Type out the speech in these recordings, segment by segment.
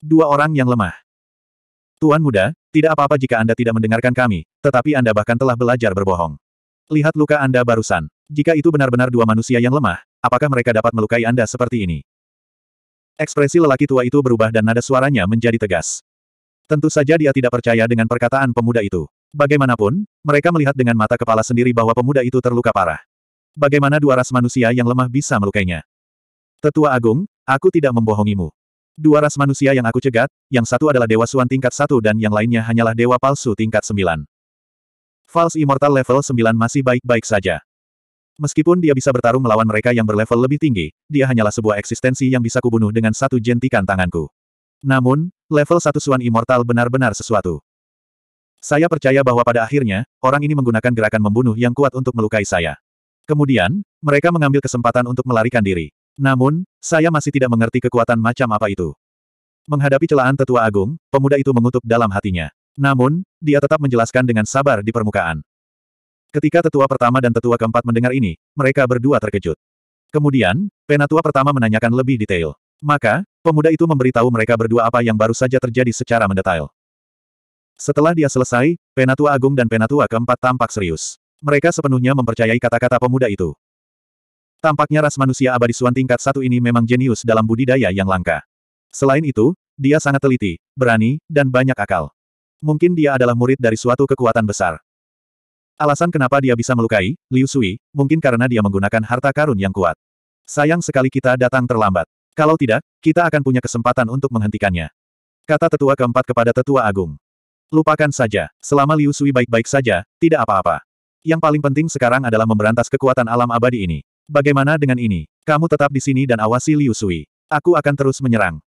Dua orang yang lemah. Tuan muda, tidak apa-apa jika Anda tidak mendengarkan kami, tetapi Anda bahkan telah belajar berbohong. Lihat luka Anda barusan. Jika itu benar-benar dua manusia yang lemah, apakah mereka dapat melukai Anda seperti ini? Ekspresi lelaki tua itu berubah dan nada suaranya menjadi tegas. Tentu saja dia tidak percaya dengan perkataan pemuda itu. Bagaimanapun, mereka melihat dengan mata kepala sendiri bahwa pemuda itu terluka parah. Bagaimana dua ras manusia yang lemah bisa melukainya? Tetua Agung, aku tidak membohongimu. Dua ras manusia yang aku cegat, yang satu adalah Dewa Suan tingkat satu dan yang lainnya hanyalah Dewa Palsu tingkat sembilan. False Immortal level sembilan masih baik-baik saja. Meskipun dia bisa bertarung melawan mereka yang berlevel lebih tinggi, dia hanyalah sebuah eksistensi yang bisa kubunuh dengan satu jentikan tanganku. Namun, level satu Suan Immortal benar-benar sesuatu. Saya percaya bahwa pada akhirnya, orang ini menggunakan gerakan membunuh yang kuat untuk melukai saya. Kemudian, mereka mengambil kesempatan untuk melarikan diri. Namun, saya masih tidak mengerti kekuatan macam apa itu. Menghadapi celaan tetua agung, pemuda itu mengutuk dalam hatinya. Namun, dia tetap menjelaskan dengan sabar di permukaan. Ketika tetua pertama dan tetua keempat mendengar ini, mereka berdua terkejut. Kemudian, penatua pertama menanyakan lebih detail. Maka, pemuda itu memberitahu mereka berdua apa yang baru saja terjadi secara mendetail. Setelah dia selesai, Penatua Agung dan Penatua keempat tampak serius. Mereka sepenuhnya mempercayai kata-kata pemuda itu. Tampaknya ras manusia abadi Suan tingkat satu ini memang jenius dalam budidaya yang langka. Selain itu, dia sangat teliti, berani, dan banyak akal. Mungkin dia adalah murid dari suatu kekuatan besar. Alasan kenapa dia bisa melukai, Liu Sui, mungkin karena dia menggunakan harta karun yang kuat. Sayang sekali kita datang terlambat. Kalau tidak, kita akan punya kesempatan untuk menghentikannya. Kata tetua keempat kepada tetua agung. Lupakan saja, selama Liu Sui baik-baik saja, tidak apa-apa. Yang paling penting sekarang adalah memberantas kekuatan alam abadi ini. Bagaimana dengan ini? Kamu tetap di sini dan awasi Liu Sui. Aku akan terus menyerang.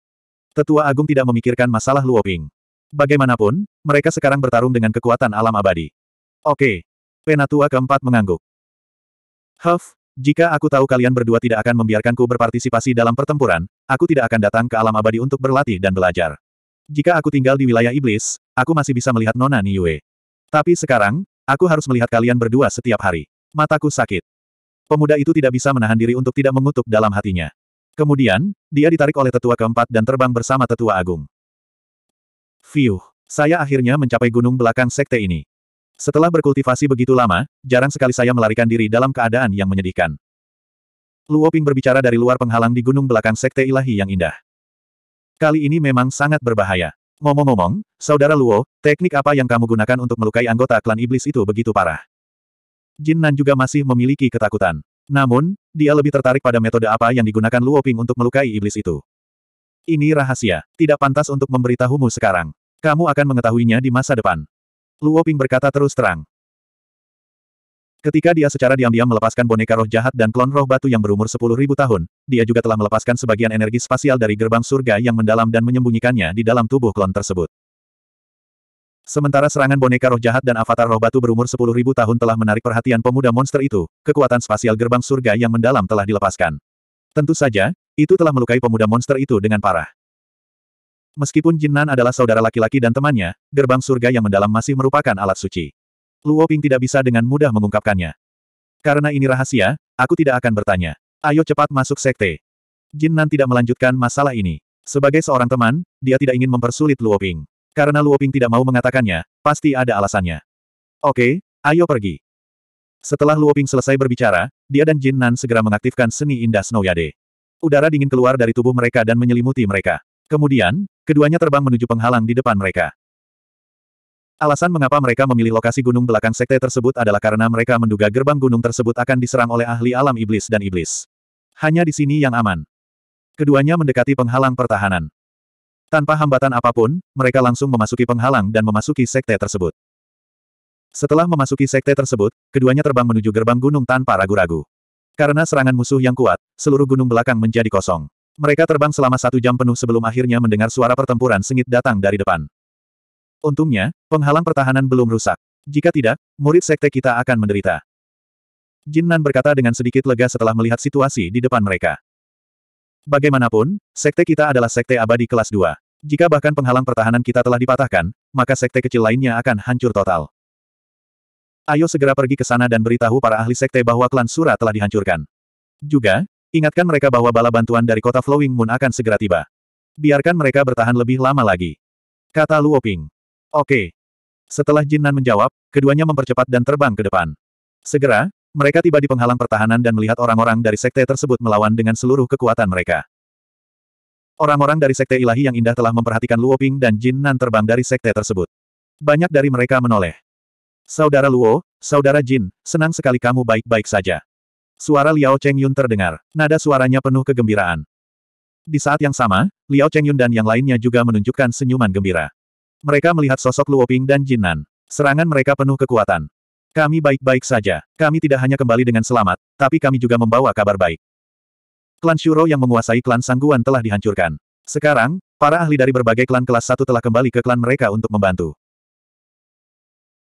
Tetua Agung tidak memikirkan masalah Luoping. Bagaimanapun, mereka sekarang bertarung dengan kekuatan alam abadi. Oke. Penatua keempat mengangguk. Huff, jika aku tahu kalian berdua tidak akan membiarkanku berpartisipasi dalam pertempuran, aku tidak akan datang ke alam abadi untuk berlatih dan belajar. Jika aku tinggal di wilayah iblis, Aku masih bisa melihat Nona Niue. Tapi sekarang, aku harus melihat kalian berdua setiap hari. Mataku sakit. Pemuda itu tidak bisa menahan diri untuk tidak mengutuk dalam hatinya. Kemudian, dia ditarik oleh tetua keempat dan terbang bersama tetua agung. Fiuh, saya akhirnya mencapai gunung belakang sekte ini. Setelah berkultivasi begitu lama, jarang sekali saya melarikan diri dalam keadaan yang menyedihkan. Luoping berbicara dari luar penghalang di gunung belakang sekte ilahi yang indah. Kali ini memang sangat berbahaya. Ngomong-ngomong, Saudara Luo, teknik apa yang kamu gunakan untuk melukai anggota klan iblis itu begitu parah? Jin Nan juga masih memiliki ketakutan. Namun, dia lebih tertarik pada metode apa yang digunakan Luo Ping untuk melukai iblis itu. Ini rahasia, tidak pantas untuk memberitahumu sekarang. Kamu akan mengetahuinya di masa depan. Luo Ping berkata terus terang. Ketika dia secara diam-diam melepaskan boneka roh jahat dan klon roh batu yang berumur 10.000 tahun, dia juga telah melepaskan sebagian energi spasial dari gerbang surga yang mendalam dan menyembunyikannya di dalam tubuh klon tersebut. Sementara serangan boneka roh jahat dan avatar roh batu berumur 10.000 tahun telah menarik perhatian pemuda monster itu, kekuatan spasial gerbang surga yang mendalam telah dilepaskan. Tentu saja, itu telah melukai pemuda monster itu dengan parah. Meskipun Jinnan adalah saudara laki-laki dan temannya, gerbang surga yang mendalam masih merupakan alat suci. Luo Ping tidak bisa dengan mudah mengungkapkannya. Karena ini rahasia, aku tidak akan bertanya. Ayo cepat masuk sekte. Jin Nan tidak melanjutkan masalah ini. Sebagai seorang teman, dia tidak ingin mempersulit Luo Ping. Karena Luo Ping tidak mau mengatakannya, pasti ada alasannya. Oke, ayo pergi. Setelah Luo Ping selesai berbicara, dia dan Jin Nan segera mengaktifkan seni indah Snow Yade. Udara dingin keluar dari tubuh mereka dan menyelimuti mereka. Kemudian, keduanya terbang menuju penghalang di depan mereka. Alasan mengapa mereka memilih lokasi gunung belakang sekte tersebut adalah karena mereka menduga gerbang gunung tersebut akan diserang oleh ahli alam iblis dan iblis. Hanya di sini yang aman. Keduanya mendekati penghalang pertahanan. Tanpa hambatan apapun, mereka langsung memasuki penghalang dan memasuki sekte tersebut. Setelah memasuki sekte tersebut, keduanya terbang menuju gerbang gunung tanpa ragu-ragu. Karena serangan musuh yang kuat, seluruh gunung belakang menjadi kosong. Mereka terbang selama satu jam penuh sebelum akhirnya mendengar suara pertempuran sengit datang dari depan. Untungnya, penghalang pertahanan belum rusak. Jika tidak, murid sekte kita akan menderita. Jin Nan berkata dengan sedikit lega setelah melihat situasi di depan mereka. Bagaimanapun, sekte kita adalah sekte abadi kelas 2. Jika bahkan penghalang pertahanan kita telah dipatahkan, maka sekte kecil lainnya akan hancur total. Ayo segera pergi ke sana dan beritahu para ahli sekte bahwa klan Sura telah dihancurkan. Juga, ingatkan mereka bahwa bala bantuan dari kota Flowing Moon akan segera tiba. Biarkan mereka bertahan lebih lama lagi. Kata Luoping. Oke. Setelah Nan menjawab, keduanya mempercepat dan terbang ke depan. Segera, mereka tiba di penghalang pertahanan dan melihat orang-orang dari sekte tersebut melawan dengan seluruh kekuatan mereka. Orang-orang dari sekte ilahi yang indah telah memperhatikan Luo Ping dan Nan terbang dari sekte tersebut. Banyak dari mereka menoleh. Saudara Luo, Saudara Jin, senang sekali kamu baik-baik saja. Suara Liao Cheng Yun terdengar, nada suaranya penuh kegembiraan. Di saat yang sama, Liao Cheng Yun dan yang lainnya juga menunjukkan senyuman gembira. Mereka melihat sosok Luoping dan Jinan. Serangan mereka penuh kekuatan. Kami baik-baik saja. Kami tidak hanya kembali dengan selamat, tapi kami juga membawa kabar baik. Klan Shuro yang menguasai klan Sangguan telah dihancurkan. Sekarang, para ahli dari berbagai klan kelas 1 telah kembali ke klan mereka untuk membantu.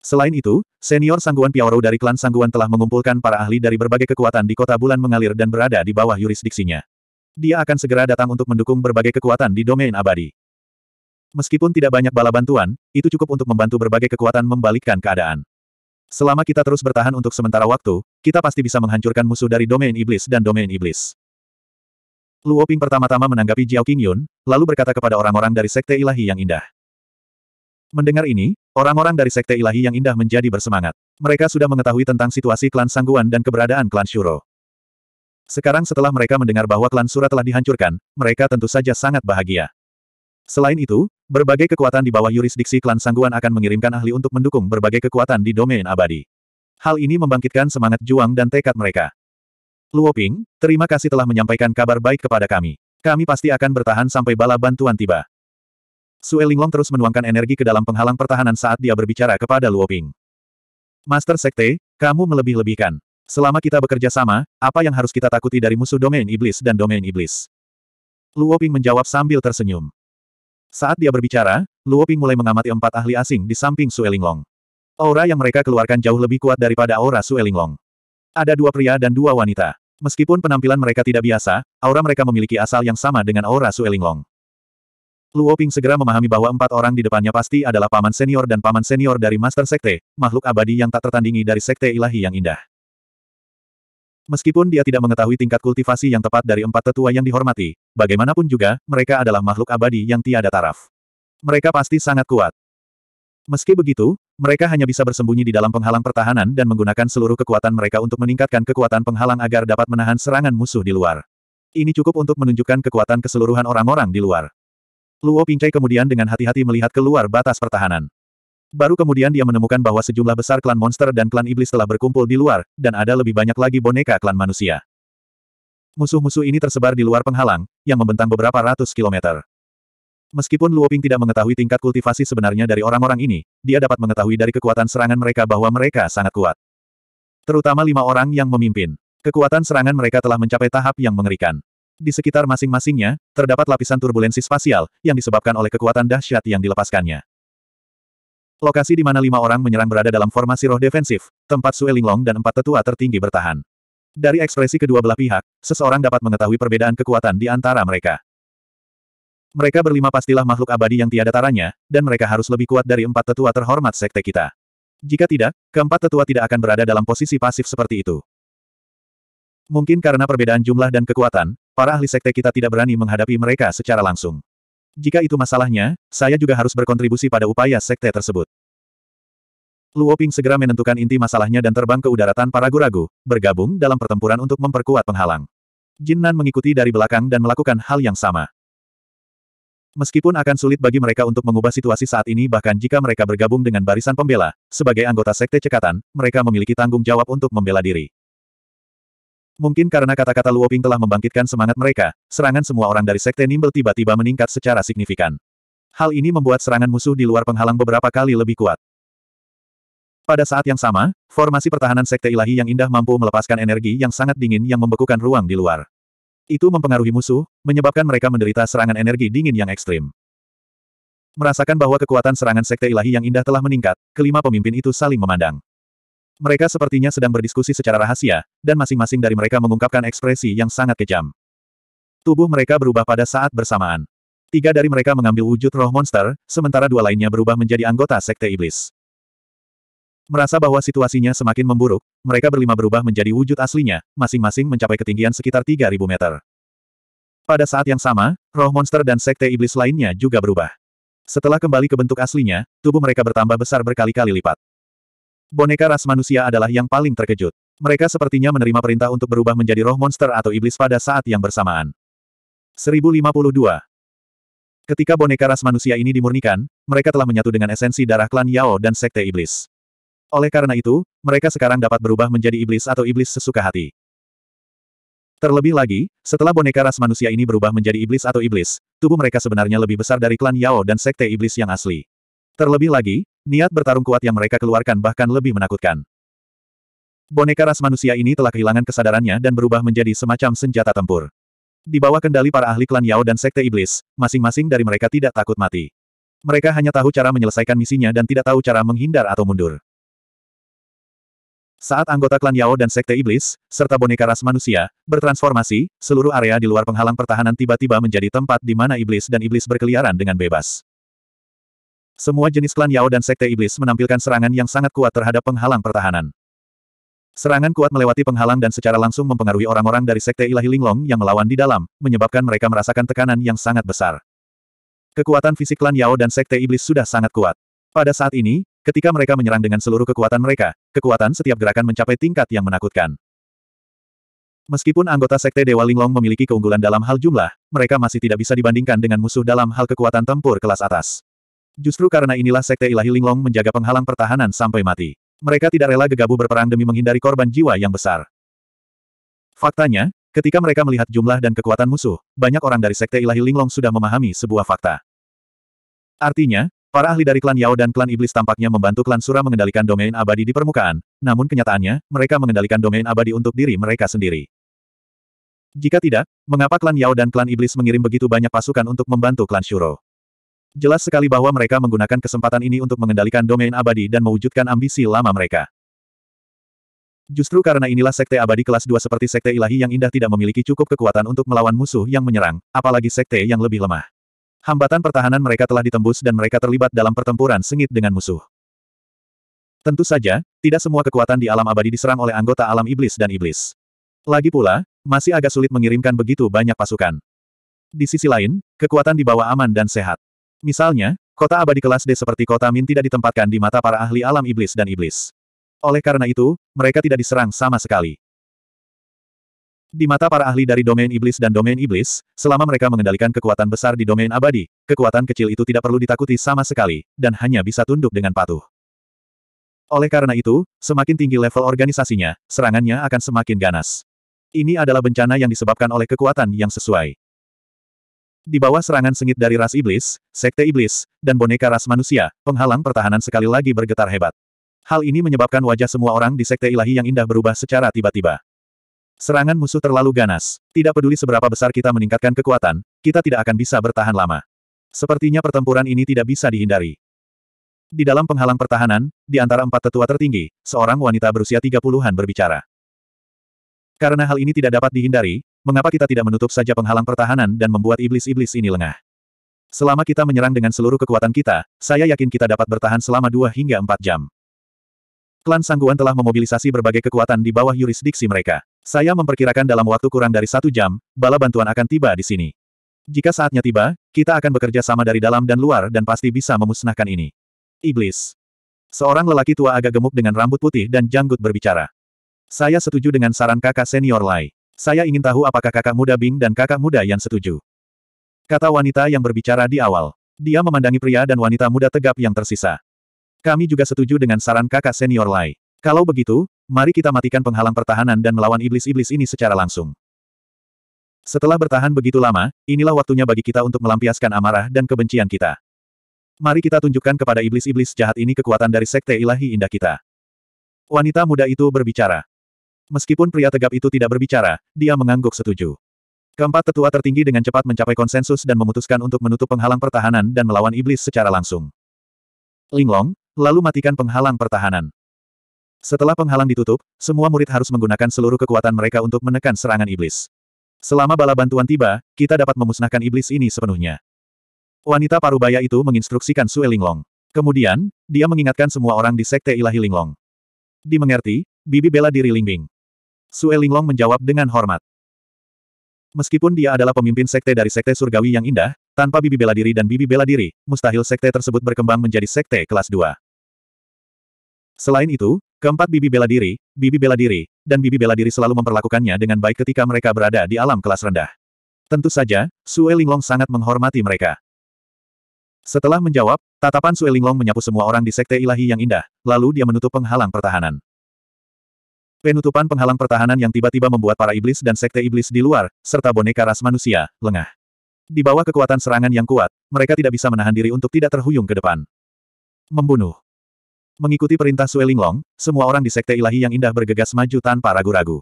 Selain itu, senior Sangguan Piaoro dari klan Sangguan telah mengumpulkan para ahli dari berbagai kekuatan di kota bulan mengalir dan berada di bawah yurisdiksinya. Dia akan segera datang untuk mendukung berbagai kekuatan di domain abadi. Meskipun tidak banyak bala bantuan, itu cukup untuk membantu berbagai kekuatan membalikkan keadaan. Selama kita terus bertahan untuk sementara waktu, kita pasti bisa menghancurkan musuh dari domain iblis dan domain iblis. Luo Ping pertama-tama menanggapi Jiao Qingyun, lalu berkata kepada orang-orang dari Sekte Ilahi yang indah. Mendengar ini, orang-orang dari Sekte Ilahi yang indah menjadi bersemangat. Mereka sudah mengetahui tentang situasi klan Sangguan dan keberadaan klan Shuro. Sekarang setelah mereka mendengar bahwa klan Sura telah dihancurkan, mereka tentu saja sangat bahagia. Selain itu, berbagai kekuatan di bawah yurisdiksi klan Sangguan akan mengirimkan ahli untuk mendukung berbagai kekuatan di domain abadi. Hal ini membangkitkan semangat juang dan tekad mereka. Luoping, terima kasih telah menyampaikan kabar baik kepada kami. Kami pasti akan bertahan sampai bala bantuan tiba. Sue Linglong terus menuangkan energi ke dalam penghalang pertahanan saat dia berbicara kepada Luoping. Master Sekte, kamu melebih-lebihkan. Selama kita bekerja sama, apa yang harus kita takuti dari musuh domain iblis dan domain iblis? Luoping menjawab sambil tersenyum. Saat dia berbicara, Luo Ping mulai mengamati empat ahli asing di samping Su Elinglong. Aura yang mereka keluarkan jauh lebih kuat daripada aura Su Elinglong. Ada dua pria dan dua wanita. Meskipun penampilan mereka tidak biasa, aura mereka memiliki asal yang sama dengan aura Su Elinglong. Luo Ping segera memahami bahwa empat orang di depannya pasti adalah paman senior dan paman senior dari Master Sekte, makhluk abadi yang tak tertandingi dari Sekte Ilahi yang indah. Meskipun dia tidak mengetahui tingkat kultivasi yang tepat dari empat tetua yang dihormati, bagaimanapun juga, mereka adalah makhluk abadi yang tiada taraf. Mereka pasti sangat kuat. Meski begitu, mereka hanya bisa bersembunyi di dalam penghalang pertahanan dan menggunakan seluruh kekuatan mereka untuk meningkatkan kekuatan penghalang agar dapat menahan serangan musuh di luar. Ini cukup untuk menunjukkan kekuatan keseluruhan orang-orang di luar. Luo Pingcai kemudian dengan hati-hati melihat keluar batas pertahanan. Baru kemudian dia menemukan bahwa sejumlah besar klan monster dan klan iblis telah berkumpul di luar, dan ada lebih banyak lagi boneka klan manusia. Musuh-musuh ini tersebar di luar penghalang, yang membentang beberapa ratus kilometer. Meskipun Luoping tidak mengetahui tingkat kultivasi sebenarnya dari orang-orang ini, dia dapat mengetahui dari kekuatan serangan mereka bahwa mereka sangat kuat. Terutama lima orang yang memimpin. Kekuatan serangan mereka telah mencapai tahap yang mengerikan. Di sekitar masing-masingnya, terdapat lapisan turbulensi spasial, yang disebabkan oleh kekuatan dahsyat yang dilepaskannya. Lokasi di mana lima orang menyerang berada dalam formasi roh defensif, tempat Sue Linglong dan empat tetua tertinggi bertahan. Dari ekspresi kedua belah pihak, seseorang dapat mengetahui perbedaan kekuatan di antara mereka. Mereka berlima pastilah makhluk abadi yang tiada taranya, dan mereka harus lebih kuat dari empat tetua terhormat sekte kita. Jika tidak, keempat tetua tidak akan berada dalam posisi pasif seperti itu. Mungkin karena perbedaan jumlah dan kekuatan, para ahli sekte kita tidak berani menghadapi mereka secara langsung. Jika itu masalahnya, saya juga harus berkontribusi pada upaya sekte tersebut. Luo Ping segera menentukan inti masalahnya dan terbang ke udara tanpa ragu-ragu, bergabung dalam pertempuran untuk memperkuat penghalang. Jin Nan mengikuti dari belakang dan melakukan hal yang sama. Meskipun akan sulit bagi mereka untuk mengubah situasi saat ini bahkan jika mereka bergabung dengan barisan pembela, sebagai anggota sekte cekatan, mereka memiliki tanggung jawab untuk membela diri. Mungkin karena kata-kata Luoping telah membangkitkan semangat mereka, serangan semua orang dari Sekte Nimble tiba-tiba meningkat secara signifikan. Hal ini membuat serangan musuh di luar penghalang beberapa kali lebih kuat. Pada saat yang sama, formasi pertahanan Sekte Ilahi yang indah mampu melepaskan energi yang sangat dingin yang membekukan ruang di luar. Itu mempengaruhi musuh, menyebabkan mereka menderita serangan energi dingin yang ekstrim. Merasakan bahwa kekuatan serangan Sekte Ilahi yang indah telah meningkat, kelima pemimpin itu saling memandang. Mereka sepertinya sedang berdiskusi secara rahasia, dan masing-masing dari mereka mengungkapkan ekspresi yang sangat kejam. Tubuh mereka berubah pada saat bersamaan. Tiga dari mereka mengambil wujud roh monster, sementara dua lainnya berubah menjadi anggota Sekte Iblis. Merasa bahwa situasinya semakin memburuk, mereka berlima berubah menjadi wujud aslinya, masing-masing mencapai ketinggian sekitar 3.000 meter. Pada saat yang sama, roh monster dan Sekte Iblis lainnya juga berubah. Setelah kembali ke bentuk aslinya, tubuh mereka bertambah besar berkali-kali lipat. Boneka ras manusia adalah yang paling terkejut. Mereka sepertinya menerima perintah untuk berubah menjadi roh monster atau iblis pada saat yang bersamaan. 1052 Ketika boneka ras manusia ini dimurnikan, mereka telah menyatu dengan esensi darah klan Yao dan Sekte Iblis. Oleh karena itu, mereka sekarang dapat berubah menjadi iblis atau iblis sesuka hati. Terlebih lagi, setelah boneka ras manusia ini berubah menjadi iblis atau iblis, tubuh mereka sebenarnya lebih besar dari klan Yao dan Sekte Iblis yang asli. Terlebih lagi, niat bertarung kuat yang mereka keluarkan bahkan lebih menakutkan. Boneka ras manusia ini telah kehilangan kesadarannya dan berubah menjadi semacam senjata tempur. Di bawah kendali para ahli klan Yao dan Sekte Iblis, masing-masing dari mereka tidak takut mati. Mereka hanya tahu cara menyelesaikan misinya dan tidak tahu cara menghindar atau mundur. Saat anggota klan Yao dan Sekte Iblis, serta boneka ras manusia, bertransformasi, seluruh area di luar penghalang pertahanan tiba-tiba menjadi tempat di mana iblis dan iblis berkeliaran dengan bebas. Semua jenis klan Yao dan Sekte Iblis menampilkan serangan yang sangat kuat terhadap penghalang pertahanan. Serangan kuat melewati penghalang dan secara langsung mempengaruhi orang-orang dari Sekte Ilahi Linglong yang melawan di dalam, menyebabkan mereka merasakan tekanan yang sangat besar. Kekuatan fisik klan Yao dan Sekte Iblis sudah sangat kuat. Pada saat ini, ketika mereka menyerang dengan seluruh kekuatan mereka, kekuatan setiap gerakan mencapai tingkat yang menakutkan. Meskipun anggota Sekte Dewa Linglong memiliki keunggulan dalam hal jumlah, mereka masih tidak bisa dibandingkan dengan musuh dalam hal kekuatan tempur kelas atas. Justru karena inilah Sekte Ilahi Linglong menjaga penghalang pertahanan sampai mati. Mereka tidak rela gegabah berperang demi menghindari korban jiwa yang besar. Faktanya, ketika mereka melihat jumlah dan kekuatan musuh, banyak orang dari Sekte Ilahi Linglong sudah memahami sebuah fakta. Artinya, para ahli dari klan Yao dan klan Iblis tampaknya membantu klan Sura mengendalikan domain abadi di permukaan, namun kenyataannya, mereka mengendalikan domain abadi untuk diri mereka sendiri. Jika tidak, mengapa klan Yao dan klan Iblis mengirim begitu banyak pasukan untuk membantu klan Shuro? Jelas sekali bahwa mereka menggunakan kesempatan ini untuk mengendalikan domain abadi dan mewujudkan ambisi lama mereka. Justru karena inilah sekte abadi kelas 2 seperti sekte ilahi yang indah tidak memiliki cukup kekuatan untuk melawan musuh yang menyerang, apalagi sekte yang lebih lemah. Hambatan pertahanan mereka telah ditembus dan mereka terlibat dalam pertempuran sengit dengan musuh. Tentu saja, tidak semua kekuatan di alam abadi diserang oleh anggota alam iblis dan iblis. Lagi pula, masih agak sulit mengirimkan begitu banyak pasukan. Di sisi lain, kekuatan di bawah aman dan sehat. Misalnya, kota abadi kelas D seperti kota Min tidak ditempatkan di mata para ahli alam iblis dan iblis. Oleh karena itu, mereka tidak diserang sama sekali. Di mata para ahli dari domain iblis dan domain iblis, selama mereka mengendalikan kekuatan besar di domain abadi, kekuatan kecil itu tidak perlu ditakuti sama sekali, dan hanya bisa tunduk dengan patuh. Oleh karena itu, semakin tinggi level organisasinya, serangannya akan semakin ganas. Ini adalah bencana yang disebabkan oleh kekuatan yang sesuai. Di bawah serangan sengit dari ras iblis, sekte iblis, dan boneka ras manusia, penghalang pertahanan sekali lagi bergetar hebat. Hal ini menyebabkan wajah semua orang di sekte ilahi yang indah berubah secara tiba-tiba. Serangan musuh terlalu ganas. Tidak peduli seberapa besar kita meningkatkan kekuatan, kita tidak akan bisa bertahan lama. Sepertinya pertempuran ini tidak bisa dihindari. Di dalam penghalang pertahanan, di antara empat tetua tertinggi, seorang wanita berusia 30-an berbicara. Karena hal ini tidak dapat dihindari, Mengapa kita tidak menutup saja penghalang pertahanan dan membuat iblis-iblis ini lengah? Selama kita menyerang dengan seluruh kekuatan kita, saya yakin kita dapat bertahan selama 2 hingga 4 jam. Klan Sangguan telah memobilisasi berbagai kekuatan di bawah yurisdiksi mereka. Saya memperkirakan dalam waktu kurang dari satu jam, bala bantuan akan tiba di sini. Jika saatnya tiba, kita akan bekerja sama dari dalam dan luar dan pasti bisa memusnahkan ini. Iblis. Seorang lelaki tua agak gemuk dengan rambut putih dan janggut berbicara. Saya setuju dengan saran kakak senior Lai. Saya ingin tahu apakah kakak muda Bing dan kakak muda yang setuju. Kata wanita yang berbicara di awal. Dia memandangi pria dan wanita muda tegap yang tersisa. Kami juga setuju dengan saran kakak senior Lai. Kalau begitu, mari kita matikan penghalang pertahanan dan melawan iblis-iblis ini secara langsung. Setelah bertahan begitu lama, inilah waktunya bagi kita untuk melampiaskan amarah dan kebencian kita. Mari kita tunjukkan kepada iblis-iblis jahat ini kekuatan dari sekte ilahi indah kita. Wanita muda itu berbicara. Meskipun pria tegap itu tidak berbicara, dia mengangguk setuju. Keempat tetua tertinggi dengan cepat mencapai konsensus dan memutuskan untuk menutup penghalang pertahanan dan melawan iblis secara langsung. Linglong, lalu matikan penghalang pertahanan. Setelah penghalang ditutup, semua murid harus menggunakan seluruh kekuatan mereka untuk menekan serangan iblis. Selama bala bantuan tiba, kita dapat memusnahkan iblis ini sepenuhnya. Wanita parubaya itu menginstruksikan Sue Linglong. Kemudian, dia mengingatkan semua orang di Sekte Ilahi Linglong. Dimengerti, Bibi bela diri Lingbing. Sue Linglong menjawab dengan hormat. Meskipun dia adalah pemimpin sekte dari sekte surgawi yang indah, tanpa bibi bela diri dan bibi bela diri, mustahil sekte tersebut berkembang menjadi sekte kelas 2. Selain itu, keempat bibi bela diri, bibi bela diri, dan bibi bela diri selalu memperlakukannya dengan baik ketika mereka berada di alam kelas rendah. Tentu saja, Sue Linglong sangat menghormati mereka. Setelah menjawab, tatapan Sue Linglong menyapu semua orang di sekte ilahi yang indah, lalu dia menutup penghalang pertahanan. Penutupan penghalang pertahanan yang tiba-tiba membuat para iblis dan sekte iblis di luar, serta boneka ras manusia, lengah. Di bawah kekuatan serangan yang kuat, mereka tidak bisa menahan diri untuk tidak terhuyung ke depan. Membunuh. Mengikuti perintah Sue Linglong, semua orang di Sekte Ilahi yang indah bergegas maju tanpa ragu-ragu.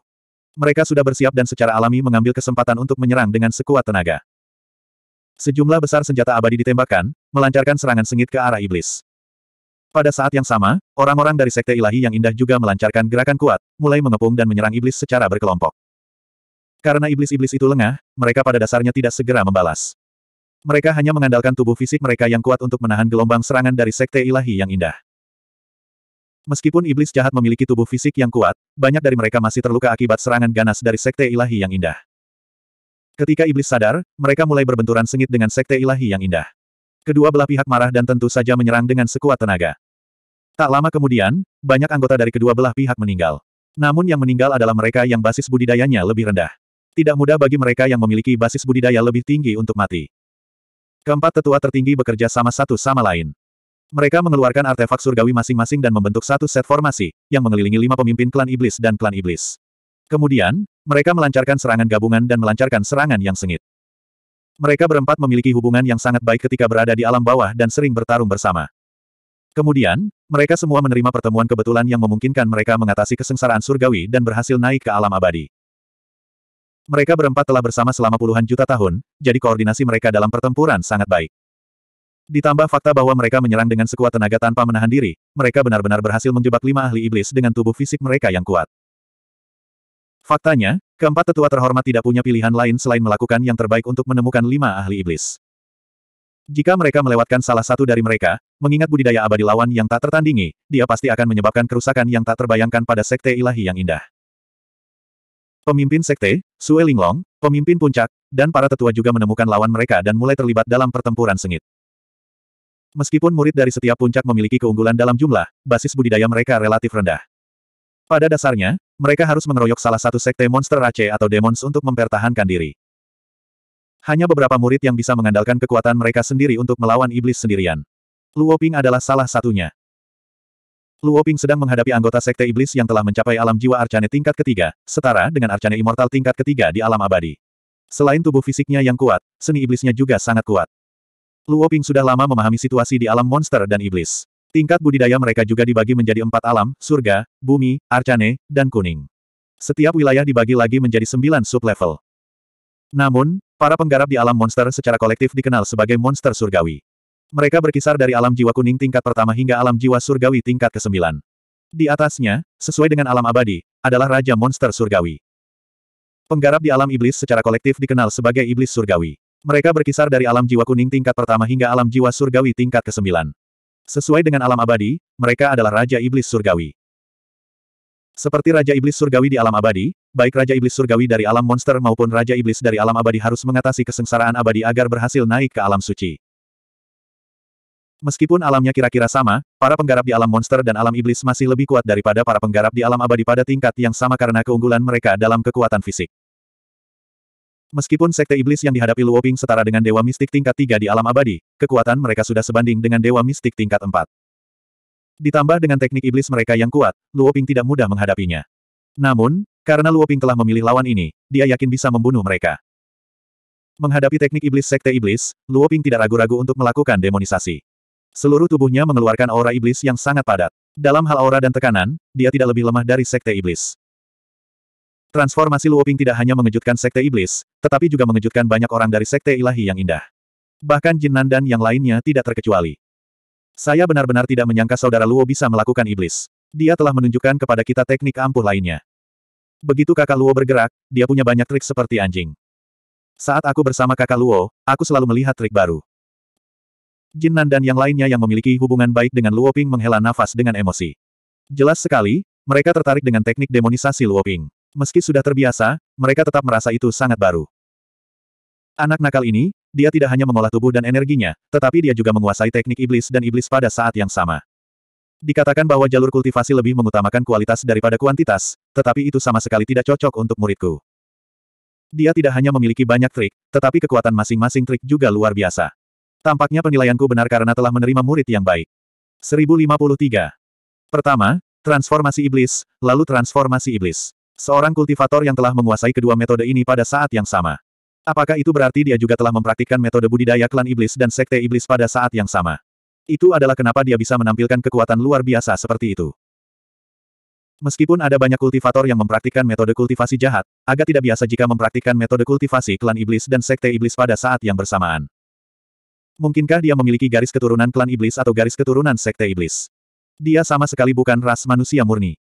Mereka sudah bersiap dan secara alami mengambil kesempatan untuk menyerang dengan sekuat tenaga. Sejumlah besar senjata abadi ditembakkan, melancarkan serangan sengit ke arah iblis. Pada saat yang sama, orang-orang dari Sekte Ilahi yang indah juga melancarkan gerakan kuat, mulai mengepung dan menyerang iblis secara berkelompok. Karena iblis-iblis itu lengah, mereka pada dasarnya tidak segera membalas. Mereka hanya mengandalkan tubuh fisik mereka yang kuat untuk menahan gelombang serangan dari Sekte Ilahi yang indah. Meskipun iblis jahat memiliki tubuh fisik yang kuat, banyak dari mereka masih terluka akibat serangan ganas dari Sekte Ilahi yang indah. Ketika iblis sadar, mereka mulai berbenturan sengit dengan Sekte Ilahi yang indah. Kedua belah pihak marah dan tentu saja menyerang dengan sekuat tenaga. Tak lama kemudian, banyak anggota dari kedua belah pihak meninggal. Namun yang meninggal adalah mereka yang basis budidayanya lebih rendah. Tidak mudah bagi mereka yang memiliki basis budidaya lebih tinggi untuk mati. Keempat tetua tertinggi bekerja sama satu sama lain. Mereka mengeluarkan artefak surgawi masing-masing dan membentuk satu set formasi, yang mengelilingi lima pemimpin klan iblis dan klan iblis. Kemudian, mereka melancarkan serangan gabungan dan melancarkan serangan yang sengit. Mereka berempat memiliki hubungan yang sangat baik ketika berada di alam bawah dan sering bertarung bersama. Kemudian, mereka semua menerima pertemuan kebetulan yang memungkinkan mereka mengatasi kesengsaraan surgawi dan berhasil naik ke alam abadi. Mereka berempat telah bersama selama puluhan juta tahun, jadi koordinasi mereka dalam pertempuran sangat baik. Ditambah fakta bahwa mereka menyerang dengan sekuat tenaga tanpa menahan diri, mereka benar-benar berhasil menjebak lima ahli iblis dengan tubuh fisik mereka yang kuat. Faktanya, Keempat tetua terhormat tidak punya pilihan lain selain melakukan yang terbaik untuk menemukan lima ahli iblis. Jika mereka melewatkan salah satu dari mereka, mengingat budidaya abadi lawan yang tak tertandingi, dia pasti akan menyebabkan kerusakan yang tak terbayangkan pada sekte ilahi yang indah. Pemimpin sekte, Sue Linglong, pemimpin puncak, dan para tetua juga menemukan lawan mereka dan mulai terlibat dalam pertempuran sengit. Meskipun murid dari setiap puncak memiliki keunggulan dalam jumlah, basis budidaya mereka relatif rendah. Pada dasarnya, mereka harus mengeroyok salah satu sekte monster Rache atau demons untuk mempertahankan diri. Hanya beberapa murid yang bisa mengandalkan kekuatan mereka sendiri untuk melawan iblis sendirian. Luoping adalah salah satunya. Luoping sedang menghadapi anggota sekte iblis yang telah mencapai alam jiwa arcane tingkat ketiga, setara dengan arcane immortal tingkat ketiga di alam abadi. Selain tubuh fisiknya yang kuat, seni iblisnya juga sangat kuat. Luoping sudah lama memahami situasi di alam monster dan iblis. Tingkat budidaya mereka juga dibagi menjadi empat alam, surga, bumi, arcane, dan kuning. Setiap wilayah dibagi lagi menjadi sembilan sublevel. Namun, para penggarap di alam monster secara kolektif dikenal sebagai monster surgawi. Mereka berkisar dari alam jiwa kuning tingkat pertama hingga alam jiwa surgawi tingkat ke-9. Di atasnya, sesuai dengan alam abadi, adalah Raja Monster Surgawi. Penggarap di alam iblis secara kolektif dikenal sebagai iblis surgawi. Mereka berkisar dari alam jiwa kuning tingkat pertama hingga alam jiwa surgawi tingkat ke-9. Sesuai dengan alam abadi, mereka adalah Raja Iblis Surgawi. Seperti Raja Iblis Surgawi di alam abadi, baik Raja Iblis Surgawi dari alam monster maupun Raja Iblis dari alam abadi harus mengatasi kesengsaraan abadi agar berhasil naik ke alam suci. Meskipun alamnya kira-kira sama, para penggarap di alam monster dan alam iblis masih lebih kuat daripada para penggarap di alam abadi pada tingkat yang sama karena keunggulan mereka dalam kekuatan fisik. Meskipun sekte iblis yang dihadapi Luoping setara dengan dewa mistik tingkat 3 di alam abadi, kekuatan mereka sudah sebanding dengan dewa mistik tingkat 4. Ditambah dengan teknik iblis mereka yang kuat, Luoping tidak mudah menghadapinya. Namun, karena Luoping telah memilih lawan ini, dia yakin bisa membunuh mereka. Menghadapi teknik iblis sekte iblis, Luoping tidak ragu-ragu untuk melakukan demonisasi. Seluruh tubuhnya mengeluarkan aura iblis yang sangat padat. Dalam hal aura dan tekanan, dia tidak lebih lemah dari sekte iblis. Transformasi Luoping tidak hanya mengejutkan Sekte Iblis, tetapi juga mengejutkan banyak orang dari Sekte Ilahi yang indah. Bahkan Nan dan yang lainnya tidak terkecuali. Saya benar-benar tidak menyangka saudara Luo bisa melakukan iblis. Dia telah menunjukkan kepada kita teknik ampuh lainnya. Begitu kakak Luo bergerak, dia punya banyak trik seperti anjing. Saat aku bersama kakak Luo, aku selalu melihat trik baru. Nan dan yang lainnya yang memiliki hubungan baik dengan Luoping menghela nafas dengan emosi. Jelas sekali, mereka tertarik dengan teknik demonisasi Luoping. Meski sudah terbiasa, mereka tetap merasa itu sangat baru. Anak nakal ini, dia tidak hanya mengolah tubuh dan energinya, tetapi dia juga menguasai teknik iblis dan iblis pada saat yang sama. Dikatakan bahwa jalur kultivasi lebih mengutamakan kualitas daripada kuantitas, tetapi itu sama sekali tidak cocok untuk muridku. Dia tidak hanya memiliki banyak trik, tetapi kekuatan masing-masing trik juga luar biasa. Tampaknya penilaianku benar karena telah menerima murid yang baik. 1053. Pertama, transformasi iblis, lalu transformasi iblis. Seorang kultivator yang telah menguasai kedua metode ini pada saat yang sama. Apakah itu berarti dia juga telah mempraktikkan metode budidaya klan iblis dan sekte iblis pada saat yang sama? Itu adalah kenapa dia bisa menampilkan kekuatan luar biasa seperti itu. Meskipun ada banyak kultivator yang mempraktikkan metode kultivasi jahat, agak tidak biasa jika mempraktikkan metode kultivasi klan iblis dan sekte iblis pada saat yang bersamaan. Mungkinkah dia memiliki garis keturunan klan iblis atau garis keturunan sekte iblis? Dia sama sekali bukan ras manusia murni.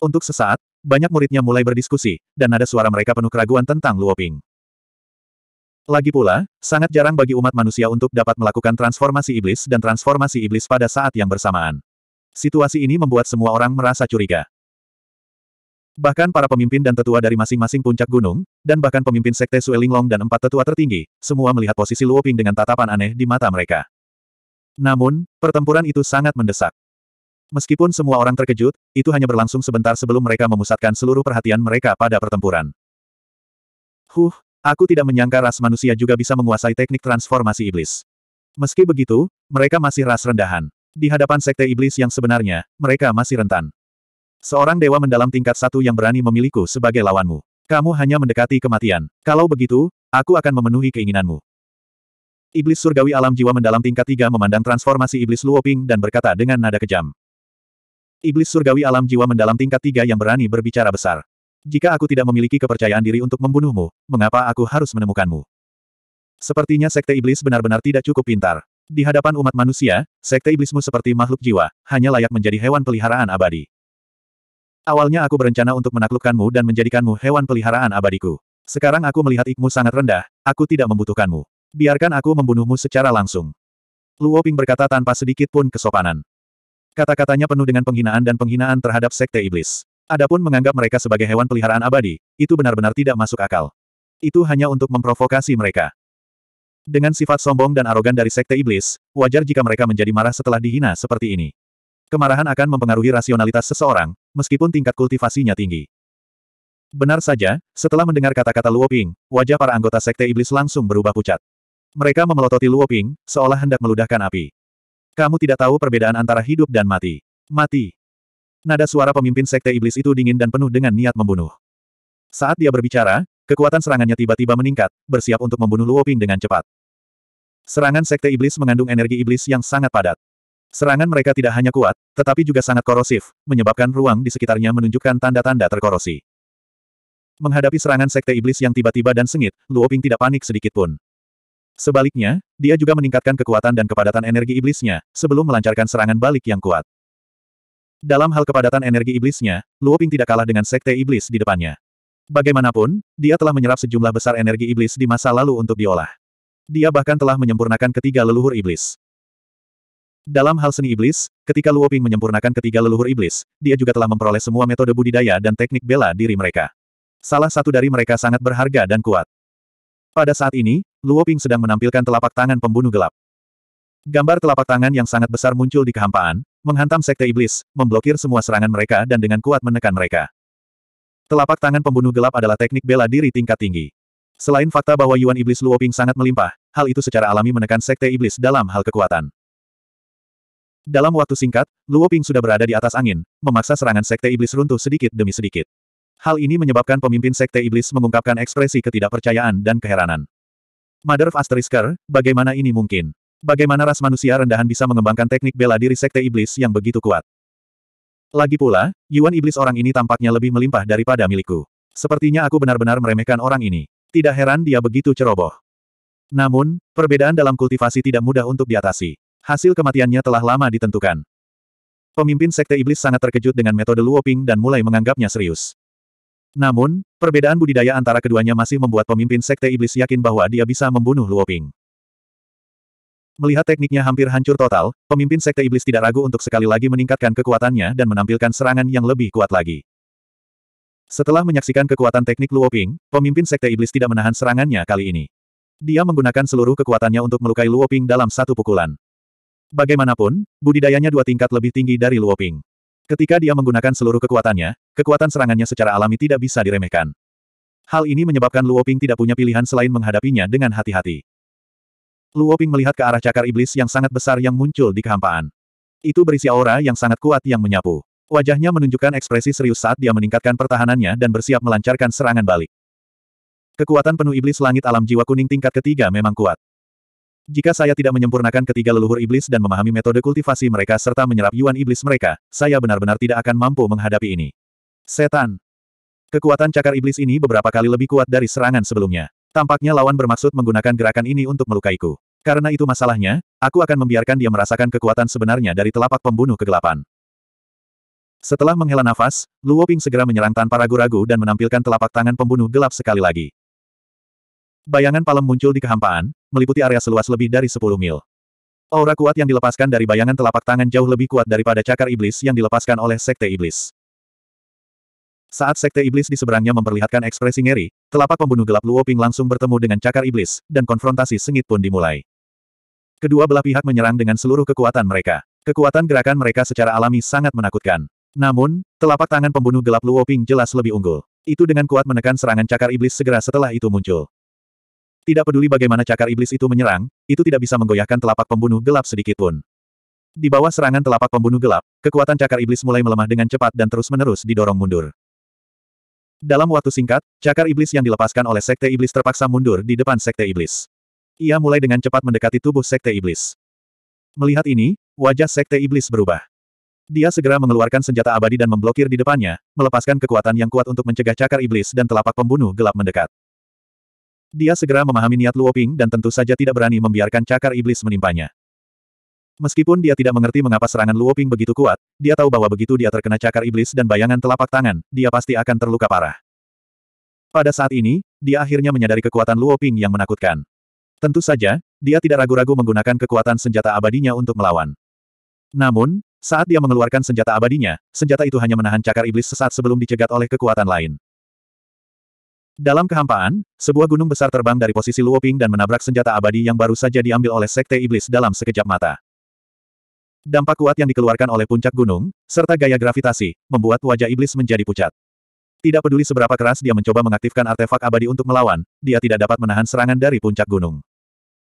Untuk sesaat, banyak muridnya mulai berdiskusi, dan ada suara mereka penuh keraguan tentang Luoping. Lagi pula, sangat jarang bagi umat manusia untuk dapat melakukan transformasi iblis dan transformasi iblis pada saat yang bersamaan. Situasi ini membuat semua orang merasa curiga. Bahkan para pemimpin dan tetua dari masing-masing puncak gunung, dan bahkan pemimpin sekte Suelinglong dan empat tetua tertinggi, semua melihat posisi Luoping dengan tatapan aneh di mata mereka. Namun, pertempuran itu sangat mendesak. Meskipun semua orang terkejut, itu hanya berlangsung sebentar sebelum mereka memusatkan seluruh perhatian mereka pada pertempuran. Huh, aku tidak menyangka ras manusia juga bisa menguasai teknik transformasi iblis. Meski begitu, mereka masih ras rendahan. Di hadapan sekte iblis yang sebenarnya, mereka masih rentan. Seorang dewa mendalam tingkat satu yang berani memiliku sebagai lawanmu. Kamu hanya mendekati kematian. Kalau begitu, aku akan memenuhi keinginanmu. Iblis surgawi alam jiwa mendalam tingkat tiga memandang transformasi iblis Luoping dan berkata dengan nada kejam. Iblis surgawi alam jiwa mendalam tingkat tiga yang berani berbicara besar. Jika aku tidak memiliki kepercayaan diri untuk membunuhmu, mengapa aku harus menemukanmu? Sepertinya sekte iblis benar-benar tidak cukup pintar. Di hadapan umat manusia, sekte iblismu seperti makhluk jiwa, hanya layak menjadi hewan peliharaan abadi. Awalnya aku berencana untuk menaklukkanmu dan menjadikanmu hewan peliharaan abadiku. Sekarang aku melihat ikmu sangat rendah, aku tidak membutuhkanmu. Biarkan aku membunuhmu secara langsung. Luoping berkata tanpa sedikit pun kesopanan. Kata-katanya penuh dengan penghinaan dan penghinaan terhadap sekte iblis. Adapun menganggap mereka sebagai hewan peliharaan abadi, itu benar-benar tidak masuk akal. Itu hanya untuk memprovokasi mereka. Dengan sifat sombong dan arogan dari sekte iblis, wajar jika mereka menjadi marah setelah dihina seperti ini. Kemarahan akan mempengaruhi rasionalitas seseorang, meskipun tingkat kultivasinya tinggi. Benar saja, setelah mendengar kata-kata Luo Ping, wajah para anggota sekte iblis langsung berubah pucat. Mereka memelototi Luo Ping, seolah hendak meludahkan api. Kamu tidak tahu perbedaan antara hidup dan mati. Mati. Nada suara pemimpin sekte iblis itu dingin dan penuh dengan niat membunuh. Saat dia berbicara, kekuatan serangannya tiba-tiba meningkat, bersiap untuk membunuh Luoping dengan cepat. Serangan sekte iblis mengandung energi iblis yang sangat padat. Serangan mereka tidak hanya kuat, tetapi juga sangat korosif, menyebabkan ruang di sekitarnya menunjukkan tanda-tanda terkorosi. Menghadapi serangan sekte iblis yang tiba-tiba dan sengit, Luoping tidak panik sedikit pun. Sebaliknya, dia juga meningkatkan kekuatan dan kepadatan energi iblisnya, sebelum melancarkan serangan balik yang kuat. Dalam hal kepadatan energi iblisnya, Luo Ping tidak kalah dengan sekte iblis di depannya. Bagaimanapun, dia telah menyerap sejumlah besar energi iblis di masa lalu untuk diolah. Dia bahkan telah menyempurnakan ketiga leluhur iblis. Dalam hal seni iblis, ketika Luo Ping menyempurnakan ketiga leluhur iblis, dia juga telah memperoleh semua metode budidaya dan teknik bela diri mereka. Salah satu dari mereka sangat berharga dan kuat. Pada saat ini, Luo Ping sedang menampilkan telapak tangan pembunuh gelap. Gambar telapak tangan yang sangat besar muncul di kehampaan, menghantam sekte iblis, memblokir semua serangan mereka dan dengan kuat menekan mereka. Telapak tangan pembunuh gelap adalah teknik bela diri tingkat tinggi. Selain fakta bahwa Yuan Iblis Luo Ping sangat melimpah, hal itu secara alami menekan sekte iblis dalam hal kekuatan. Dalam waktu singkat, Luo Ping sudah berada di atas angin, memaksa serangan sekte iblis runtuh sedikit demi sedikit. Hal ini menyebabkan pemimpin Sekte Iblis mengungkapkan ekspresi ketidakpercayaan dan keheranan. Mother of Asterisker, bagaimana ini mungkin? Bagaimana ras manusia rendahan bisa mengembangkan teknik bela diri Sekte Iblis yang begitu kuat? Lagi pula, Yuan Iblis orang ini tampaknya lebih melimpah daripada milikku. Sepertinya aku benar-benar meremehkan orang ini. Tidak heran dia begitu ceroboh. Namun, perbedaan dalam kultivasi tidak mudah untuk diatasi. Hasil kematiannya telah lama ditentukan. Pemimpin Sekte Iblis sangat terkejut dengan metode Luoping dan mulai menganggapnya serius. Namun, perbedaan budidaya antara keduanya masih membuat pemimpin Sekte Iblis yakin bahwa dia bisa membunuh Luoping. Melihat tekniknya hampir hancur total, pemimpin Sekte Iblis tidak ragu untuk sekali lagi meningkatkan kekuatannya dan menampilkan serangan yang lebih kuat lagi. Setelah menyaksikan kekuatan teknik Luoping, pemimpin Sekte Iblis tidak menahan serangannya kali ini. Dia menggunakan seluruh kekuatannya untuk melukai Luoping dalam satu pukulan. Bagaimanapun, budidayanya dua tingkat lebih tinggi dari Luoping. Ketika dia menggunakan seluruh kekuatannya, kekuatan serangannya secara alami tidak bisa diremehkan. Hal ini menyebabkan Luoping tidak punya pilihan selain menghadapinya dengan hati-hati. Luoping melihat ke arah cakar iblis yang sangat besar yang muncul di kehampaan. Itu berisi aura yang sangat kuat yang menyapu. Wajahnya menunjukkan ekspresi serius saat dia meningkatkan pertahanannya dan bersiap melancarkan serangan balik. Kekuatan penuh iblis langit alam jiwa kuning tingkat ketiga memang kuat. Jika saya tidak menyempurnakan ketiga leluhur iblis dan memahami metode kultivasi mereka serta menyerap yuan iblis mereka, saya benar-benar tidak akan mampu menghadapi ini. Setan. Kekuatan cakar iblis ini beberapa kali lebih kuat dari serangan sebelumnya. Tampaknya lawan bermaksud menggunakan gerakan ini untuk melukaiku. Karena itu masalahnya, aku akan membiarkan dia merasakan kekuatan sebenarnya dari telapak pembunuh kegelapan. Setelah menghela nafas, Luo Ping segera menyerang tanpa ragu-ragu dan menampilkan telapak tangan pembunuh gelap sekali lagi. Bayangan palem muncul di kehampaan, meliputi area seluas lebih dari 10 mil. Aura kuat yang dilepaskan dari bayangan telapak tangan jauh lebih kuat daripada cakar iblis yang dilepaskan oleh sekte iblis. Saat sekte iblis di seberangnya memperlihatkan ekspresi ngeri, telapak pembunuh gelap Luo Ping langsung bertemu dengan cakar iblis, dan konfrontasi sengit pun dimulai. Kedua belah pihak menyerang dengan seluruh kekuatan mereka. Kekuatan gerakan mereka secara alami sangat menakutkan. Namun, telapak tangan pembunuh gelap Luo Ping jelas lebih unggul. Itu dengan kuat menekan serangan cakar iblis segera setelah itu muncul. Tidak peduli bagaimana cakar iblis itu menyerang, itu tidak bisa menggoyahkan telapak pembunuh gelap sedikitpun. Di bawah serangan telapak pembunuh gelap, kekuatan cakar iblis mulai melemah dengan cepat dan terus-menerus didorong mundur. Dalam waktu singkat, cakar iblis yang dilepaskan oleh Sekte Iblis terpaksa mundur di depan Sekte Iblis. Ia mulai dengan cepat mendekati tubuh Sekte Iblis. Melihat ini, wajah Sekte Iblis berubah. Dia segera mengeluarkan senjata abadi dan memblokir di depannya, melepaskan kekuatan yang kuat untuk mencegah cakar iblis dan telapak pembunuh gelap mendekat. Dia segera memahami niat Luoping dan tentu saja tidak berani membiarkan cakar iblis menimpanya. Meskipun dia tidak mengerti mengapa serangan Luoping begitu kuat, dia tahu bahwa begitu dia terkena cakar iblis dan bayangan telapak tangan, dia pasti akan terluka parah. Pada saat ini, dia akhirnya menyadari kekuatan Luoping yang menakutkan. Tentu saja, dia tidak ragu-ragu menggunakan kekuatan senjata abadinya untuk melawan. Namun, saat dia mengeluarkan senjata abadinya, senjata itu hanya menahan cakar iblis sesaat sebelum dicegat oleh kekuatan lain. Dalam kehampaan, sebuah gunung besar terbang dari posisi Luoping dan menabrak senjata abadi yang baru saja diambil oleh Sekte Iblis dalam sekejap mata. Dampak kuat yang dikeluarkan oleh puncak gunung, serta gaya gravitasi, membuat wajah Iblis menjadi pucat. Tidak peduli seberapa keras dia mencoba mengaktifkan artefak abadi untuk melawan, dia tidak dapat menahan serangan dari puncak gunung.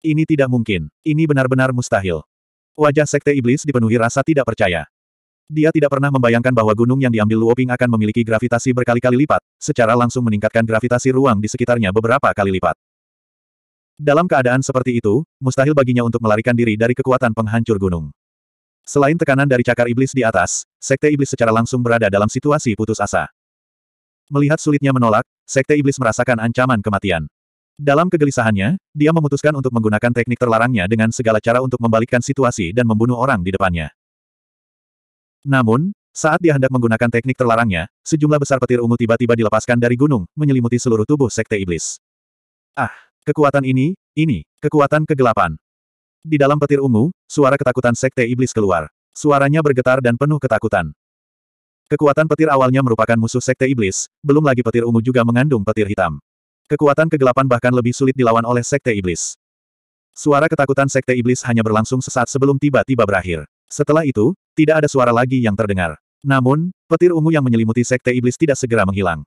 Ini tidak mungkin. Ini benar-benar mustahil. Wajah Sekte Iblis dipenuhi rasa tidak percaya. Dia tidak pernah membayangkan bahwa gunung yang diambil Luoping akan memiliki gravitasi berkali-kali lipat, secara langsung meningkatkan gravitasi ruang di sekitarnya beberapa kali lipat. Dalam keadaan seperti itu, mustahil baginya untuk melarikan diri dari kekuatan penghancur gunung. Selain tekanan dari cakar iblis di atas, Sekte Iblis secara langsung berada dalam situasi putus asa. Melihat sulitnya menolak, Sekte Iblis merasakan ancaman kematian. Dalam kegelisahannya, dia memutuskan untuk menggunakan teknik terlarangnya dengan segala cara untuk membalikkan situasi dan membunuh orang di depannya. Namun, saat dia hendak menggunakan teknik terlarangnya, sejumlah besar petir ungu tiba-tiba dilepaskan dari gunung, menyelimuti seluruh tubuh sekte iblis. Ah, kekuatan ini, ini, kekuatan kegelapan. Di dalam petir ungu, suara ketakutan sekte iblis keluar. Suaranya bergetar dan penuh ketakutan. Kekuatan petir awalnya merupakan musuh sekte iblis, belum lagi petir ungu juga mengandung petir hitam. Kekuatan kegelapan bahkan lebih sulit dilawan oleh sekte iblis. Suara ketakutan sekte iblis hanya berlangsung sesaat sebelum tiba-tiba berakhir. Setelah itu, tidak ada suara lagi yang terdengar. Namun, petir ungu yang menyelimuti sekte iblis tidak segera menghilang.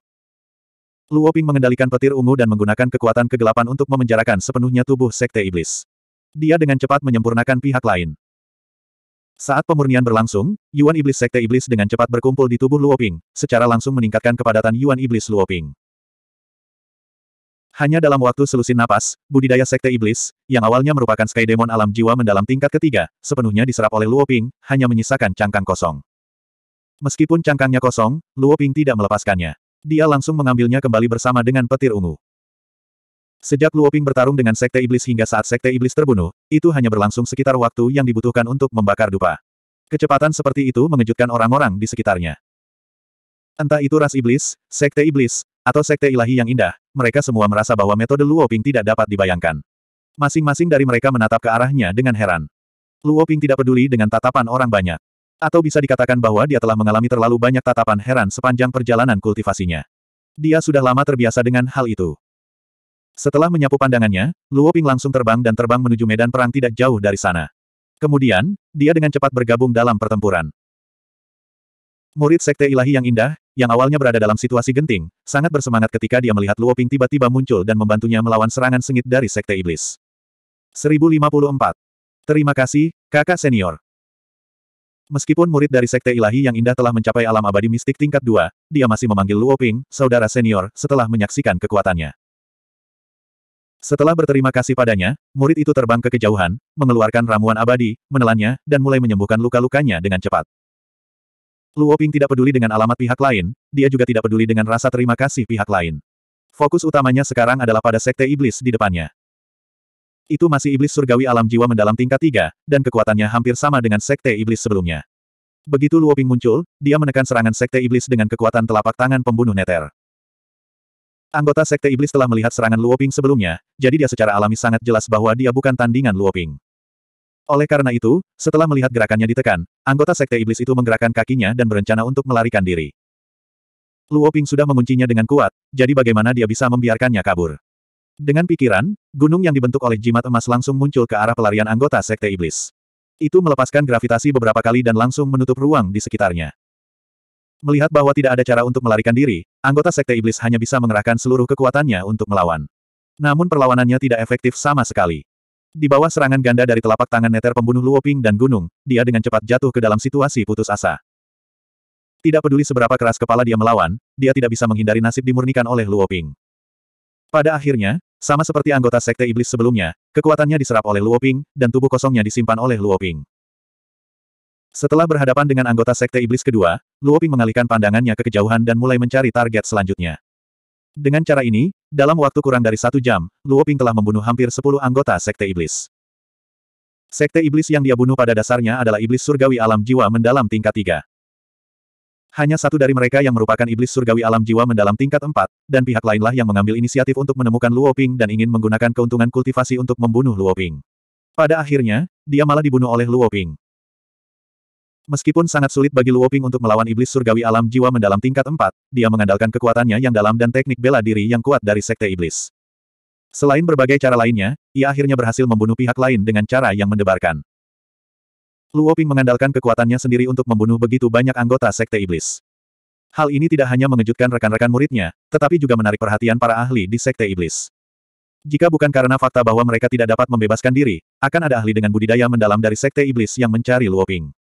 Luoping mengendalikan petir ungu dan menggunakan kekuatan kegelapan untuk memenjarakan sepenuhnya tubuh sekte iblis. Dia dengan cepat menyempurnakan pihak lain. Saat pemurnian berlangsung, Yuan Iblis Sekte Iblis dengan cepat berkumpul di tubuh Luoping, secara langsung meningkatkan kepadatan Yuan Iblis Luoping. Hanya dalam waktu selusin napas, budidaya sekte iblis, yang awalnya merupakan sky demon alam jiwa mendalam tingkat ketiga, sepenuhnya diserap oleh Luo Ping, hanya menyisakan cangkang kosong. Meskipun cangkangnya kosong, Luo Ping tidak melepaskannya. Dia langsung mengambilnya kembali bersama dengan petir ungu. Sejak Luo Ping bertarung dengan sekte iblis hingga saat sekte iblis terbunuh, itu hanya berlangsung sekitar waktu yang dibutuhkan untuk membakar dupa. Kecepatan seperti itu mengejutkan orang-orang di sekitarnya. Entah itu ras iblis, sekte iblis, atau sekte ilahi yang indah, mereka semua merasa bahwa metode Luoping tidak dapat dibayangkan. Masing-masing dari mereka menatap ke arahnya dengan heran. Luoping tidak peduli dengan tatapan orang banyak. Atau bisa dikatakan bahwa dia telah mengalami terlalu banyak tatapan heran sepanjang perjalanan kultivasinya. Dia sudah lama terbiasa dengan hal itu. Setelah menyapu pandangannya, Luoping langsung terbang dan terbang menuju medan perang tidak jauh dari sana. Kemudian, dia dengan cepat bergabung dalam pertempuran. Murid Sekte Ilahi yang indah, yang awalnya berada dalam situasi genting, sangat bersemangat ketika dia melihat Luo Ping tiba-tiba muncul dan membantunya melawan serangan sengit dari Sekte Iblis. 1054. Terima kasih, kakak senior. Meskipun murid dari Sekte Ilahi yang indah telah mencapai alam abadi mistik tingkat 2, dia masih memanggil Luo Ping, saudara senior, setelah menyaksikan kekuatannya. Setelah berterima kasih padanya, murid itu terbang ke kejauhan, mengeluarkan ramuan abadi, menelannya, dan mulai menyembuhkan luka-lukanya dengan cepat. Luo Ping tidak peduli dengan alamat pihak lain, dia juga tidak peduli dengan rasa terima kasih pihak lain. Fokus utamanya sekarang adalah pada sekte iblis di depannya. Itu masih iblis surgawi alam jiwa mendalam tingkat tiga, dan kekuatannya hampir sama dengan sekte iblis sebelumnya. Begitu Luo Ping muncul, dia menekan serangan sekte iblis dengan kekuatan telapak tangan pembunuh neter. Anggota sekte iblis telah melihat serangan Luo Ping sebelumnya, jadi dia secara alami sangat jelas bahwa dia bukan tandingan Luo Ping. Oleh karena itu, setelah melihat gerakannya ditekan, anggota sekte iblis itu menggerakkan kakinya dan berencana untuk melarikan diri. Luo Ping sudah menguncinya dengan kuat, jadi bagaimana dia bisa membiarkannya kabur? Dengan pikiran, gunung yang dibentuk oleh jimat emas langsung muncul ke arah pelarian anggota sekte iblis. Itu melepaskan gravitasi beberapa kali dan langsung menutup ruang di sekitarnya. Melihat bahwa tidak ada cara untuk melarikan diri, anggota sekte iblis hanya bisa mengerahkan seluruh kekuatannya untuk melawan. Namun perlawanannya tidak efektif sama sekali. Di bawah serangan ganda dari telapak tangan neter pembunuh Luoping dan gunung, dia dengan cepat jatuh ke dalam situasi putus asa. Tidak peduli seberapa keras kepala dia melawan, dia tidak bisa menghindari nasib dimurnikan oleh Luoping. Pada akhirnya, sama seperti anggota Sekte Iblis sebelumnya, kekuatannya diserap oleh Luoping, dan tubuh kosongnya disimpan oleh Luoping. Setelah berhadapan dengan anggota Sekte Iblis kedua, Luoping mengalihkan pandangannya ke kejauhan dan mulai mencari target selanjutnya. Dengan cara ini, dalam waktu kurang dari satu jam, Luo Ping telah membunuh hampir sepuluh anggota Sekte Iblis. Sekte Iblis yang dia bunuh pada dasarnya adalah Iblis Surgawi Alam Jiwa Mendalam tingkat tiga. Hanya satu dari mereka yang merupakan Iblis Surgawi Alam Jiwa Mendalam tingkat empat, dan pihak lainlah yang mengambil inisiatif untuk menemukan Luo Ping dan ingin menggunakan keuntungan kultivasi untuk membunuh Luo Ping. Pada akhirnya, dia malah dibunuh oleh Luo Ping. Meskipun sangat sulit bagi Luoping untuk melawan iblis surgawi alam jiwa mendalam tingkat 4, dia mengandalkan kekuatannya yang dalam dan teknik bela diri yang kuat dari sekte iblis. Selain berbagai cara lainnya, ia akhirnya berhasil membunuh pihak lain dengan cara yang mendebarkan. Luoping mengandalkan kekuatannya sendiri untuk membunuh begitu banyak anggota sekte iblis. Hal ini tidak hanya mengejutkan rekan-rekan muridnya, tetapi juga menarik perhatian para ahli di sekte iblis. Jika bukan karena fakta bahwa mereka tidak dapat membebaskan diri, akan ada ahli dengan budidaya mendalam dari sekte iblis yang mencari Luoping.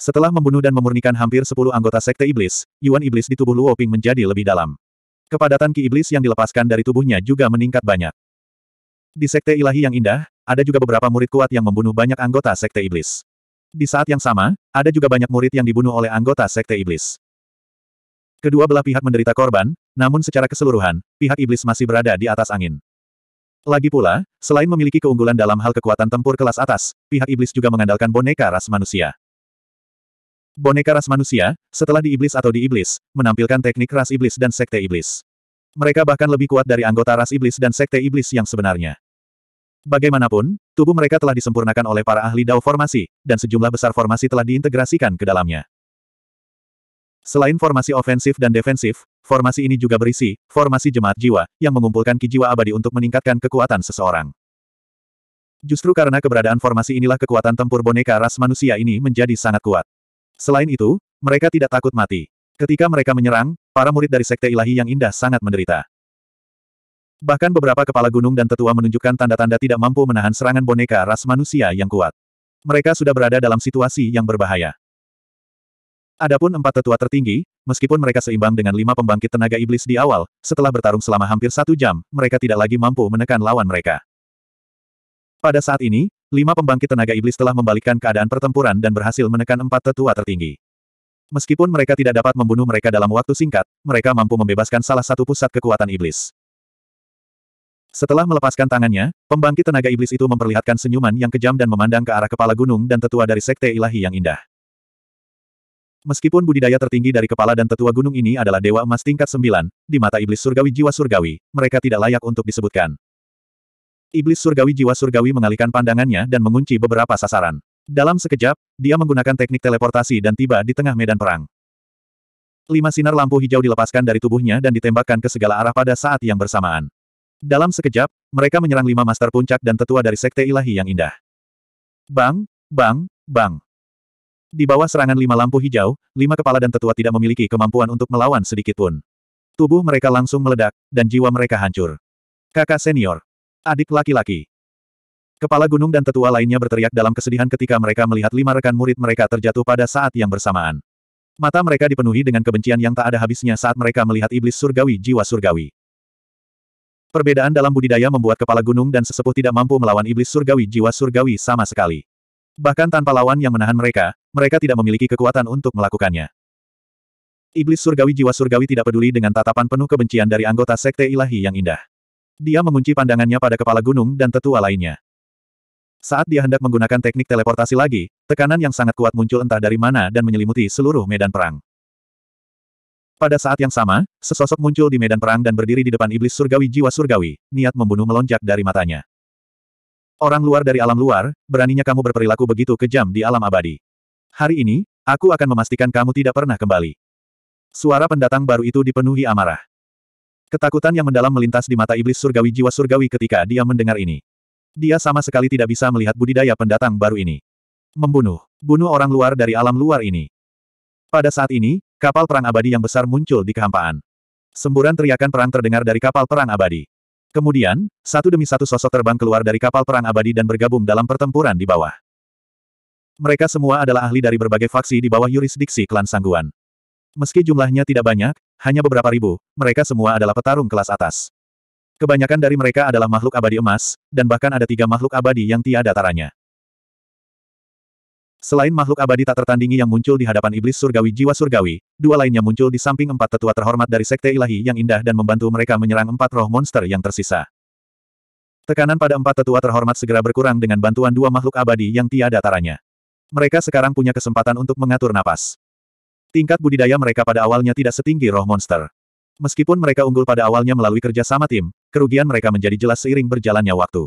Setelah membunuh dan memurnikan hampir sepuluh anggota sekte iblis, Yuan iblis di tubuh Luo Ping menjadi lebih dalam. Kepadatan ki iblis yang dilepaskan dari tubuhnya juga meningkat banyak. Di sekte ilahi yang indah, ada juga beberapa murid kuat yang membunuh banyak anggota sekte iblis. Di saat yang sama, ada juga banyak murid yang dibunuh oleh anggota sekte iblis. Kedua belah pihak menderita korban, namun secara keseluruhan, pihak iblis masih berada di atas angin. Lagi pula, selain memiliki keunggulan dalam hal kekuatan tempur kelas atas, pihak iblis juga mengandalkan boneka ras manusia boneka ras manusia, setelah di iblis atau di iblis, menampilkan teknik ras iblis dan sekte iblis. Mereka bahkan lebih kuat dari anggota ras iblis dan sekte iblis yang sebenarnya. Bagaimanapun, tubuh mereka telah disempurnakan oleh para ahli dao formasi, dan sejumlah besar formasi telah diintegrasikan ke dalamnya. Selain formasi ofensif dan defensif, formasi ini juga berisi formasi jemaat jiwa, yang mengumpulkan ki jiwa abadi untuk meningkatkan kekuatan seseorang. Justru karena keberadaan formasi inilah kekuatan tempur boneka ras manusia ini menjadi sangat kuat. Selain itu, mereka tidak takut mati. Ketika mereka menyerang, para murid dari Sekte Ilahi yang indah sangat menderita. Bahkan beberapa kepala gunung dan tetua menunjukkan tanda-tanda tidak mampu menahan serangan boneka ras manusia yang kuat. Mereka sudah berada dalam situasi yang berbahaya. Adapun empat tetua tertinggi, meskipun mereka seimbang dengan lima pembangkit tenaga iblis di awal, setelah bertarung selama hampir satu jam, mereka tidak lagi mampu menekan lawan mereka. Pada saat ini, Lima pembangkit tenaga iblis telah membalikkan keadaan pertempuran dan berhasil menekan empat tetua tertinggi. Meskipun mereka tidak dapat membunuh mereka dalam waktu singkat, mereka mampu membebaskan salah satu pusat kekuatan iblis. Setelah melepaskan tangannya, pembangkit tenaga iblis itu memperlihatkan senyuman yang kejam dan memandang ke arah kepala gunung dan tetua dari sekte ilahi yang indah. Meskipun budidaya tertinggi dari kepala dan tetua gunung ini adalah dewa emas tingkat sembilan, di mata iblis surgawi jiwa surgawi, mereka tidak layak untuk disebutkan. Iblis surgawi jiwa surgawi mengalihkan pandangannya dan mengunci beberapa sasaran. Dalam sekejap, dia menggunakan teknik teleportasi dan tiba di tengah medan perang. Lima sinar lampu hijau dilepaskan dari tubuhnya dan ditembakkan ke segala arah pada saat yang bersamaan. Dalam sekejap, mereka menyerang lima master puncak dan tetua dari sekte ilahi yang indah. Bang, bang, bang. Di bawah serangan lima lampu hijau, lima kepala dan tetua tidak memiliki kemampuan untuk melawan sedikitpun. Tubuh mereka langsung meledak, dan jiwa mereka hancur. Kakak senior, Adik laki-laki. Kepala gunung dan tetua lainnya berteriak dalam kesedihan ketika mereka melihat lima rekan murid mereka terjatuh pada saat yang bersamaan. Mata mereka dipenuhi dengan kebencian yang tak ada habisnya saat mereka melihat iblis surgawi jiwa surgawi. Perbedaan dalam budidaya membuat kepala gunung dan sesepuh tidak mampu melawan iblis surgawi jiwa surgawi sama sekali. Bahkan tanpa lawan yang menahan mereka, mereka tidak memiliki kekuatan untuk melakukannya. Iblis surgawi jiwa surgawi tidak peduli dengan tatapan penuh kebencian dari anggota sekte ilahi yang indah. Dia mengunci pandangannya pada kepala gunung dan tetua lainnya. Saat dia hendak menggunakan teknik teleportasi lagi, tekanan yang sangat kuat muncul entah dari mana dan menyelimuti seluruh medan perang. Pada saat yang sama, sesosok muncul di medan perang dan berdiri di depan iblis surgawi jiwa surgawi, niat membunuh melonjak dari matanya. Orang luar dari alam luar, beraninya kamu berperilaku begitu kejam di alam abadi. Hari ini, aku akan memastikan kamu tidak pernah kembali. Suara pendatang baru itu dipenuhi amarah. Ketakutan yang mendalam melintas di mata iblis surgawi jiwa surgawi ketika dia mendengar ini. Dia sama sekali tidak bisa melihat budidaya pendatang baru ini. Membunuh. Bunuh orang luar dari alam luar ini. Pada saat ini, kapal perang abadi yang besar muncul di kehampaan. Semburan teriakan perang terdengar dari kapal perang abadi. Kemudian, satu demi satu sosok terbang keluar dari kapal perang abadi dan bergabung dalam pertempuran di bawah. Mereka semua adalah ahli dari berbagai faksi di bawah yurisdiksi klan Sangguan. Meski jumlahnya tidak banyak, hanya beberapa ribu, mereka semua adalah petarung kelas atas. Kebanyakan dari mereka adalah makhluk abadi emas, dan bahkan ada tiga makhluk abadi yang tiada taranya. Selain makhluk abadi tak tertandingi yang muncul di hadapan iblis surgawi jiwa surgawi, dua lainnya muncul di samping empat tetua terhormat dari sekte ilahi yang indah dan membantu mereka menyerang empat roh monster yang tersisa. Tekanan pada empat tetua terhormat segera berkurang dengan bantuan dua makhluk abadi yang tiada taranya. Mereka sekarang punya kesempatan untuk mengatur napas. Tingkat budidaya mereka pada awalnya tidak setinggi roh monster. Meskipun mereka unggul pada awalnya melalui kerja sama tim, kerugian mereka menjadi jelas seiring berjalannya waktu.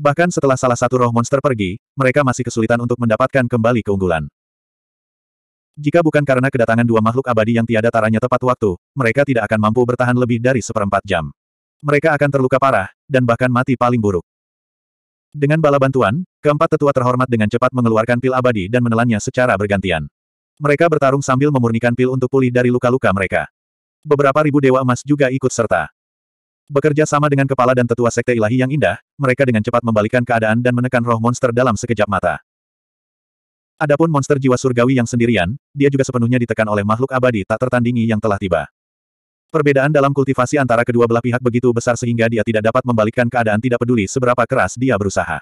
Bahkan setelah salah satu roh monster pergi, mereka masih kesulitan untuk mendapatkan kembali keunggulan. Jika bukan karena kedatangan dua makhluk abadi yang tiada taranya tepat waktu, mereka tidak akan mampu bertahan lebih dari seperempat jam. Mereka akan terluka parah, dan bahkan mati paling buruk. Dengan bala bantuan, keempat tetua terhormat dengan cepat mengeluarkan pil abadi dan menelannya secara bergantian. Mereka bertarung sambil memurnikan pil untuk pulih dari luka-luka mereka. Beberapa ribu dewa emas juga ikut serta. Bekerja sama dengan kepala dan tetua sekte ilahi yang indah, mereka dengan cepat membalikan keadaan dan menekan roh monster dalam sekejap mata. Adapun monster jiwa surgawi yang sendirian, dia juga sepenuhnya ditekan oleh makhluk abadi tak tertandingi yang telah tiba. Perbedaan dalam kultivasi antara kedua belah pihak begitu besar sehingga dia tidak dapat membalikkan keadaan tidak peduli seberapa keras dia berusaha.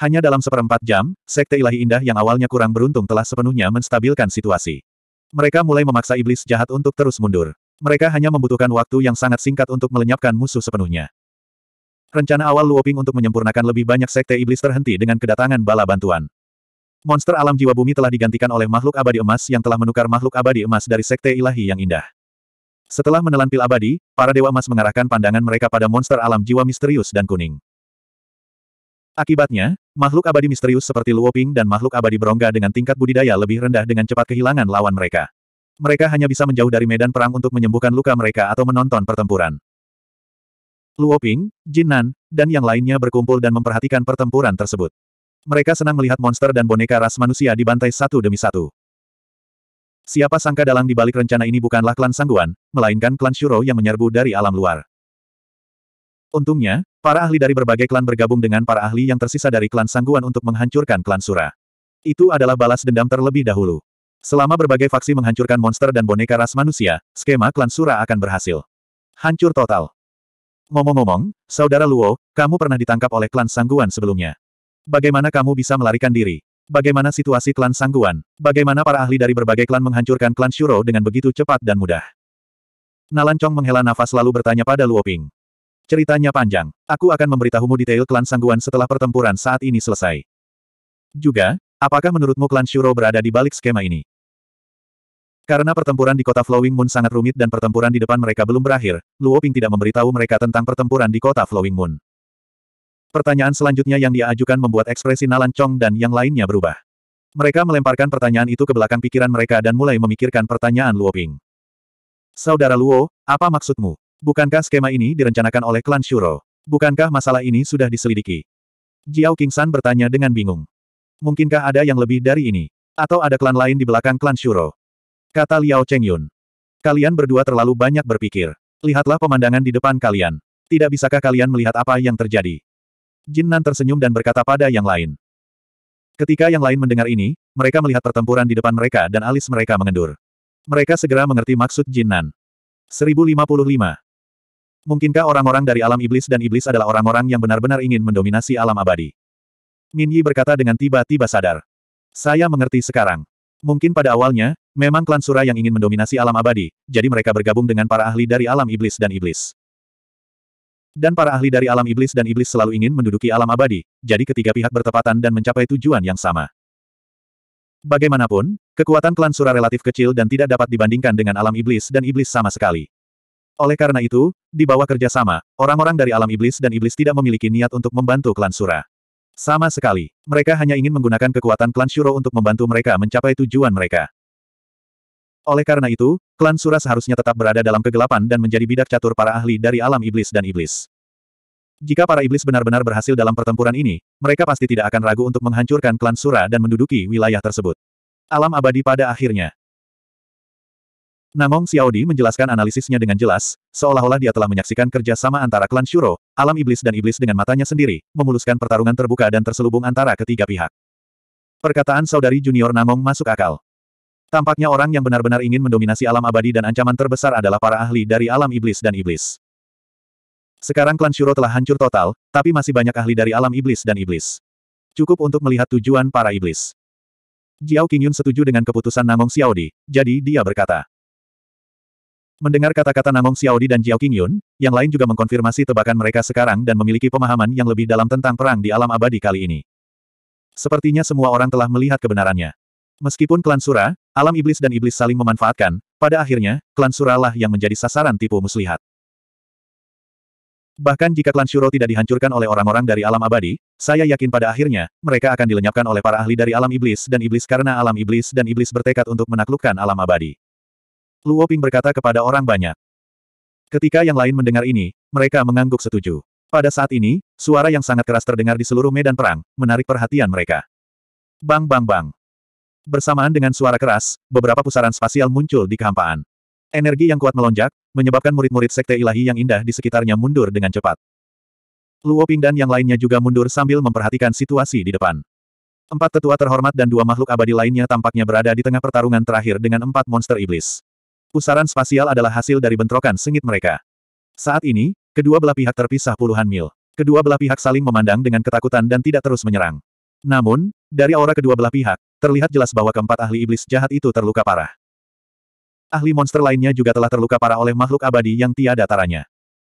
Hanya dalam seperempat jam, Sekte Ilahi Indah yang awalnya kurang beruntung telah sepenuhnya menstabilkan situasi. Mereka mulai memaksa iblis jahat untuk terus mundur. Mereka hanya membutuhkan waktu yang sangat singkat untuk melenyapkan musuh sepenuhnya. Rencana awal Luoping untuk menyempurnakan lebih banyak Sekte Iblis terhenti dengan kedatangan bala bantuan. Monster alam jiwa bumi telah digantikan oleh makhluk abadi emas yang telah menukar makhluk abadi emas dari Sekte Ilahi yang indah. Setelah menelan pil abadi, para dewa emas mengarahkan pandangan mereka pada monster alam jiwa misterius dan kuning. Akibatnya, makhluk abadi misterius seperti Luoping dan makhluk abadi berongga dengan tingkat budidaya lebih rendah dengan cepat kehilangan lawan mereka. Mereka hanya bisa menjauh dari medan perang untuk menyembuhkan luka mereka atau menonton pertempuran. Luoping, Jinan, dan yang lainnya berkumpul dan memperhatikan pertempuran tersebut. Mereka senang melihat monster dan boneka ras manusia dibantai satu demi satu. Siapa sangka dalang di balik rencana ini bukanlah klan Sangguan, melainkan klan Shuro yang menyerbu dari alam luar. Untungnya, para ahli dari berbagai klan bergabung dengan para ahli yang tersisa dari klan Sangguan untuk menghancurkan klan Sura. Itu adalah balas dendam terlebih dahulu. Selama berbagai faksi menghancurkan monster dan boneka ras manusia, skema klan Sura akan berhasil. Hancur total. Ngomong-ngomong, Saudara Luo, kamu pernah ditangkap oleh klan Sangguan sebelumnya. Bagaimana kamu bisa melarikan diri? Bagaimana situasi klan Sangguan? Bagaimana para ahli dari berbagai klan menghancurkan klan Shuro dengan begitu cepat dan mudah? Nalancong menghela nafas lalu bertanya pada Luo Ping. Ceritanya panjang. Aku akan memberitahumu detail klan Sangguan setelah pertempuran saat ini selesai. Juga, apakah menurutmu klan Shuro berada di balik skema ini? Karena pertempuran di kota Flowing Moon sangat rumit dan pertempuran di depan mereka belum berakhir, Luo Ping tidak memberitahu mereka tentang pertempuran di kota Flowing Moon. Pertanyaan selanjutnya yang dia ajukan membuat ekspresi Nalan Chong dan yang lainnya berubah. Mereka melemparkan pertanyaan itu ke belakang pikiran mereka dan mulai memikirkan pertanyaan Luo Ping. Saudara Luo, apa maksudmu? Bukankah skema ini direncanakan oleh klan Shuro? Bukankah masalah ini sudah diselidiki? Jiao Qingshan bertanya dengan bingung. Mungkinkah ada yang lebih dari ini? Atau ada klan lain di belakang klan Shuro? Kata Liao Chengyun. Kalian berdua terlalu banyak berpikir. Lihatlah pemandangan di depan kalian. Tidak bisakah kalian melihat apa yang terjadi? Jinnan tersenyum dan berkata pada yang lain. Ketika yang lain mendengar ini, mereka melihat pertempuran di depan mereka dan alis mereka mengendur. Mereka segera mengerti maksud Jinnan. 1055 Mungkinkah orang-orang dari alam iblis dan iblis adalah orang-orang yang benar-benar ingin mendominasi alam abadi? Min Yi berkata dengan tiba-tiba sadar. Saya mengerti sekarang. Mungkin pada awalnya, memang klan Sura yang ingin mendominasi alam abadi, jadi mereka bergabung dengan para ahli dari alam iblis dan iblis. Dan para ahli dari alam iblis dan iblis selalu ingin menduduki alam abadi, jadi ketiga pihak bertepatan dan mencapai tujuan yang sama. Bagaimanapun, kekuatan klan Sura relatif kecil dan tidak dapat dibandingkan dengan alam iblis dan iblis sama sekali. Oleh karena itu, di bawah kerjasama, orang-orang dari alam iblis dan iblis tidak memiliki niat untuk membantu klan Sura. Sama sekali, mereka hanya ingin menggunakan kekuatan klan Shuro untuk membantu mereka mencapai tujuan mereka. Oleh karena itu, klan Sura seharusnya tetap berada dalam kegelapan dan menjadi bidak catur para ahli dari alam iblis dan iblis. Jika para iblis benar-benar berhasil dalam pertempuran ini, mereka pasti tidak akan ragu untuk menghancurkan klan Sura dan menduduki wilayah tersebut. Alam abadi pada akhirnya. Namong Xiaodi menjelaskan analisisnya dengan jelas, seolah-olah dia telah menyaksikan kerja sama antara klan Shuro, alam iblis dan iblis dengan matanya sendiri, memuluskan pertarungan terbuka dan terselubung antara ketiga pihak. Perkataan saudari junior Namong masuk akal. Tampaknya orang yang benar-benar ingin mendominasi alam abadi dan ancaman terbesar adalah para ahli dari alam iblis dan iblis. Sekarang klan Shuro telah hancur total, tapi masih banyak ahli dari alam iblis dan iblis. Cukup untuk melihat tujuan para iblis. Jiao Qingyun setuju dengan keputusan Namong Xiaodi, jadi dia berkata, Mendengar kata-kata Namong Xiaodi dan Jiao Qingyun, yang lain juga mengkonfirmasi tebakan mereka sekarang dan memiliki pemahaman yang lebih dalam tentang perang di alam abadi kali ini. Sepertinya semua orang telah melihat kebenarannya. Meskipun klan Sura, alam iblis dan iblis saling memanfaatkan, pada akhirnya, klan Sura lah yang menjadi sasaran tipu muslihat. Bahkan jika klan Shuro tidak dihancurkan oleh orang-orang dari alam abadi, saya yakin pada akhirnya, mereka akan dilenyapkan oleh para ahli dari alam iblis dan iblis karena alam iblis dan iblis bertekad untuk menaklukkan alam abadi. Luo Ping berkata kepada orang banyak. Ketika yang lain mendengar ini, mereka mengangguk setuju. Pada saat ini, suara yang sangat keras terdengar di seluruh medan perang, menarik perhatian mereka. Bang bang bang. Bersamaan dengan suara keras, beberapa pusaran spasial muncul di kehampaan. Energi yang kuat melonjak, menyebabkan murid-murid sekte ilahi yang indah di sekitarnya mundur dengan cepat. Luo Ping dan yang lainnya juga mundur sambil memperhatikan situasi di depan. Empat tetua terhormat dan dua makhluk abadi lainnya tampaknya berada di tengah pertarungan terakhir dengan empat monster iblis. Pusaran spasial adalah hasil dari bentrokan sengit mereka. Saat ini, kedua belah pihak terpisah puluhan mil. Kedua belah pihak saling memandang dengan ketakutan dan tidak terus menyerang. Namun, dari aura kedua belah pihak, terlihat jelas bahwa keempat ahli iblis jahat itu terluka parah. Ahli monster lainnya juga telah terluka parah oleh makhluk abadi yang tiada taranya.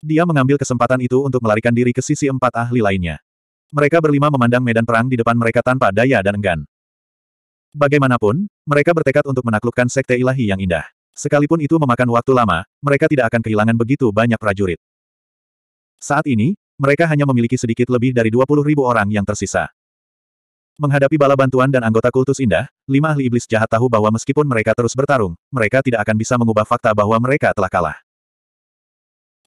Dia mengambil kesempatan itu untuk melarikan diri ke sisi empat ahli lainnya. Mereka berlima memandang medan perang di depan mereka tanpa daya dan enggan. Bagaimanapun, mereka bertekad untuk menaklukkan sekte ilahi yang indah. Sekalipun itu memakan waktu lama, mereka tidak akan kehilangan begitu banyak prajurit. Saat ini, mereka hanya memiliki sedikit lebih dari 20 ribu orang yang tersisa. Menghadapi bala bantuan dan anggota kultus indah, lima ahli iblis jahat tahu bahwa meskipun mereka terus bertarung, mereka tidak akan bisa mengubah fakta bahwa mereka telah kalah.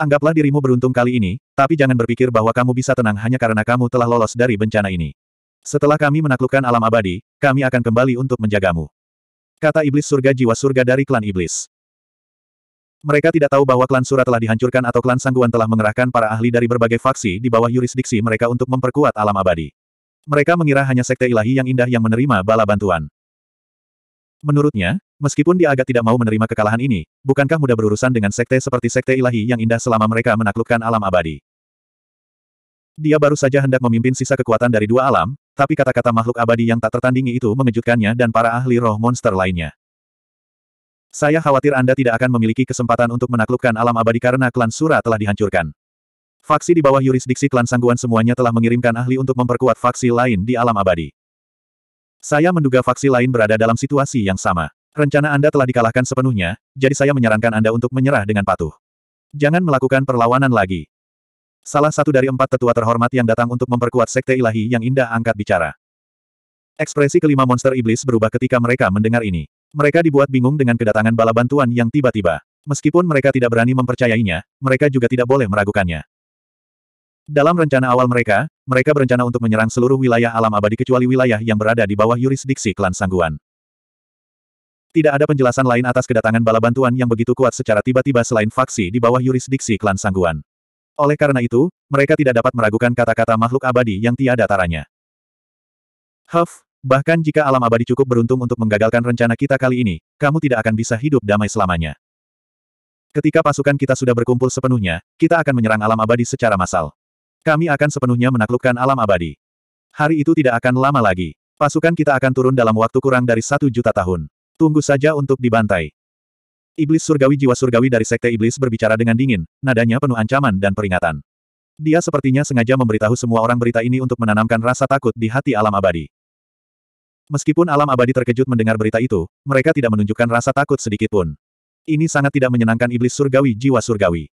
Anggaplah dirimu beruntung kali ini, tapi jangan berpikir bahwa kamu bisa tenang hanya karena kamu telah lolos dari bencana ini. Setelah kami menaklukkan alam abadi, kami akan kembali untuk menjagamu. Kata iblis surga jiwa surga dari klan iblis. Mereka tidak tahu bahwa klan Sura telah dihancurkan atau klan Sangguan telah mengerahkan para ahli dari berbagai faksi di bawah yurisdiksi mereka untuk memperkuat alam abadi. Mereka mengira hanya sekte ilahi yang indah yang menerima bala bantuan. Menurutnya, meskipun dia agak tidak mau menerima kekalahan ini, bukankah mudah berurusan dengan sekte seperti sekte ilahi yang indah selama mereka menaklukkan alam abadi? Dia baru saja hendak memimpin sisa kekuatan dari dua alam, tapi kata-kata makhluk abadi yang tak tertandingi itu mengejutkannya dan para ahli roh monster lainnya. Saya khawatir Anda tidak akan memiliki kesempatan untuk menaklukkan alam abadi karena klan Sura telah dihancurkan. Faksi di bawah yurisdiksi klan Sangguan semuanya telah mengirimkan ahli untuk memperkuat faksi lain di alam abadi. Saya menduga faksi lain berada dalam situasi yang sama. Rencana Anda telah dikalahkan sepenuhnya, jadi saya menyarankan Anda untuk menyerah dengan patuh. Jangan melakukan perlawanan lagi. Salah satu dari empat tetua terhormat yang datang untuk memperkuat sekte ilahi yang indah angkat bicara. Ekspresi kelima monster iblis berubah ketika mereka mendengar ini. Mereka dibuat bingung dengan kedatangan bala bantuan yang tiba-tiba. Meskipun mereka tidak berani mempercayainya, mereka juga tidak boleh meragukannya. Dalam rencana awal mereka, mereka berencana untuk menyerang seluruh wilayah alam abadi kecuali wilayah yang berada di bawah yurisdiksi klan Sangguan. Tidak ada penjelasan lain atas kedatangan bala bantuan yang begitu kuat secara tiba-tiba selain faksi di bawah yurisdiksi klan Sangguan. Oleh karena itu, mereka tidak dapat meragukan kata-kata makhluk abadi yang tiada taranya. Huff, bahkan jika alam abadi cukup beruntung untuk menggagalkan rencana kita kali ini, kamu tidak akan bisa hidup damai selamanya. Ketika pasukan kita sudah berkumpul sepenuhnya, kita akan menyerang alam abadi secara massal. Kami akan sepenuhnya menaklukkan alam abadi. Hari itu tidak akan lama lagi. Pasukan kita akan turun dalam waktu kurang dari satu juta tahun. Tunggu saja untuk dibantai. Iblis surgawi jiwa surgawi dari Sekte Iblis berbicara dengan dingin, nadanya penuh ancaman dan peringatan. Dia sepertinya sengaja memberitahu semua orang berita ini untuk menanamkan rasa takut di hati alam abadi. Meskipun alam abadi terkejut mendengar berita itu, mereka tidak menunjukkan rasa takut sedikitpun. Ini sangat tidak menyenangkan iblis surgawi jiwa surgawi.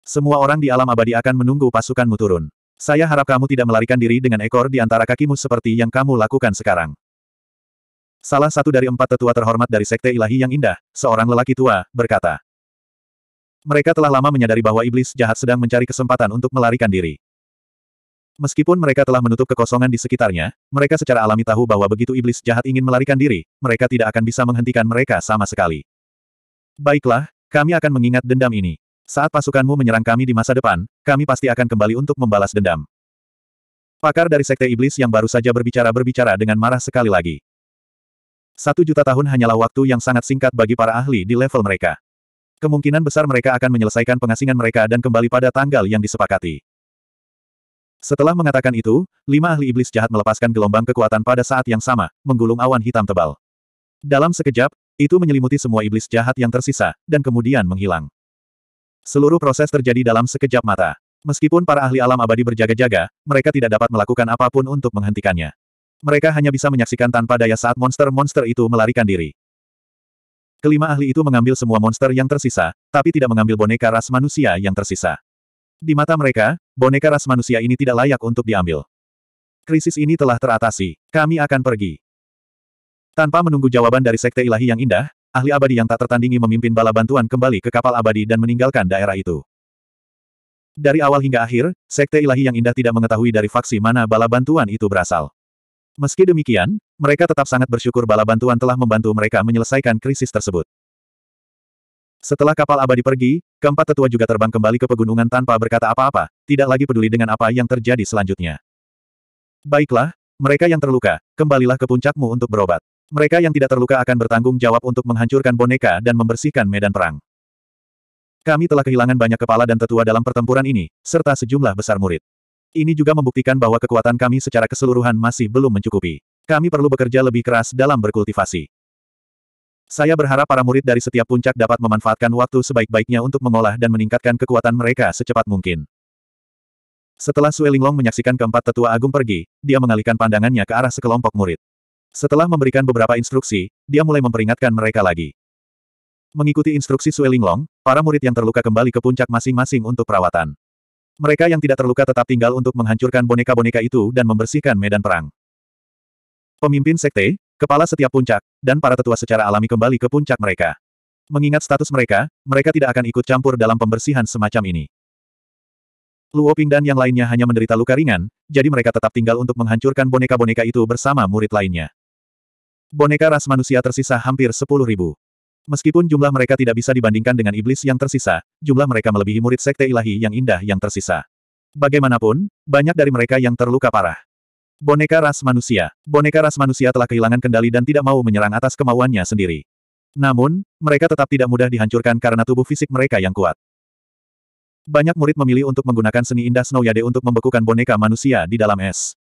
Semua orang di alam abadi akan menunggu pasukanmu turun. Saya harap kamu tidak melarikan diri dengan ekor di antara kakimu seperti yang kamu lakukan sekarang. Salah satu dari empat tetua terhormat dari Sekte Ilahi yang indah, seorang lelaki tua, berkata. Mereka telah lama menyadari bahwa iblis jahat sedang mencari kesempatan untuk melarikan diri. Meskipun mereka telah menutup kekosongan di sekitarnya, mereka secara alami tahu bahwa begitu iblis jahat ingin melarikan diri, mereka tidak akan bisa menghentikan mereka sama sekali. Baiklah, kami akan mengingat dendam ini. Saat pasukanmu menyerang kami di masa depan, kami pasti akan kembali untuk membalas dendam. Pakar dari Sekte Iblis yang baru saja berbicara-berbicara dengan marah sekali lagi. Satu juta tahun hanyalah waktu yang sangat singkat bagi para ahli di level mereka. Kemungkinan besar mereka akan menyelesaikan pengasingan mereka dan kembali pada tanggal yang disepakati. Setelah mengatakan itu, lima ahli iblis jahat melepaskan gelombang kekuatan pada saat yang sama, menggulung awan hitam tebal. Dalam sekejap, itu menyelimuti semua iblis jahat yang tersisa, dan kemudian menghilang. Seluruh proses terjadi dalam sekejap mata. Meskipun para ahli alam abadi berjaga-jaga, mereka tidak dapat melakukan apapun untuk menghentikannya. Mereka hanya bisa menyaksikan tanpa daya saat monster-monster itu melarikan diri. Kelima ahli itu mengambil semua monster yang tersisa, tapi tidak mengambil boneka ras manusia yang tersisa. Di mata mereka, boneka ras manusia ini tidak layak untuk diambil. Krisis ini telah teratasi. Kami akan pergi. Tanpa menunggu jawaban dari Sekte Ilahi yang indah, ahli abadi yang tak tertandingi memimpin bala bantuan kembali ke kapal abadi dan meninggalkan daerah itu. Dari awal hingga akhir, Sekte Ilahi yang indah tidak mengetahui dari faksi mana bala bantuan itu berasal. Meski demikian, mereka tetap sangat bersyukur bala bantuan telah membantu mereka menyelesaikan krisis tersebut. Setelah kapal abadi pergi, keempat tetua juga terbang kembali ke pegunungan tanpa berkata apa-apa, tidak lagi peduli dengan apa yang terjadi selanjutnya. Baiklah, mereka yang terluka, kembalilah ke puncakmu untuk berobat. Mereka yang tidak terluka akan bertanggung jawab untuk menghancurkan boneka dan membersihkan medan perang. Kami telah kehilangan banyak kepala dan tetua dalam pertempuran ini, serta sejumlah besar murid. Ini juga membuktikan bahwa kekuatan kami secara keseluruhan masih belum mencukupi. Kami perlu bekerja lebih keras dalam berkultivasi. Saya berharap para murid dari setiap puncak dapat memanfaatkan waktu sebaik-baiknya untuk mengolah dan meningkatkan kekuatan mereka secepat mungkin. Setelah Suelinglong menyaksikan keempat tetua agung pergi, dia mengalihkan pandangannya ke arah sekelompok murid. Setelah memberikan beberapa instruksi, dia mulai memperingatkan mereka lagi. Mengikuti instruksi Suelinglong, para murid yang terluka kembali ke puncak masing-masing untuk perawatan. Mereka yang tidak terluka tetap tinggal untuk menghancurkan boneka-boneka itu dan membersihkan medan perang. Pemimpin sekte, kepala setiap puncak, dan para tetua secara alami kembali ke puncak mereka. Mengingat status mereka, mereka tidak akan ikut campur dalam pembersihan semacam ini. Luo Ping dan yang lainnya hanya menderita luka ringan, jadi mereka tetap tinggal untuk menghancurkan boneka-boneka itu bersama murid lainnya. Boneka ras manusia tersisa hampir sepuluh ribu. Meskipun jumlah mereka tidak bisa dibandingkan dengan iblis yang tersisa, jumlah mereka melebihi murid sekte ilahi yang indah yang tersisa. Bagaimanapun, banyak dari mereka yang terluka parah. Boneka ras manusia. Boneka ras manusia telah kehilangan kendali dan tidak mau menyerang atas kemauannya sendiri. Namun, mereka tetap tidak mudah dihancurkan karena tubuh fisik mereka yang kuat. Banyak murid memilih untuk menggunakan seni indah Snow Yade untuk membekukan boneka manusia di dalam es.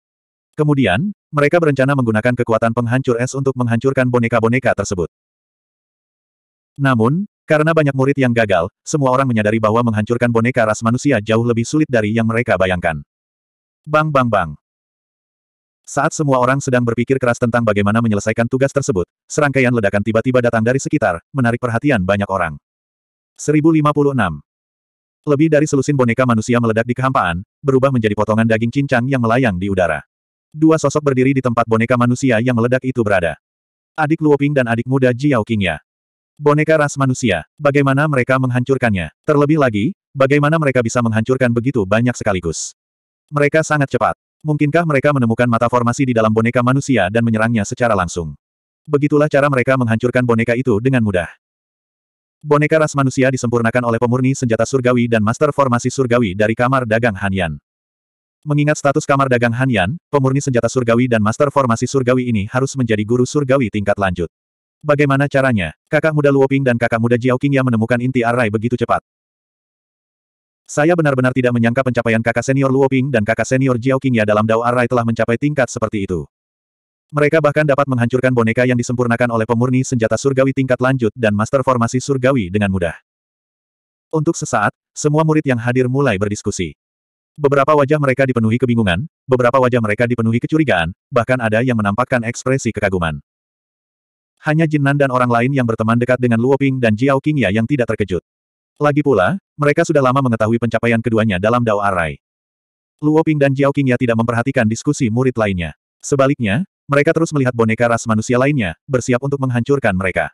Kemudian, mereka berencana menggunakan kekuatan penghancur es untuk menghancurkan boneka-boneka tersebut. Namun, karena banyak murid yang gagal, semua orang menyadari bahwa menghancurkan boneka ras manusia jauh lebih sulit dari yang mereka bayangkan. Bang bang bang. Saat semua orang sedang berpikir keras tentang bagaimana menyelesaikan tugas tersebut, serangkaian ledakan tiba-tiba datang dari sekitar, menarik perhatian banyak orang. 1056. Lebih dari selusin boneka manusia meledak di kehampaan, berubah menjadi potongan daging cincang yang melayang di udara. Dua sosok berdiri di tempat boneka manusia yang meledak itu berada. Adik Luoping dan adik muda Jiao Qingya. Boneka ras manusia, bagaimana mereka menghancurkannya? Terlebih lagi, bagaimana mereka bisa menghancurkan begitu banyak sekaligus? Mereka sangat cepat. Mungkinkah mereka menemukan mata formasi di dalam boneka manusia dan menyerangnya secara langsung? Begitulah cara mereka menghancurkan boneka itu dengan mudah. Boneka ras manusia disempurnakan oleh pemurni senjata surgawi dan master formasi surgawi dari kamar dagang Hanyan. Mengingat status kamar dagang Hanyan, pemurni senjata surgawi dan master formasi surgawi ini harus menjadi guru surgawi tingkat lanjut. Bagaimana caranya? Kakak muda Luoping dan kakak muda Jiao yang menemukan inti arai begitu cepat. Saya benar-benar tidak menyangka pencapaian kakak senior Luoping dan kakak senior Jiao Qingya dalam dao arai telah mencapai tingkat seperti itu. Mereka bahkan dapat menghancurkan boneka yang disempurnakan oleh pemurni senjata surgawi tingkat lanjut dan master formasi surgawi dengan mudah. Untuk sesaat, semua murid yang hadir mulai berdiskusi. Beberapa wajah mereka dipenuhi kebingungan, beberapa wajah mereka dipenuhi kecurigaan, bahkan ada yang menampakkan ekspresi kekaguman hanya Jinnan dan orang lain yang berteman dekat dengan Luo Ping dan Jiao Qingya yang tidak terkejut. Lagi pula, mereka sudah lama mengetahui pencapaian keduanya dalam Dao Arai. Luo Ping dan Jiao Qingya tidak memperhatikan diskusi murid lainnya. Sebaliknya, mereka terus melihat boneka ras manusia lainnya, bersiap untuk menghancurkan mereka.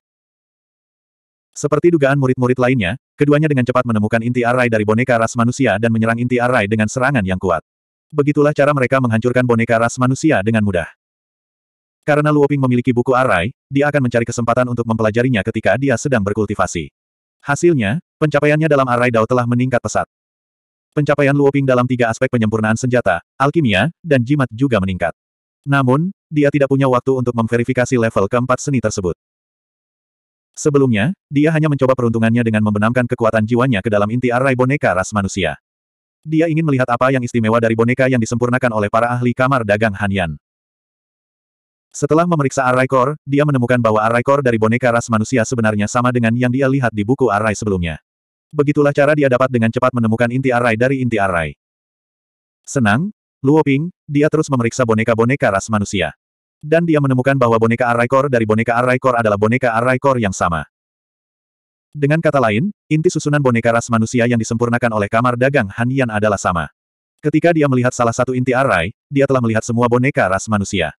Seperti dugaan murid-murid lainnya, keduanya dengan cepat menemukan inti arai dari boneka ras manusia dan menyerang inti arai dengan serangan yang kuat. Begitulah cara mereka menghancurkan boneka ras manusia dengan mudah. Karena Luoping memiliki buku arai, dia akan mencari kesempatan untuk mempelajarinya ketika dia sedang berkultivasi. Hasilnya, pencapaiannya dalam arai Dao telah meningkat pesat. Pencapaian Luoping dalam tiga aspek penyempurnaan senjata, alkimia, dan jimat juga meningkat. Namun, dia tidak punya waktu untuk memverifikasi level keempat seni tersebut. Sebelumnya, dia hanya mencoba peruntungannya dengan membenamkan kekuatan jiwanya ke dalam inti arai boneka ras manusia. Dia ingin melihat apa yang istimewa dari boneka yang disempurnakan oleh para ahli kamar dagang Hanian. Setelah memeriksa arai core, dia menemukan bahwa arai core dari boneka ras manusia sebenarnya sama dengan yang dia lihat di buku arai sebelumnya. Begitulah cara dia dapat dengan cepat menemukan inti arai dari inti arai. Senang, Luoping, dia terus memeriksa boneka-boneka ras manusia. Dan dia menemukan bahwa boneka arai core dari boneka arai core adalah boneka arai core yang sama. Dengan kata lain, inti susunan boneka ras manusia yang disempurnakan oleh kamar dagang Han adalah sama. Ketika dia melihat salah satu inti arai, dia telah melihat semua boneka ras manusia.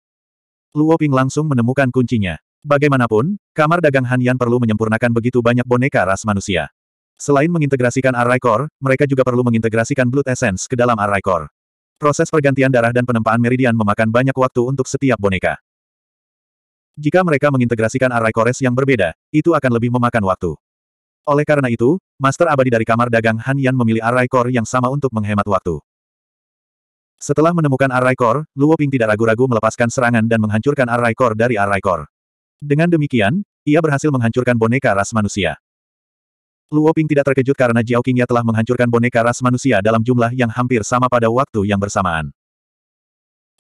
Luo Ping langsung menemukan kuncinya. Bagaimanapun, kamar dagang Han Yan perlu menyempurnakan begitu banyak boneka ras manusia. Selain mengintegrasikan Array Core, mereka juga perlu mengintegrasikan Blood Essence ke dalam Array Core. Proses pergantian darah dan penempaan meridian memakan banyak waktu untuk setiap boneka. Jika mereka mengintegrasikan Array Cores yang berbeda, itu akan lebih memakan waktu. Oleh karena itu, Master Abadi dari kamar dagang Han Yan memilih Array Core yang sama untuk menghemat waktu. Setelah menemukan Array Core, Luo Ping tidak ragu-ragu melepaskan serangan dan menghancurkan Array Core dari Array Core. Dengan demikian, ia berhasil menghancurkan boneka ras manusia. Luo Ping tidak terkejut karena Jiao Qingya telah menghancurkan boneka ras manusia dalam jumlah yang hampir sama pada waktu yang bersamaan.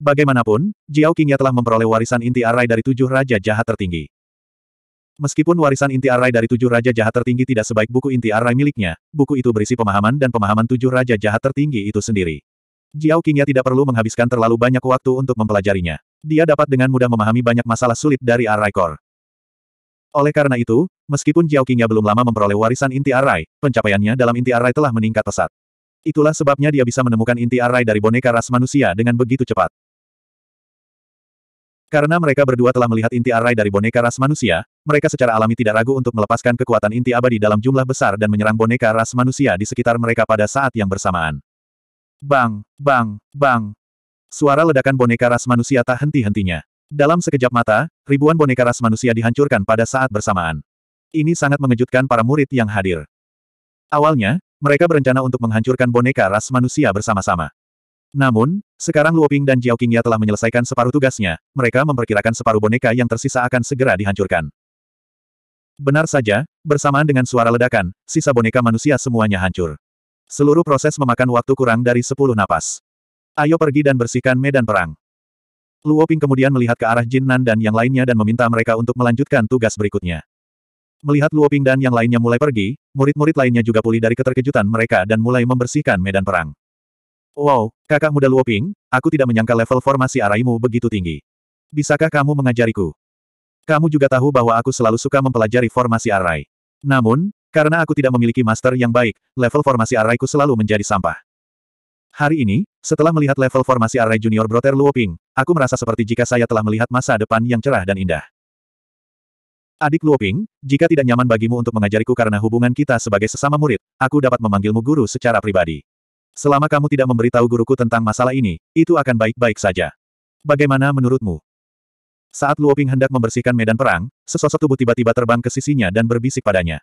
Bagaimanapun, Jiao Qingya telah memperoleh warisan inti arai dari tujuh raja jahat tertinggi. Meskipun warisan inti arai dari tujuh raja jahat tertinggi tidak sebaik buku inti arai miliknya, buku itu berisi pemahaman dan pemahaman tujuh raja jahat tertinggi itu sendiri. Jiao Qingya tidak perlu menghabiskan terlalu banyak waktu untuk mempelajarinya. Dia dapat dengan mudah memahami banyak masalah sulit dari Arai Core. Oleh karena itu, meskipun Jiao Qingya belum lama memperoleh warisan inti Arai, pencapaiannya dalam inti Arai telah meningkat pesat. Itulah sebabnya dia bisa menemukan inti Arai dari boneka ras manusia dengan begitu cepat. Karena mereka berdua telah melihat inti Arai dari boneka ras manusia, mereka secara alami tidak ragu untuk melepaskan kekuatan inti abadi dalam jumlah besar dan menyerang boneka ras manusia di sekitar mereka pada saat yang bersamaan. Bang, bang, bang. Suara ledakan boneka ras manusia tak henti-hentinya. Dalam sekejap mata, ribuan boneka ras manusia dihancurkan pada saat bersamaan. Ini sangat mengejutkan para murid yang hadir. Awalnya, mereka berencana untuk menghancurkan boneka ras manusia bersama-sama. Namun, sekarang Luoping dan Jiao Qingya telah menyelesaikan separuh tugasnya, mereka memperkirakan separuh boneka yang tersisa akan segera dihancurkan. Benar saja, bersamaan dengan suara ledakan, sisa boneka manusia semuanya hancur. Seluruh proses memakan waktu kurang dari sepuluh napas. Ayo pergi dan bersihkan medan perang. Luo Ping kemudian melihat ke arah Jin Nan dan yang lainnya dan meminta mereka untuk melanjutkan tugas berikutnya. Melihat Luo Ping dan yang lainnya mulai pergi, murid-murid lainnya juga pulih dari keterkejutan mereka dan mulai membersihkan medan perang. Wow, kakak muda Luo Ping, aku tidak menyangka level formasi araimu begitu tinggi. Bisakah kamu mengajariku? Kamu juga tahu bahwa aku selalu suka mempelajari formasi arai. Namun, karena aku tidak memiliki master yang baik, level formasi arrayku selalu menjadi sampah. Hari ini, setelah melihat level formasi array junior Brother Luoping, aku merasa seperti jika saya telah melihat masa depan yang cerah dan indah. Adik Luoping, jika tidak nyaman bagimu untuk mengajariku karena hubungan kita sebagai sesama murid, aku dapat memanggilmu guru secara pribadi. Selama kamu tidak memberitahu guruku tentang masalah ini, itu akan baik-baik saja. Bagaimana menurutmu? Saat Luoping hendak membersihkan medan perang, sesosok tubuh tiba-tiba terbang ke sisinya dan berbisik padanya.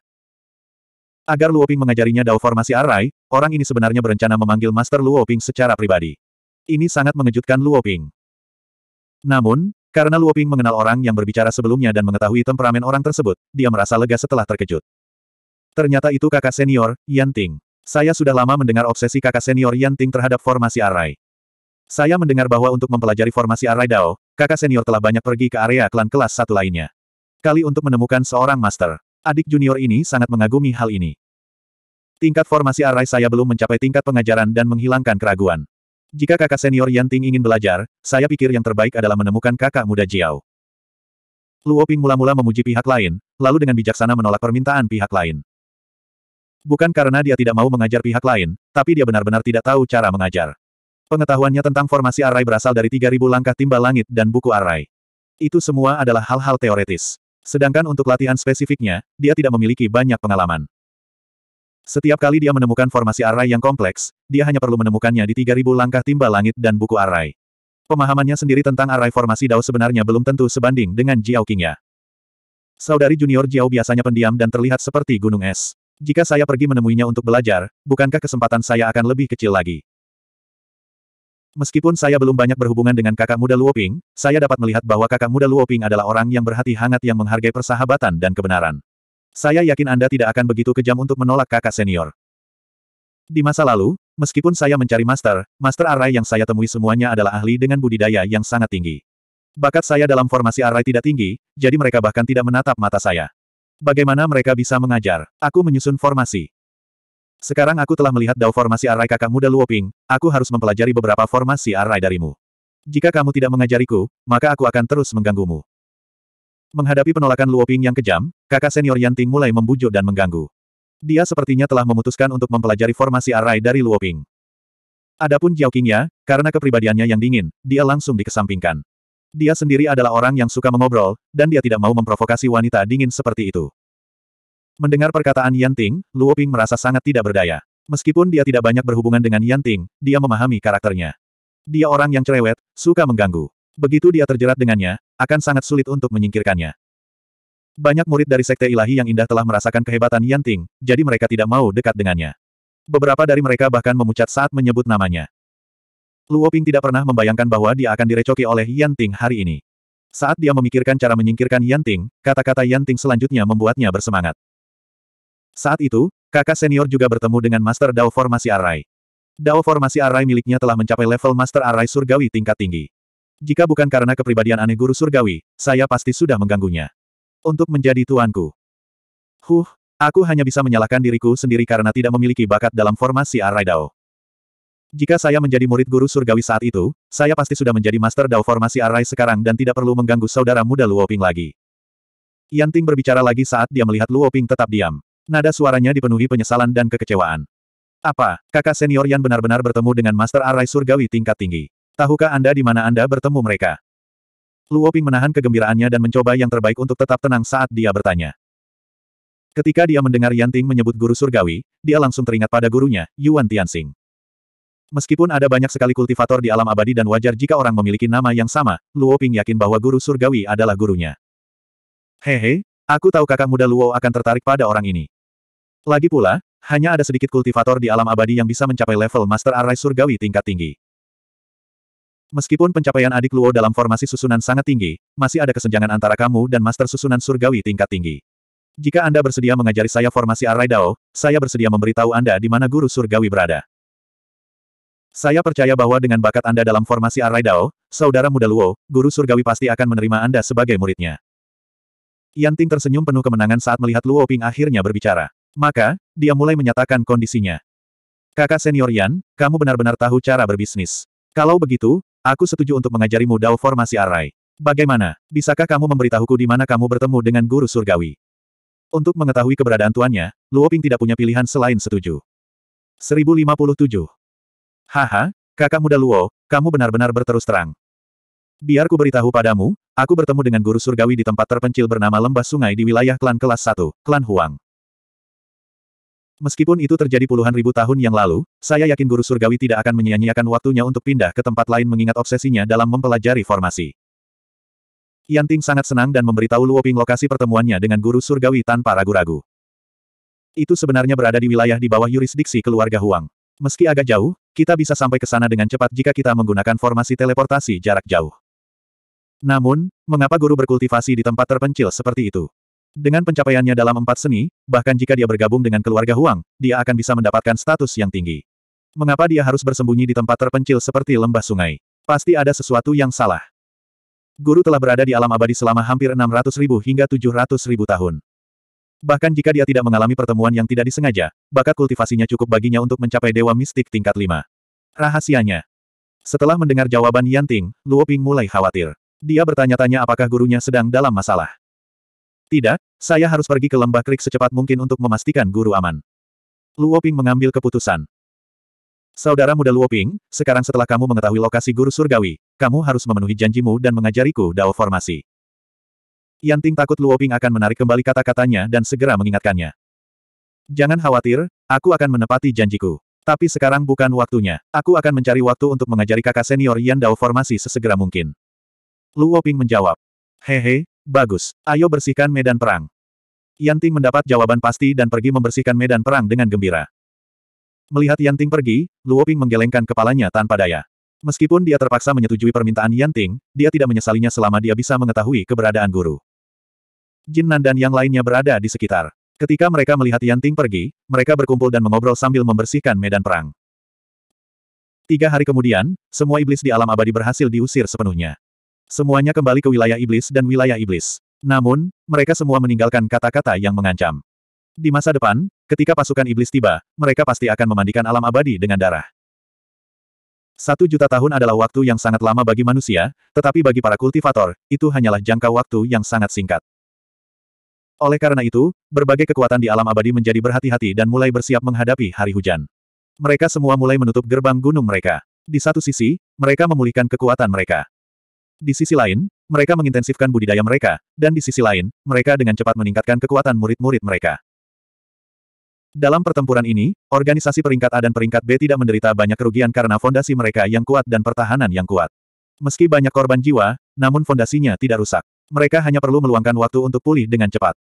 Agar Luoping mengajarinya dao formasi Arai, orang ini sebenarnya berencana memanggil Master Luoping secara pribadi. Ini sangat mengejutkan Luoping. Namun, karena Luoping mengenal orang yang berbicara sebelumnya dan mengetahui temperamen orang tersebut, dia merasa lega setelah terkejut. Ternyata itu kakak senior, Yanting. Saya sudah lama mendengar obsesi kakak senior Yanting terhadap formasi Arai. Saya mendengar bahwa untuk mempelajari formasi Arai Dao, kakak senior telah banyak pergi ke area klan kelas satu lainnya. Kali untuk menemukan seorang master. Adik junior ini sangat mengagumi hal ini. Tingkat formasi arai saya belum mencapai tingkat pengajaran dan menghilangkan keraguan. Jika kakak senior Yanting ingin belajar, saya pikir yang terbaik adalah menemukan kakak muda Jiao. Luoping mula-mula memuji pihak lain, lalu dengan bijaksana menolak permintaan pihak lain. Bukan karena dia tidak mau mengajar pihak lain, tapi dia benar-benar tidak tahu cara mengajar. Pengetahuannya tentang formasi arai berasal dari 3000 langkah timba langit dan buku arai. Itu semua adalah hal-hal teoretis. Sedangkan untuk latihan spesifiknya, dia tidak memiliki banyak pengalaman. Setiap kali dia menemukan formasi array yang kompleks, dia hanya perlu menemukannya di 3000 langkah timba langit dan buku array. Pemahamannya sendiri tentang array formasi Dao sebenarnya belum tentu sebanding dengan Jiao Qingya. Saudari junior Jiao biasanya pendiam dan terlihat seperti gunung es. Jika saya pergi menemuinya untuk belajar, bukankah kesempatan saya akan lebih kecil lagi? Meskipun saya belum banyak berhubungan dengan kakak muda Luoping, saya dapat melihat bahwa kakak muda Luoping adalah orang yang berhati hangat yang menghargai persahabatan dan kebenaran. Saya yakin Anda tidak akan begitu kejam untuk menolak kakak senior. Di masa lalu, meskipun saya mencari master, master Arai yang saya temui semuanya adalah ahli dengan budidaya yang sangat tinggi. Bakat saya dalam formasi Arai tidak tinggi, jadi mereka bahkan tidak menatap mata saya. Bagaimana mereka bisa mengajar? Aku menyusun formasi. Sekarang aku telah melihat dao formasi arai kakak muda Luoping, aku harus mempelajari beberapa formasi arai darimu. Jika kamu tidak mengajariku, maka aku akan terus mengganggumu. Menghadapi penolakan Luoping yang kejam, kakak senior Yanting mulai membujuk dan mengganggu. Dia sepertinya telah memutuskan untuk mempelajari formasi arai dari Luoping. Adapun Jiao Qingya, karena kepribadiannya yang dingin, dia langsung dikesampingkan. Dia sendiri adalah orang yang suka mengobrol, dan dia tidak mau memprovokasi wanita dingin seperti itu. Mendengar perkataan Yan Ting, Luo Ping merasa sangat tidak berdaya. Meskipun dia tidak banyak berhubungan dengan Yan Ting, dia memahami karakternya. Dia orang yang cerewet, suka mengganggu. Begitu dia terjerat dengannya, akan sangat sulit untuk menyingkirkannya. Banyak murid dari Sekte Ilahi yang indah telah merasakan kehebatan Yan Ting, jadi mereka tidak mau dekat dengannya. Beberapa dari mereka bahkan memucat saat menyebut namanya. Luo Ping tidak pernah membayangkan bahwa dia akan direcoki oleh Yan Ting hari ini. Saat dia memikirkan cara menyingkirkan Yan Ting, kata-kata Yan Ting selanjutnya membuatnya bersemangat. Saat itu, kakak senior juga bertemu dengan Master Dao Formasi Arai. Dao Formasi Arai miliknya telah mencapai level Master Arai Surgawi tingkat tinggi. Jika bukan karena kepribadian aneh guru Surgawi, saya pasti sudah mengganggunya. Untuk menjadi tuanku. Huh, aku hanya bisa menyalahkan diriku sendiri karena tidak memiliki bakat dalam formasi Arai Dao. Jika saya menjadi murid guru surgawi saat itu, saya pasti sudah menjadi master Dao formasi Arai sekarang dan tidak perlu mengganggu saudara muda Luoping lagi. Yanting berbicara lagi saat dia melihat Luoping tetap diam. Nada suaranya dipenuhi penyesalan dan kekecewaan. Apa, kakak senior yang benar-benar bertemu dengan Master Arai Surgawi tingkat tinggi? Tahukah Anda di mana Anda bertemu mereka? Luo Ping menahan kegembiraannya dan mencoba yang terbaik untuk tetap tenang saat dia bertanya. Ketika dia mendengar Yanting menyebut guru surgawi, dia langsung teringat pada gurunya, Yuan Tianxing. Meskipun ada banyak sekali kultivator di alam abadi dan wajar jika orang memiliki nama yang sama, Luo Ping yakin bahwa guru surgawi adalah gurunya. Hehe, aku tahu kakak muda Luo akan tertarik pada orang ini. Lagi pula, hanya ada sedikit kultivator di alam abadi yang bisa mencapai level Master Array Surgawi tingkat tinggi. Meskipun pencapaian adik Luo dalam formasi susunan sangat tinggi, masih ada kesenjangan antara kamu dan Master Susunan Surgawi tingkat tinggi. Jika Anda bersedia mengajari saya formasi Array Dao, saya bersedia memberitahu Anda di mana Guru Surgawi berada. Saya percaya bahwa dengan bakat Anda dalam formasi Array Dao, saudara muda Luo, Guru Surgawi pasti akan menerima Anda sebagai muridnya. Yanting tersenyum penuh kemenangan saat melihat Luo Ping akhirnya berbicara. Maka, dia mulai menyatakan kondisinya. Kakak senior Yan, kamu benar-benar tahu cara berbisnis. Kalau begitu, aku setuju untuk mengajarimu dao formasi arai. Bagaimana, bisakah kamu memberitahuku di mana kamu bertemu dengan guru surgawi? Untuk mengetahui keberadaan tuannya, Luoping tidak punya pilihan selain setuju. 1057. Haha, kakak muda Luo, kamu benar-benar berterus terang. Biar ku beritahu padamu, aku bertemu dengan guru surgawi di tempat terpencil bernama Lembah Sungai di wilayah klan kelas 1, klan Huang. Meskipun itu terjadi puluhan ribu tahun yang lalu, saya yakin guru surgawi tidak akan menyia-nyiakan waktunya untuk pindah ke tempat lain mengingat obsesinya dalam mempelajari formasi. Yan Ting sangat senang dan memberitahu Luo Ping lokasi pertemuannya dengan guru surgawi tanpa ragu-ragu. Itu sebenarnya berada di wilayah di bawah yurisdiksi keluarga Huang. Meski agak jauh, kita bisa sampai ke sana dengan cepat jika kita menggunakan formasi teleportasi jarak jauh. Namun, mengapa guru berkultivasi di tempat terpencil seperti itu? Dengan pencapaiannya dalam empat seni, bahkan jika dia bergabung dengan keluarga Huang, dia akan bisa mendapatkan status yang tinggi. Mengapa dia harus bersembunyi di tempat terpencil seperti lembah sungai? Pasti ada sesuatu yang salah. Guru telah berada di alam abadi selama hampir 600 ribu hingga 700 ribu tahun. Bahkan jika dia tidak mengalami pertemuan yang tidak disengaja, bakat kultivasinya cukup baginya untuk mencapai dewa mistik tingkat 5. Rahasianya. Setelah mendengar jawaban Yanting, Luo Ping mulai khawatir. Dia bertanya-tanya apakah gurunya sedang dalam masalah. Tidak, saya harus pergi ke lembah krik secepat mungkin untuk memastikan guru aman. Luoping mengambil keputusan. Saudara muda Luoping, sekarang setelah kamu mengetahui lokasi guru surgawi, kamu harus memenuhi janjimu dan mengajariku dao formasi. Yanting takut Luoping akan menarik kembali kata-katanya dan segera mengingatkannya. Jangan khawatir, aku akan menepati janjiku. Tapi sekarang bukan waktunya. Aku akan mencari waktu untuk mengajari kakak senior Yan Dao formasi sesegera mungkin. Luoping menjawab. Hehe, Bagus, ayo bersihkan medan perang. Yanting mendapat jawaban pasti dan pergi membersihkan medan perang dengan gembira. Melihat Yanting pergi, Luoping menggelengkan kepalanya tanpa daya. Meskipun dia terpaksa menyetujui permintaan Yanting, dia tidak menyesalinya selama dia bisa mengetahui keberadaan guru. Jinnan dan yang lainnya berada di sekitar. Ketika mereka melihat Yanting pergi, mereka berkumpul dan mengobrol sambil membersihkan medan perang. Tiga hari kemudian, semua iblis di alam abadi berhasil diusir sepenuhnya. Semuanya kembali ke wilayah iblis dan wilayah iblis. Namun, mereka semua meninggalkan kata-kata yang mengancam. Di masa depan, ketika pasukan iblis tiba, mereka pasti akan memandikan alam abadi dengan darah. Satu juta tahun adalah waktu yang sangat lama bagi manusia, tetapi bagi para kultivator, itu hanyalah jangka waktu yang sangat singkat. Oleh karena itu, berbagai kekuatan di alam abadi menjadi berhati-hati dan mulai bersiap menghadapi hari hujan. Mereka semua mulai menutup gerbang gunung mereka. Di satu sisi, mereka memulihkan kekuatan mereka. Di sisi lain, mereka mengintensifkan budidaya mereka, dan di sisi lain, mereka dengan cepat meningkatkan kekuatan murid-murid mereka. Dalam pertempuran ini, organisasi peringkat A dan peringkat B tidak menderita banyak kerugian karena fondasi mereka yang kuat dan pertahanan yang kuat. Meski banyak korban jiwa, namun fondasinya tidak rusak. Mereka hanya perlu meluangkan waktu untuk pulih dengan cepat.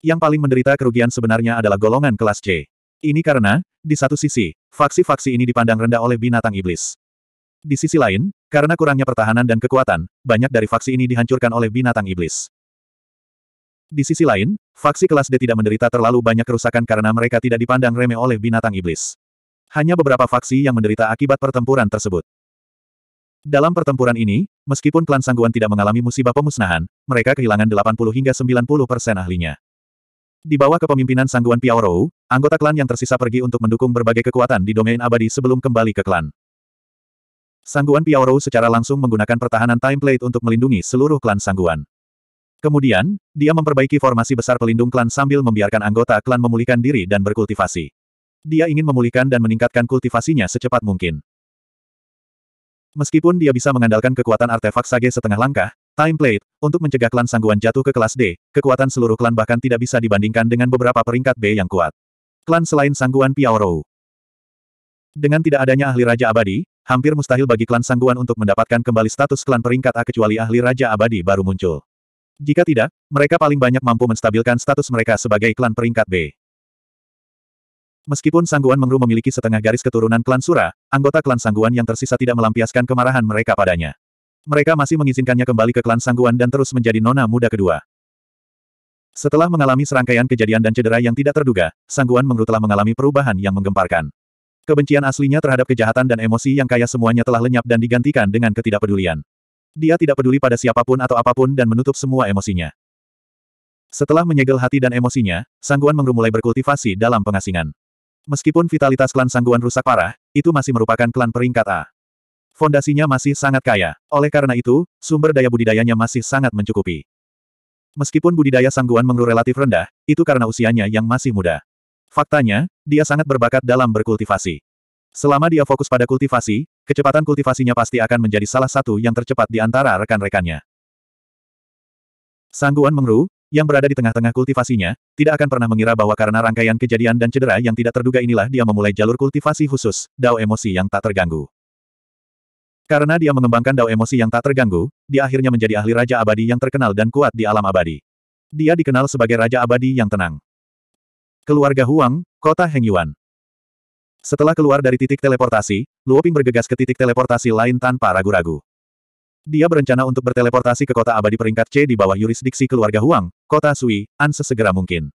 Yang paling menderita kerugian sebenarnya adalah golongan kelas C. Ini karena, di satu sisi, faksi-faksi ini dipandang rendah oleh binatang iblis. Di sisi lain, karena kurangnya pertahanan dan kekuatan, banyak dari faksi ini dihancurkan oleh binatang iblis. Di sisi lain, faksi kelas D tidak menderita terlalu banyak kerusakan karena mereka tidak dipandang remeh oleh binatang iblis. Hanya beberapa faksi yang menderita akibat pertempuran tersebut. Dalam pertempuran ini, meskipun klan Sangguan tidak mengalami musibah pemusnahan, mereka kehilangan 80 hingga 90 persen ahlinya. Di bawah kepemimpinan Sangguan Piaorou, anggota klan yang tersisa pergi untuk mendukung berbagai kekuatan di domain abadi sebelum kembali ke klan. Sangguan Piaoro secara langsung menggunakan pertahanan Timeplate untuk melindungi seluruh klan Sangguan. Kemudian, dia memperbaiki formasi besar pelindung klan sambil membiarkan anggota klan memulihkan diri dan berkultivasi. Dia ingin memulihkan dan meningkatkan kultivasinya secepat mungkin. Meskipun dia bisa mengandalkan kekuatan artefak sage setengah langkah, Time Plate, untuk mencegah klan sangguan jatuh ke kelas D, kekuatan seluruh klan bahkan tidak bisa dibandingkan dengan beberapa peringkat B yang kuat. Klan selain sangguan Piaorou. Dengan tidak adanya ahli Raja Abadi, hampir mustahil bagi klan Sangguan untuk mendapatkan kembali status klan peringkat A kecuali ahli Raja Abadi baru muncul. Jika tidak, mereka paling banyak mampu menstabilkan status mereka sebagai klan peringkat B. Meskipun Sangguan Mengru memiliki setengah garis keturunan klan Sura, anggota klan Sangguan yang tersisa tidak melampiaskan kemarahan mereka padanya. Mereka masih mengizinkannya kembali ke klan Sangguan dan terus menjadi nona muda kedua. Setelah mengalami serangkaian kejadian dan cedera yang tidak terduga, Sangguan Mengru telah mengalami perubahan yang menggemparkan. Kebencian aslinya terhadap kejahatan dan emosi yang kaya semuanya telah lenyap dan digantikan dengan ketidakpedulian. Dia tidak peduli pada siapapun atau apapun dan menutup semua emosinya. Setelah menyegel hati dan emosinya, Sangguan Mengru mulai berkultivasi dalam pengasingan. Meskipun vitalitas klan Sangguan rusak parah, itu masih merupakan klan peringkat A. Fondasinya masih sangat kaya. Oleh karena itu, sumber daya budidayanya masih sangat mencukupi. Meskipun budidaya Sangguan Mengru relatif rendah, itu karena usianya yang masih muda. Faktanya, dia sangat berbakat dalam berkultivasi. Selama dia fokus pada kultivasi, kecepatan kultivasinya pasti akan menjadi salah satu yang tercepat di antara rekan-rekannya. Sangguan Mengru, yang berada di tengah-tengah kultivasinya, tidak akan pernah mengira bahwa karena rangkaian kejadian dan cedera yang tidak terduga inilah dia memulai jalur kultivasi khusus, dao emosi yang tak terganggu. Karena dia mengembangkan dao emosi yang tak terganggu, dia akhirnya menjadi ahli Raja Abadi yang terkenal dan kuat di alam abadi. Dia dikenal sebagai Raja Abadi yang tenang. Keluarga Huang, Kota Hengyuan. Setelah keluar dari titik teleportasi, Luoping bergegas ke titik teleportasi lain tanpa ragu-ragu. Dia berencana untuk berteleportasi ke kota abadi peringkat C di bawah yurisdiksi keluarga Huang, kota Sui, An sesegera mungkin.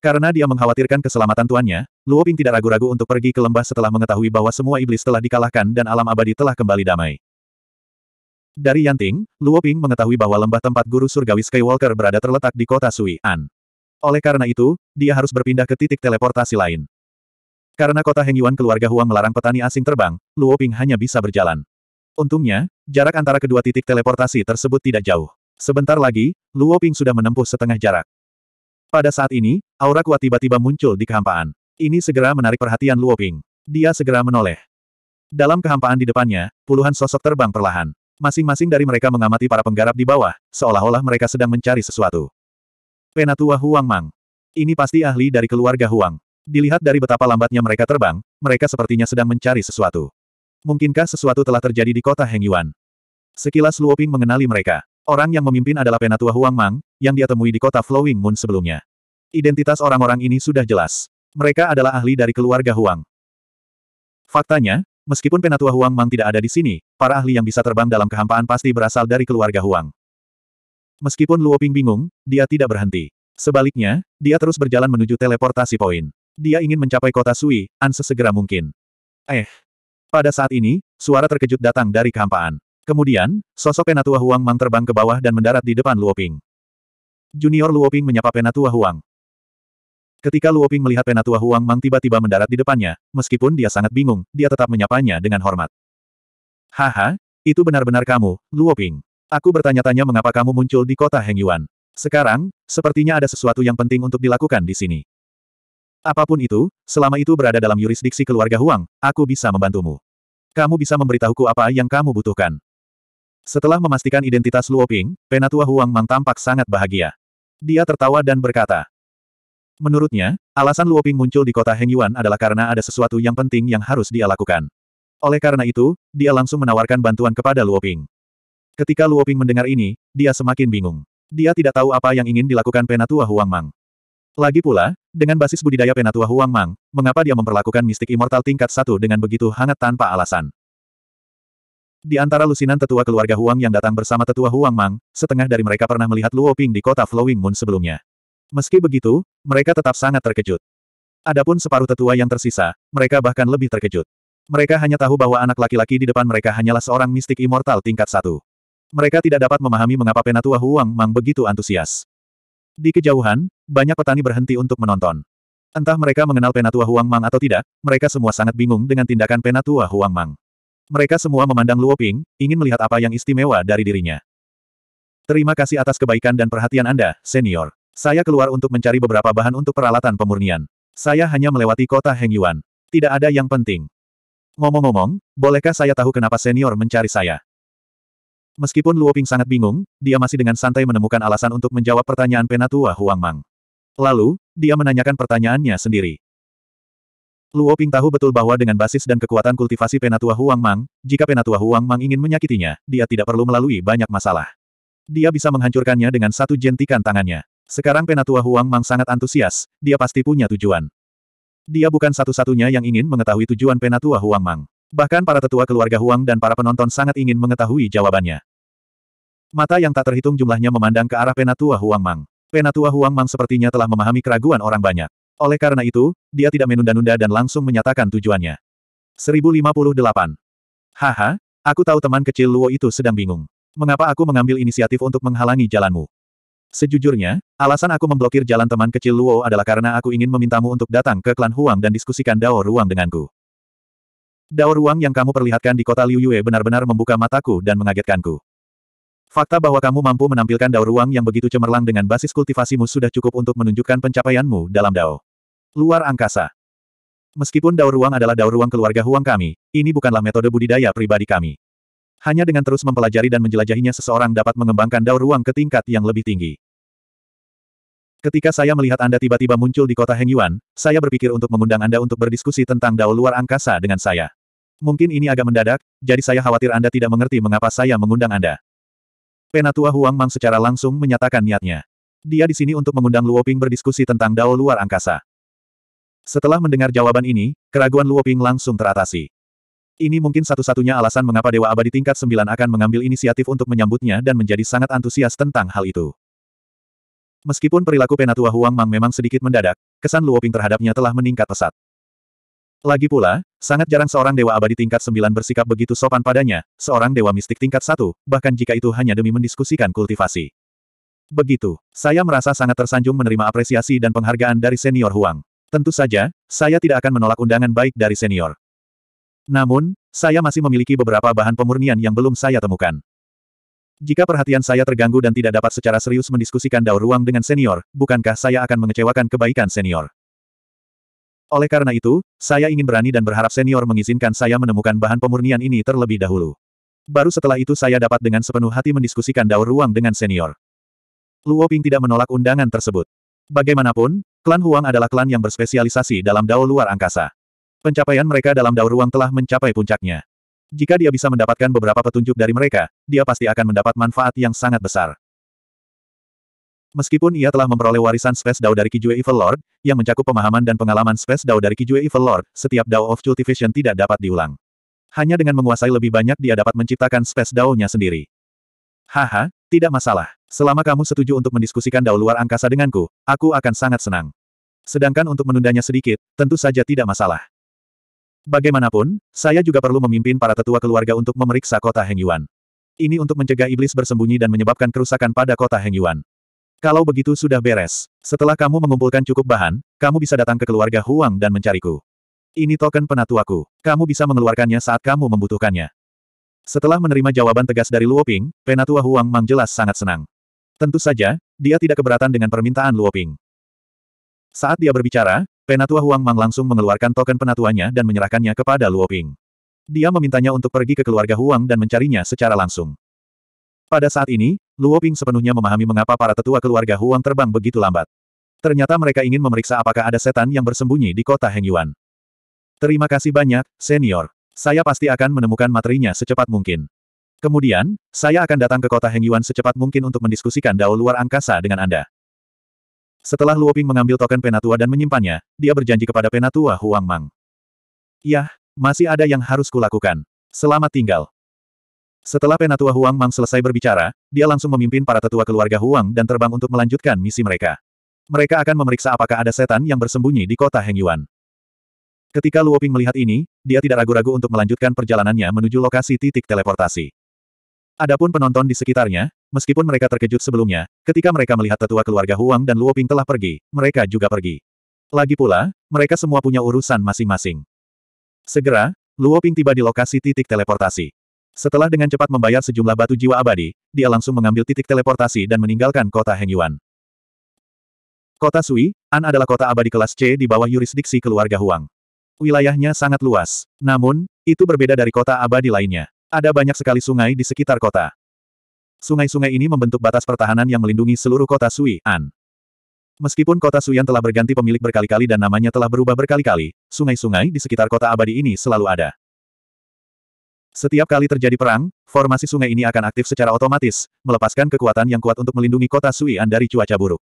Karena dia mengkhawatirkan keselamatan tuannya, Luoping tidak ragu-ragu untuk pergi ke lembah setelah mengetahui bahwa semua iblis telah dikalahkan dan alam abadi telah kembali damai. Dari Yanting, Luoping mengetahui bahwa lembah tempat guru surgawi Skywalker berada terletak di kota Sui, An. Oleh karena itu, dia harus berpindah ke titik teleportasi lain. Karena kota Hengyuan keluarga Huang melarang petani asing terbang, Luo Ping hanya bisa berjalan. Untungnya, jarak antara kedua titik teleportasi tersebut tidak jauh. Sebentar lagi, Luo Ping sudah menempuh setengah jarak. Pada saat ini, aura kuat tiba-tiba muncul di kehampaan. Ini segera menarik perhatian Luo Ping. Dia segera menoleh. Dalam kehampaan di depannya, puluhan sosok terbang perlahan. Masing-masing dari mereka mengamati para penggarap di bawah, seolah-olah mereka sedang mencari sesuatu. Penatua Huang Mang. Ini pasti ahli dari keluarga Huang. Dilihat dari betapa lambatnya mereka terbang, mereka sepertinya sedang mencari sesuatu. Mungkinkah sesuatu telah terjadi di kota Hengyuan? Sekilas Luoping mengenali mereka. Orang yang memimpin adalah Penatua Huang Mang, yang dia temui di kota Flowing Moon sebelumnya. Identitas orang-orang ini sudah jelas. Mereka adalah ahli dari keluarga Huang. Faktanya, meskipun Penatua Huang Mang tidak ada di sini, para ahli yang bisa terbang dalam kehampaan pasti berasal dari keluarga Huang. Meskipun Luoping bingung, dia tidak berhenti. Sebaliknya, dia terus berjalan menuju teleportasi poin. Dia ingin mencapai kota Sui, An sesegera mungkin. Eh. Pada saat ini, suara terkejut datang dari kehampaan. Kemudian, sosok Penatua Huang Mang terbang ke bawah dan mendarat di depan Luoping. Junior Luoping menyapa Penatua Huang. Ketika Luoping melihat Penatua Huang Mang tiba-tiba mendarat di depannya, meskipun dia sangat bingung, dia tetap menyapanya dengan hormat. Haha, itu benar-benar kamu, Luoping. Aku bertanya-tanya mengapa kamu muncul di kota Hengyuan. Sekarang, sepertinya ada sesuatu yang penting untuk dilakukan di sini. Apapun itu, selama itu berada dalam yurisdiksi keluarga Huang, aku bisa membantumu. Kamu bisa memberitahuku apa yang kamu butuhkan. Setelah memastikan identitas Luoping, penatua Huang Mang tampak sangat bahagia. Dia tertawa dan berkata, Menurutnya, alasan Luoping muncul di kota Hengyuan adalah karena ada sesuatu yang penting yang harus dia lakukan. Oleh karena itu, dia langsung menawarkan bantuan kepada Luoping. Ketika Luoping mendengar ini, dia semakin bingung. Dia tidak tahu apa yang ingin dilakukan Penatua Huang Mang. Lagi pula, dengan basis budidaya Penatua Huang Mang, mengapa dia memperlakukan mistik immortal tingkat satu dengan begitu hangat tanpa alasan? Di antara lusinan tetua keluarga Huang yang datang bersama tetua Huang Mang, setengah dari mereka pernah melihat Luoping di kota Flowing Moon sebelumnya. Meski begitu, mereka tetap sangat terkejut. Adapun separuh tetua yang tersisa, mereka bahkan lebih terkejut. Mereka hanya tahu bahwa anak laki-laki di depan mereka hanyalah seorang mistik immortal tingkat satu mereka tidak dapat memahami mengapa Penatua Huang Mang begitu antusias. Di kejauhan, banyak petani berhenti untuk menonton. Entah mereka mengenal Penatua Huang Mang atau tidak, mereka semua sangat bingung dengan tindakan Penatua Huang Mang. Mereka semua memandang Luo Ping, ingin melihat apa yang istimewa dari dirinya. Terima kasih atas kebaikan dan perhatian Anda, senior. Saya keluar untuk mencari beberapa bahan untuk peralatan pemurnian. Saya hanya melewati kota Hengyuan. Tidak ada yang penting. Ngomong-ngomong, bolehkah saya tahu kenapa senior mencari saya? Meskipun Luoping sangat bingung, dia masih dengan santai menemukan alasan untuk menjawab pertanyaan penatua Huang Mang. Lalu, dia menanyakan pertanyaannya sendiri. Luoping tahu betul bahwa dengan basis dan kekuatan kultivasi penatua Huang Mang, jika penatua Huang Mang ingin menyakitinya, dia tidak perlu melalui banyak masalah. Dia bisa menghancurkannya dengan satu jentikan tangannya. Sekarang penatua Huang Mang sangat antusias, dia pasti punya tujuan. Dia bukan satu-satunya yang ingin mengetahui tujuan penatua Huang Mang. Bahkan para tetua keluarga Huang dan para penonton sangat ingin mengetahui jawabannya. Mata yang tak terhitung jumlahnya memandang ke arah penatua Huang Mang. Penatua Huang Mang sepertinya telah memahami keraguan orang banyak. Oleh karena itu, dia tidak menunda-nunda dan langsung menyatakan tujuannya. 1058. Haha, aku tahu teman kecil Luo itu sedang bingung. Mengapa aku mengambil inisiatif untuk menghalangi jalanmu? Sejujurnya, alasan aku memblokir jalan teman kecil Luo adalah karena aku ingin memintamu untuk datang ke klan Huang dan diskusikan Dao Ruang denganku. Daur ruang yang kamu perlihatkan di kota Liu Yue benar-benar membuka mataku dan mengagetkanku. Fakta bahwa kamu mampu menampilkan daur ruang yang begitu cemerlang dengan basis kultivasimu sudah cukup untuk menunjukkan pencapaianmu dalam dao. Luar angkasa. Meskipun daur ruang adalah daur ruang keluarga Huang kami, ini bukanlah metode budidaya pribadi kami. Hanya dengan terus mempelajari dan menjelajahinya seseorang dapat mengembangkan daur ruang ke tingkat yang lebih tinggi. Ketika saya melihat Anda tiba-tiba muncul di kota Hengyuan, saya berpikir untuk mengundang Anda untuk berdiskusi tentang dao luar angkasa dengan saya. Mungkin ini agak mendadak, jadi saya khawatir Anda tidak mengerti mengapa saya mengundang Anda. Penatua Huang Mang secara langsung menyatakan niatnya. Dia di sini untuk mengundang Luoping berdiskusi tentang dao luar angkasa. Setelah mendengar jawaban ini, keraguan Luoping langsung teratasi. Ini mungkin satu-satunya alasan mengapa Dewa Abadi tingkat Sembilan akan mengambil inisiatif untuk menyambutnya dan menjadi sangat antusias tentang hal itu. Meskipun perilaku penatua Huang Mang memang sedikit mendadak, kesan Luoping terhadapnya telah meningkat pesat. Lagi pula, sangat jarang seorang dewa abadi tingkat 9 bersikap begitu sopan padanya, seorang dewa mistik tingkat satu, bahkan jika itu hanya demi mendiskusikan kultivasi. Begitu, saya merasa sangat tersanjung menerima apresiasi dan penghargaan dari senior Huang. Tentu saja, saya tidak akan menolak undangan baik dari senior. Namun, saya masih memiliki beberapa bahan pemurnian yang belum saya temukan. Jika perhatian saya terganggu dan tidak dapat secara serius mendiskusikan daur ruang dengan senior, bukankah saya akan mengecewakan kebaikan senior? Oleh karena itu, saya ingin berani dan berharap senior mengizinkan saya menemukan bahan pemurnian ini terlebih dahulu. Baru setelah itu saya dapat dengan sepenuh hati mendiskusikan daur ruang dengan senior. Luo Ping tidak menolak undangan tersebut. Bagaimanapun, klan Huang adalah klan yang berspesialisasi dalam daur luar angkasa. Pencapaian mereka dalam daur ruang telah mencapai puncaknya. Jika dia bisa mendapatkan beberapa petunjuk dari mereka, dia pasti akan mendapat manfaat yang sangat besar. Meskipun ia telah memperoleh warisan Space Dao dari Kijue Evil Lord, yang mencakup pemahaman dan pengalaman Space Dao dari Kijue Evil Lord, setiap Dao of Cultivation tidak dapat diulang. Hanya dengan menguasai lebih banyak dia dapat menciptakan Space Dao-nya sendiri. Haha, tidak masalah. Selama kamu setuju untuk mendiskusikan Dao luar angkasa denganku, aku akan sangat senang. Sedangkan untuk menundanya sedikit, tentu saja tidak masalah. Bagaimanapun, saya juga perlu memimpin para tetua keluarga untuk memeriksa kota Hengyuan. Ini untuk mencegah iblis bersembunyi dan menyebabkan kerusakan pada kota Hengyuan. Kalau begitu sudah beres. Setelah kamu mengumpulkan cukup bahan, kamu bisa datang ke keluarga Huang dan mencariku. Ini token penatuaku. Kamu bisa mengeluarkannya saat kamu membutuhkannya. Setelah menerima jawaban tegas dari Luoping, penatua Huang Mang jelas sangat senang. Tentu saja, dia tidak keberatan dengan permintaan Luoping. Saat dia berbicara, Penatua Huang Mang langsung mengeluarkan token penatuannya dan menyerahkannya kepada Luoping. Dia memintanya untuk pergi ke keluarga Huang dan mencarinya secara langsung. Pada saat ini, Luoping sepenuhnya memahami mengapa para tetua keluarga Huang terbang begitu lambat. Ternyata mereka ingin memeriksa apakah ada setan yang bersembunyi di kota Hengyuan. Terima kasih banyak, senior. Saya pasti akan menemukan materinya secepat mungkin. Kemudian, saya akan datang ke kota Hengyuan secepat mungkin untuk mendiskusikan dao luar angkasa dengan Anda. Setelah Luoping mengambil token Penatua dan menyimpannya, dia berjanji kepada Penatua Huang Mang. Yah, masih ada yang harus kulakukan. Selamat tinggal. Setelah Penatua Huang Mang selesai berbicara, dia langsung memimpin para tetua keluarga Huang dan terbang untuk melanjutkan misi mereka. Mereka akan memeriksa apakah ada setan yang bersembunyi di kota Hengyuan. Ketika Luoping melihat ini, dia tidak ragu-ragu untuk melanjutkan perjalanannya menuju lokasi titik teleportasi. Adapun penonton di sekitarnya, meskipun mereka terkejut sebelumnya, ketika mereka melihat tetua keluarga Huang dan Luoping telah pergi, mereka juga pergi. Lagi pula, mereka semua punya urusan masing-masing. Segera, Luoping tiba di lokasi titik teleportasi. Setelah dengan cepat membayar sejumlah batu jiwa abadi, dia langsung mengambil titik teleportasi dan meninggalkan kota Hengyuan. Kota Sui, An adalah kota abadi kelas C di bawah yurisdiksi keluarga Huang. Wilayahnya sangat luas, namun, itu berbeda dari kota abadi lainnya. Ada banyak sekali sungai di sekitar kota. Sungai-sungai ini membentuk batas pertahanan yang melindungi seluruh kota Sui, An. Meskipun kota Suyan telah berganti pemilik berkali-kali dan namanya telah berubah berkali-kali, sungai-sungai di sekitar kota abadi ini selalu ada. Setiap kali terjadi perang, formasi sungai ini akan aktif secara otomatis, melepaskan kekuatan yang kuat untuk melindungi kota Suyan dari cuaca buruk.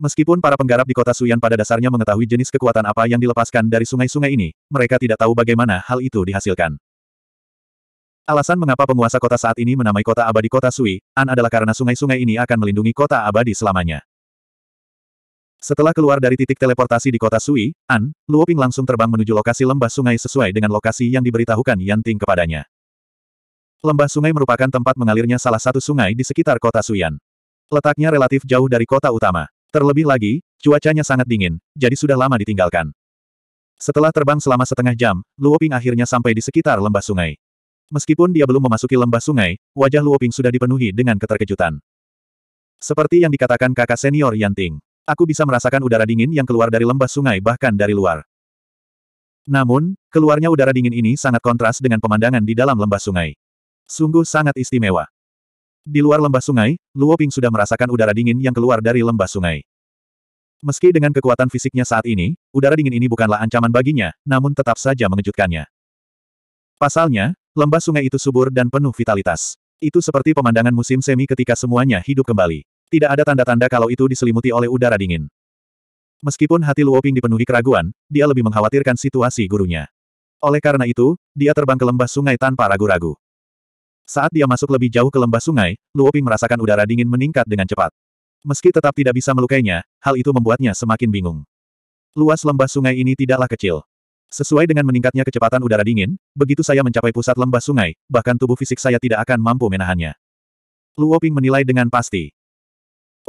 Meskipun para penggarap di kota Suyan pada dasarnya mengetahui jenis kekuatan apa yang dilepaskan dari sungai-sungai ini, mereka tidak tahu bagaimana hal itu dihasilkan. Alasan mengapa penguasa kota saat ini menamai kota abadi kota Sui, An adalah karena sungai-sungai ini akan melindungi kota abadi selamanya. Setelah keluar dari titik teleportasi di kota Sui, An, Luoping langsung terbang menuju lokasi lembah sungai sesuai dengan lokasi yang diberitahukan Yanting kepadanya. Lembah sungai merupakan tempat mengalirnya salah satu sungai di sekitar kota Suyan. Letaknya relatif jauh dari kota utama. Terlebih lagi, cuacanya sangat dingin, jadi sudah lama ditinggalkan. Setelah terbang selama setengah jam, Luoping akhirnya sampai di sekitar lembah sungai. Meskipun dia belum memasuki lembah sungai, wajah Luo Ping sudah dipenuhi dengan keterkejutan. Seperti yang dikatakan kakak senior Yanting, aku bisa merasakan udara dingin yang keluar dari lembah sungai bahkan dari luar. Namun, keluarnya udara dingin ini sangat kontras dengan pemandangan di dalam lembah sungai. Sungguh sangat istimewa. Di luar lembah sungai, Luo Ping sudah merasakan udara dingin yang keluar dari lembah sungai. Meski dengan kekuatan fisiknya saat ini, udara dingin ini bukanlah ancaman baginya, namun tetap saja mengejutkannya. Pasalnya, Lembah sungai itu subur dan penuh vitalitas. Itu seperti pemandangan musim semi ketika semuanya hidup kembali. Tidak ada tanda-tanda kalau itu diselimuti oleh udara dingin. Meskipun hati Luoping dipenuhi keraguan, dia lebih mengkhawatirkan situasi gurunya. Oleh karena itu, dia terbang ke lembah sungai tanpa ragu-ragu. Saat dia masuk lebih jauh ke lembah sungai, Luoping merasakan udara dingin meningkat dengan cepat. Meski tetap tidak bisa melukainya, hal itu membuatnya semakin bingung. Luas lembah sungai ini tidaklah kecil. Sesuai dengan meningkatnya kecepatan udara dingin, begitu saya mencapai pusat lembah sungai, bahkan tubuh fisik saya tidak akan mampu menahannya. Luo Ping menilai dengan pasti.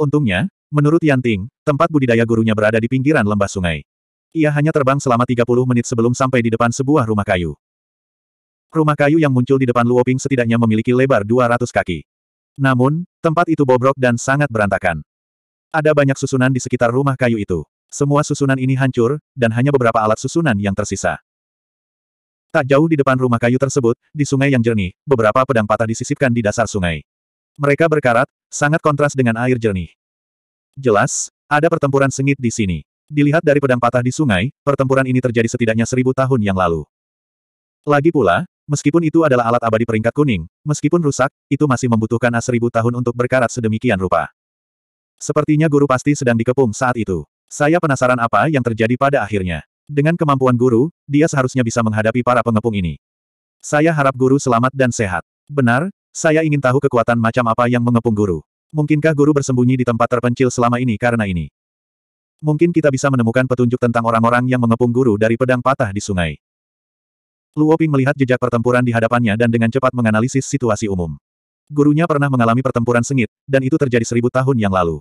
Untungnya, menurut Yanting, tempat budidaya gurunya berada di pinggiran lembah sungai. Ia hanya terbang selama 30 menit sebelum sampai di depan sebuah rumah kayu. Rumah kayu yang muncul di depan Luo Ping setidaknya memiliki lebar 200 kaki. Namun, tempat itu bobrok dan sangat berantakan. Ada banyak susunan di sekitar rumah kayu itu. Semua susunan ini hancur, dan hanya beberapa alat susunan yang tersisa. Tak jauh di depan rumah kayu tersebut, di sungai yang jernih, beberapa pedang patah disisipkan di dasar sungai. Mereka berkarat, sangat kontras dengan air jernih. Jelas, ada pertempuran sengit di sini. Dilihat dari pedang patah di sungai, pertempuran ini terjadi setidaknya seribu tahun yang lalu. Lagi pula, meskipun itu adalah alat abadi peringkat kuning, meskipun rusak, itu masih membutuhkan A seribu tahun untuk berkarat sedemikian rupa. Sepertinya guru pasti sedang dikepung saat itu. Saya penasaran apa yang terjadi pada akhirnya. Dengan kemampuan guru, dia seharusnya bisa menghadapi para pengepung ini. Saya harap guru selamat dan sehat. Benar, saya ingin tahu kekuatan macam apa yang mengepung guru. Mungkinkah guru bersembunyi di tempat terpencil selama ini karena ini? Mungkin kita bisa menemukan petunjuk tentang orang-orang yang mengepung guru dari pedang patah di sungai. Luoping melihat jejak pertempuran di hadapannya dan dengan cepat menganalisis situasi umum. Gurunya pernah mengalami pertempuran sengit, dan itu terjadi seribu tahun yang lalu.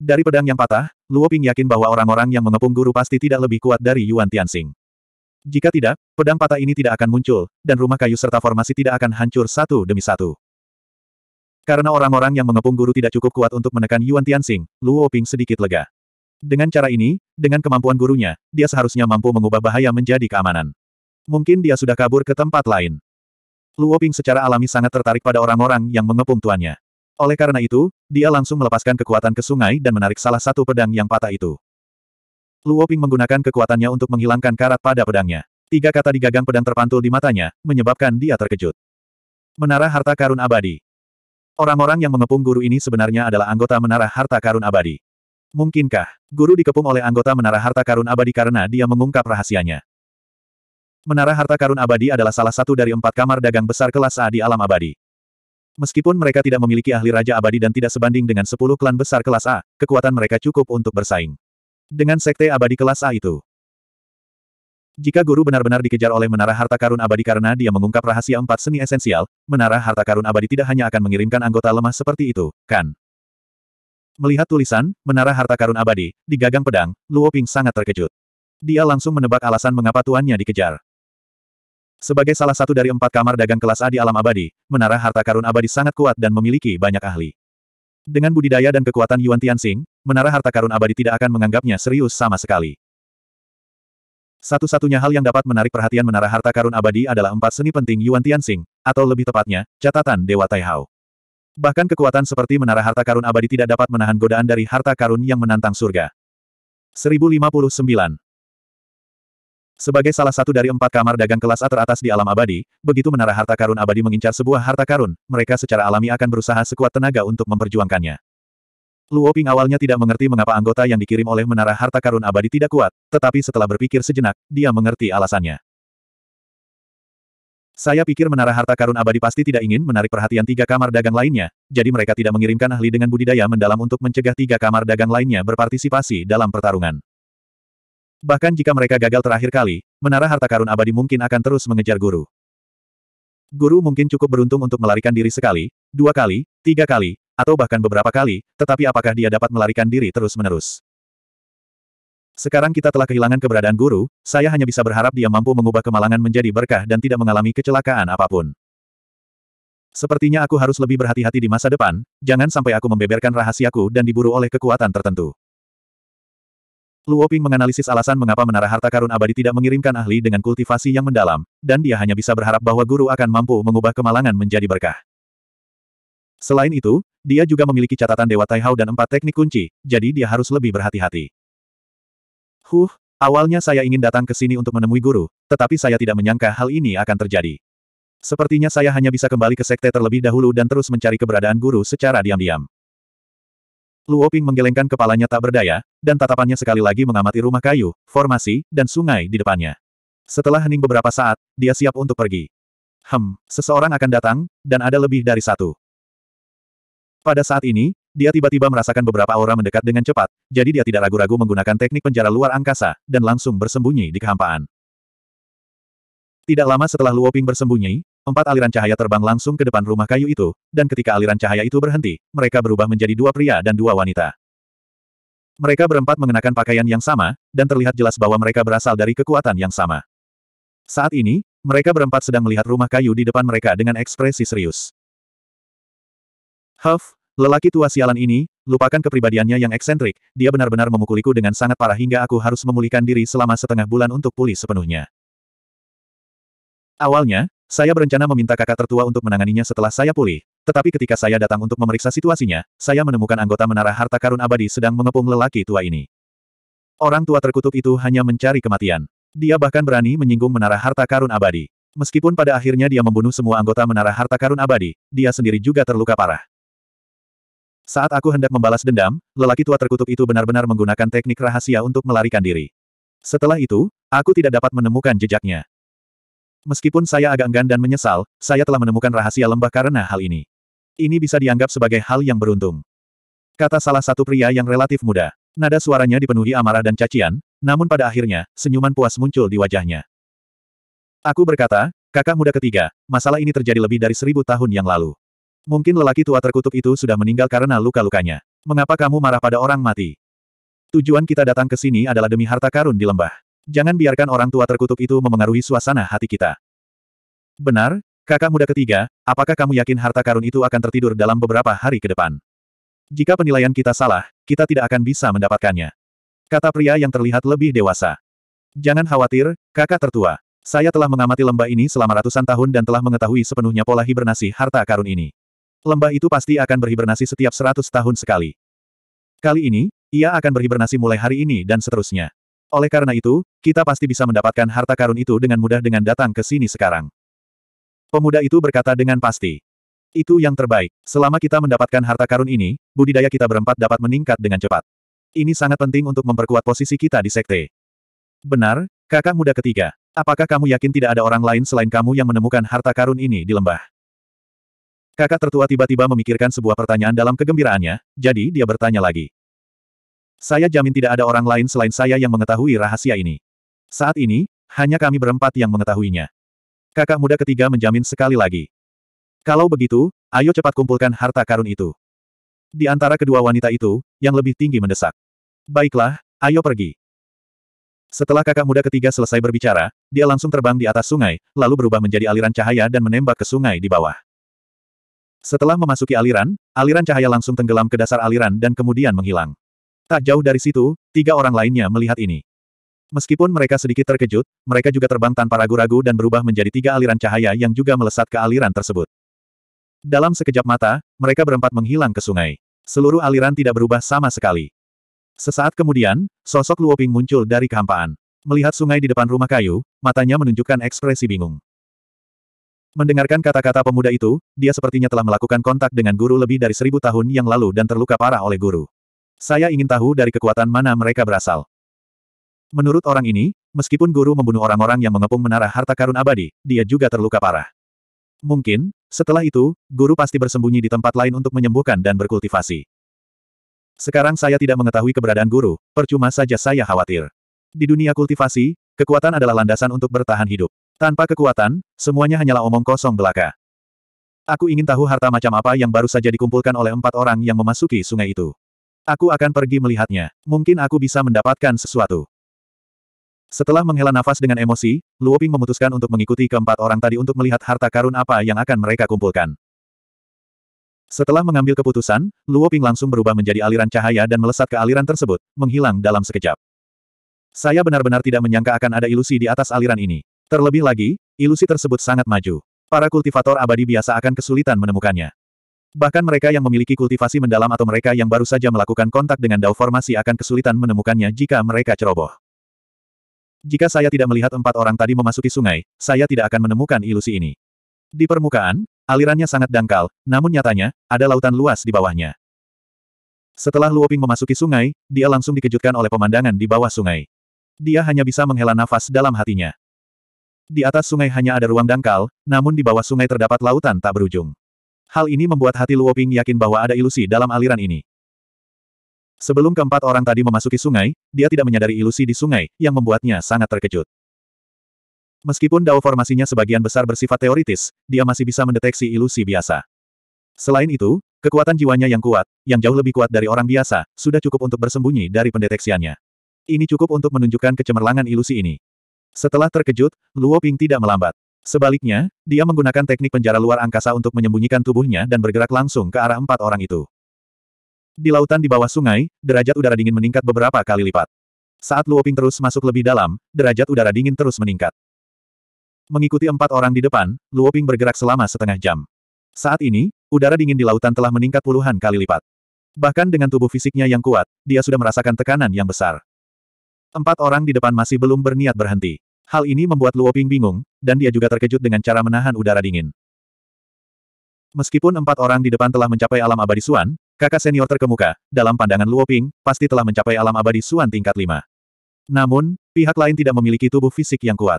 Dari pedang yang patah, Luo Ping yakin bahwa orang-orang yang mengepung guru pasti tidak lebih kuat dari Yuan Tianxing. Jika tidak, pedang patah ini tidak akan muncul, dan rumah kayu serta formasi tidak akan hancur satu demi satu. Karena orang-orang yang mengepung guru tidak cukup kuat untuk menekan Yuan Tianxing, Luo Ping sedikit lega. Dengan cara ini, dengan kemampuan gurunya, dia seharusnya mampu mengubah bahaya menjadi keamanan. Mungkin dia sudah kabur ke tempat lain. Luo Ping secara alami sangat tertarik pada orang-orang yang mengepung tuannya. Oleh karena itu, dia langsung melepaskan kekuatan ke sungai dan menarik salah satu pedang yang patah itu. Luo Ping menggunakan kekuatannya untuk menghilangkan karat pada pedangnya. Tiga kata di gagang pedang terpantul di matanya, menyebabkan dia terkejut. Menara Harta Karun Abadi Orang-orang yang mengepung guru ini sebenarnya adalah anggota Menara Harta Karun Abadi. Mungkinkah, guru dikepung oleh anggota Menara Harta Karun Abadi karena dia mengungkap rahasianya? Menara Harta Karun Abadi adalah salah satu dari empat kamar dagang besar kelas A di alam abadi. Meskipun mereka tidak memiliki ahli Raja Abadi dan tidak sebanding dengan sepuluh klan besar kelas A, kekuatan mereka cukup untuk bersaing. Dengan Sekte Abadi kelas A itu. Jika guru benar-benar dikejar oleh Menara Harta Karun Abadi karena dia mengungkap rahasia empat seni esensial, Menara Harta Karun Abadi tidak hanya akan mengirimkan anggota lemah seperti itu, kan? Melihat tulisan, Menara Harta Karun Abadi, di gagang pedang, Luo Ping sangat terkejut. Dia langsung menebak alasan mengapa tuannya dikejar. Sebagai salah satu dari empat kamar dagang kelas A di alam abadi, menara harta karun abadi sangat kuat dan memiliki banyak ahli. Dengan budidaya dan kekuatan Yuan Tianxing, menara harta karun abadi tidak akan menganggapnya serius sama sekali. Satu-satunya hal yang dapat menarik perhatian menara harta karun abadi adalah empat seni penting Yuan Tianxing, atau lebih tepatnya, catatan Dewa Taihao. Bahkan kekuatan seperti menara harta karun abadi tidak dapat menahan godaan dari harta karun yang menantang surga. 1059 sebagai salah satu dari empat kamar dagang kelas A teratas di alam abadi, begitu menara harta karun abadi mengincar sebuah harta karun, mereka secara alami akan berusaha sekuat tenaga untuk memperjuangkannya. Luo Ping awalnya tidak mengerti mengapa anggota yang dikirim oleh menara harta karun abadi tidak kuat, tetapi setelah berpikir sejenak, dia mengerti alasannya. Saya pikir menara harta karun abadi pasti tidak ingin menarik perhatian tiga kamar dagang lainnya, jadi mereka tidak mengirimkan ahli dengan budidaya mendalam untuk mencegah tiga kamar dagang lainnya berpartisipasi dalam pertarungan. Bahkan jika mereka gagal terakhir kali, menara harta karun abadi mungkin akan terus mengejar guru. Guru mungkin cukup beruntung untuk melarikan diri sekali, dua kali, tiga kali, atau bahkan beberapa kali, tetapi apakah dia dapat melarikan diri terus-menerus? Sekarang kita telah kehilangan keberadaan guru, saya hanya bisa berharap dia mampu mengubah kemalangan menjadi berkah dan tidak mengalami kecelakaan apapun. Sepertinya aku harus lebih berhati-hati di masa depan, jangan sampai aku membeberkan rahasiaku dan diburu oleh kekuatan tertentu. Luo Ping menganalisis alasan mengapa menara harta karun abadi tidak mengirimkan ahli dengan kultivasi yang mendalam, dan dia hanya bisa berharap bahwa guru akan mampu mengubah kemalangan menjadi berkah. Selain itu, dia juga memiliki catatan Dewa Taihao dan empat teknik kunci, jadi dia harus lebih berhati-hati. Huh, awalnya saya ingin datang ke sini untuk menemui guru, tetapi saya tidak menyangka hal ini akan terjadi. Sepertinya saya hanya bisa kembali ke sekte terlebih dahulu dan terus mencari keberadaan guru secara diam-diam. Luo Ping menggelengkan kepalanya tak berdaya, dan tatapannya sekali lagi mengamati rumah kayu, formasi, dan sungai di depannya. Setelah hening beberapa saat, dia siap untuk pergi. Hem, seseorang akan datang, dan ada lebih dari satu. Pada saat ini, dia tiba-tiba merasakan beberapa aura mendekat dengan cepat, jadi dia tidak ragu-ragu menggunakan teknik penjara luar angkasa, dan langsung bersembunyi di kehampaan. Tidak lama setelah Luo Ping bersembunyi, empat aliran cahaya terbang langsung ke depan rumah kayu itu, dan ketika aliran cahaya itu berhenti, mereka berubah menjadi dua pria dan dua wanita. Mereka berempat mengenakan pakaian yang sama, dan terlihat jelas bahwa mereka berasal dari kekuatan yang sama. Saat ini, mereka berempat sedang melihat rumah kayu di depan mereka dengan ekspresi serius. Huff, lelaki tua sialan ini, lupakan kepribadiannya yang eksentrik, dia benar-benar memukuliku dengan sangat parah hingga aku harus memulihkan diri selama setengah bulan untuk pulih sepenuhnya. Awalnya, saya berencana meminta kakak tertua untuk menanganinya setelah saya pulih. Tetapi ketika saya datang untuk memeriksa situasinya, saya menemukan anggota menara harta karun abadi sedang mengepung lelaki tua ini. Orang tua terkutuk itu hanya mencari kematian. Dia bahkan berani menyinggung menara harta karun abadi. Meskipun pada akhirnya dia membunuh semua anggota menara harta karun abadi, dia sendiri juga terluka parah. Saat aku hendak membalas dendam, lelaki tua terkutuk itu benar-benar menggunakan teknik rahasia untuk melarikan diri. Setelah itu, aku tidak dapat menemukan jejaknya. Meskipun saya agak enggan dan menyesal, saya telah menemukan rahasia lembah karena hal ini. Ini bisa dianggap sebagai hal yang beruntung. Kata salah satu pria yang relatif muda. Nada suaranya dipenuhi amarah dan cacian, namun pada akhirnya, senyuman puas muncul di wajahnya. Aku berkata, kakak muda ketiga, masalah ini terjadi lebih dari seribu tahun yang lalu. Mungkin lelaki tua terkutuk itu sudah meninggal karena luka-lukanya. Mengapa kamu marah pada orang mati? Tujuan kita datang ke sini adalah demi harta karun di lembah. Jangan biarkan orang tua terkutuk itu memengaruhi suasana hati kita. Benar, kakak muda ketiga, apakah kamu yakin harta karun itu akan tertidur dalam beberapa hari ke depan? Jika penilaian kita salah, kita tidak akan bisa mendapatkannya. Kata pria yang terlihat lebih dewasa. Jangan khawatir, kakak tertua. Saya telah mengamati lembah ini selama ratusan tahun dan telah mengetahui sepenuhnya pola hibernasi harta karun ini. Lembah itu pasti akan berhibernasi setiap seratus tahun sekali. Kali ini, ia akan berhibernasi mulai hari ini dan seterusnya. Oleh karena itu, kita pasti bisa mendapatkan harta karun itu dengan mudah dengan datang ke sini sekarang. Pemuda itu berkata dengan pasti. Itu yang terbaik. Selama kita mendapatkan harta karun ini, budidaya kita berempat dapat meningkat dengan cepat. Ini sangat penting untuk memperkuat posisi kita di sekte. Benar, kakak muda ketiga. Apakah kamu yakin tidak ada orang lain selain kamu yang menemukan harta karun ini di lembah? Kakak tertua tiba-tiba memikirkan sebuah pertanyaan dalam kegembiraannya, jadi dia bertanya lagi. Saya jamin tidak ada orang lain selain saya yang mengetahui rahasia ini. Saat ini, hanya kami berempat yang mengetahuinya. Kakak muda ketiga menjamin sekali lagi. Kalau begitu, ayo cepat kumpulkan harta karun itu. Di antara kedua wanita itu, yang lebih tinggi mendesak. Baiklah, ayo pergi. Setelah kakak muda ketiga selesai berbicara, dia langsung terbang di atas sungai, lalu berubah menjadi aliran cahaya dan menembak ke sungai di bawah. Setelah memasuki aliran, aliran cahaya langsung tenggelam ke dasar aliran dan kemudian menghilang. Tak jauh dari situ, tiga orang lainnya melihat ini. Meskipun mereka sedikit terkejut, mereka juga terbang tanpa ragu-ragu dan berubah menjadi tiga aliran cahaya yang juga melesat ke aliran tersebut. Dalam sekejap mata, mereka berempat menghilang ke sungai. Seluruh aliran tidak berubah sama sekali. Sesaat kemudian, sosok Luoping muncul dari kehampaan. Melihat sungai di depan rumah kayu, matanya menunjukkan ekspresi bingung. Mendengarkan kata-kata pemuda itu, dia sepertinya telah melakukan kontak dengan guru lebih dari seribu tahun yang lalu dan terluka parah oleh guru. Saya ingin tahu dari kekuatan mana mereka berasal. Menurut orang ini, meskipun guru membunuh orang-orang yang mengepung menara harta karun abadi, dia juga terluka parah. Mungkin, setelah itu, guru pasti bersembunyi di tempat lain untuk menyembuhkan dan berkultivasi. Sekarang saya tidak mengetahui keberadaan guru, percuma saja saya khawatir. Di dunia kultivasi, kekuatan adalah landasan untuk bertahan hidup. Tanpa kekuatan, semuanya hanyalah omong kosong belaka. Aku ingin tahu harta macam apa yang baru saja dikumpulkan oleh empat orang yang memasuki sungai itu. Aku akan pergi melihatnya. Mungkin aku bisa mendapatkan sesuatu. Setelah menghela nafas dengan emosi, Luoping memutuskan untuk mengikuti keempat orang tadi untuk melihat harta karun apa yang akan mereka kumpulkan. Setelah mengambil keputusan, Luoping langsung berubah menjadi aliran cahaya dan melesat ke aliran tersebut, menghilang dalam sekejap. Saya benar-benar tidak menyangka akan ada ilusi di atas aliran ini. Terlebih lagi, ilusi tersebut sangat maju. Para kultivator abadi biasa akan kesulitan menemukannya. Bahkan mereka yang memiliki kultivasi mendalam atau mereka yang baru saja melakukan kontak dengan Dao Formasi akan kesulitan menemukannya jika mereka ceroboh. Jika saya tidak melihat empat orang tadi memasuki sungai, saya tidak akan menemukan ilusi ini. Di permukaan, alirannya sangat dangkal, namun nyatanya, ada lautan luas di bawahnya. Setelah Luoping memasuki sungai, dia langsung dikejutkan oleh pemandangan di bawah sungai. Dia hanya bisa menghela nafas dalam hatinya. Di atas sungai hanya ada ruang dangkal, namun di bawah sungai terdapat lautan tak berujung. Hal ini membuat hati Luoping yakin bahwa ada ilusi dalam aliran ini. Sebelum keempat orang tadi memasuki sungai, dia tidak menyadari ilusi di sungai, yang membuatnya sangat terkejut. Meskipun dao formasinya sebagian besar bersifat teoritis, dia masih bisa mendeteksi ilusi biasa. Selain itu, kekuatan jiwanya yang kuat, yang jauh lebih kuat dari orang biasa, sudah cukup untuk bersembunyi dari pendeteksiannya. Ini cukup untuk menunjukkan kecemerlangan ilusi ini. Setelah terkejut, Luo Ping tidak melambat. Sebaliknya, dia menggunakan teknik penjara luar angkasa untuk menyembunyikan tubuhnya dan bergerak langsung ke arah empat orang itu. Di lautan di bawah sungai, derajat udara dingin meningkat beberapa kali lipat. Saat Luoping terus masuk lebih dalam, derajat udara dingin terus meningkat. Mengikuti empat orang di depan, Luoping bergerak selama setengah jam. Saat ini, udara dingin di lautan telah meningkat puluhan kali lipat. Bahkan dengan tubuh fisiknya yang kuat, dia sudah merasakan tekanan yang besar. Empat orang di depan masih belum berniat berhenti. Hal ini membuat Luo Ping bingung, dan dia juga terkejut dengan cara menahan udara dingin. Meskipun empat orang di depan telah mencapai alam abadi Suan, kakak senior terkemuka, dalam pandangan Luo Ping, pasti telah mencapai alam abadi Suan tingkat lima. Namun, pihak lain tidak memiliki tubuh fisik yang kuat.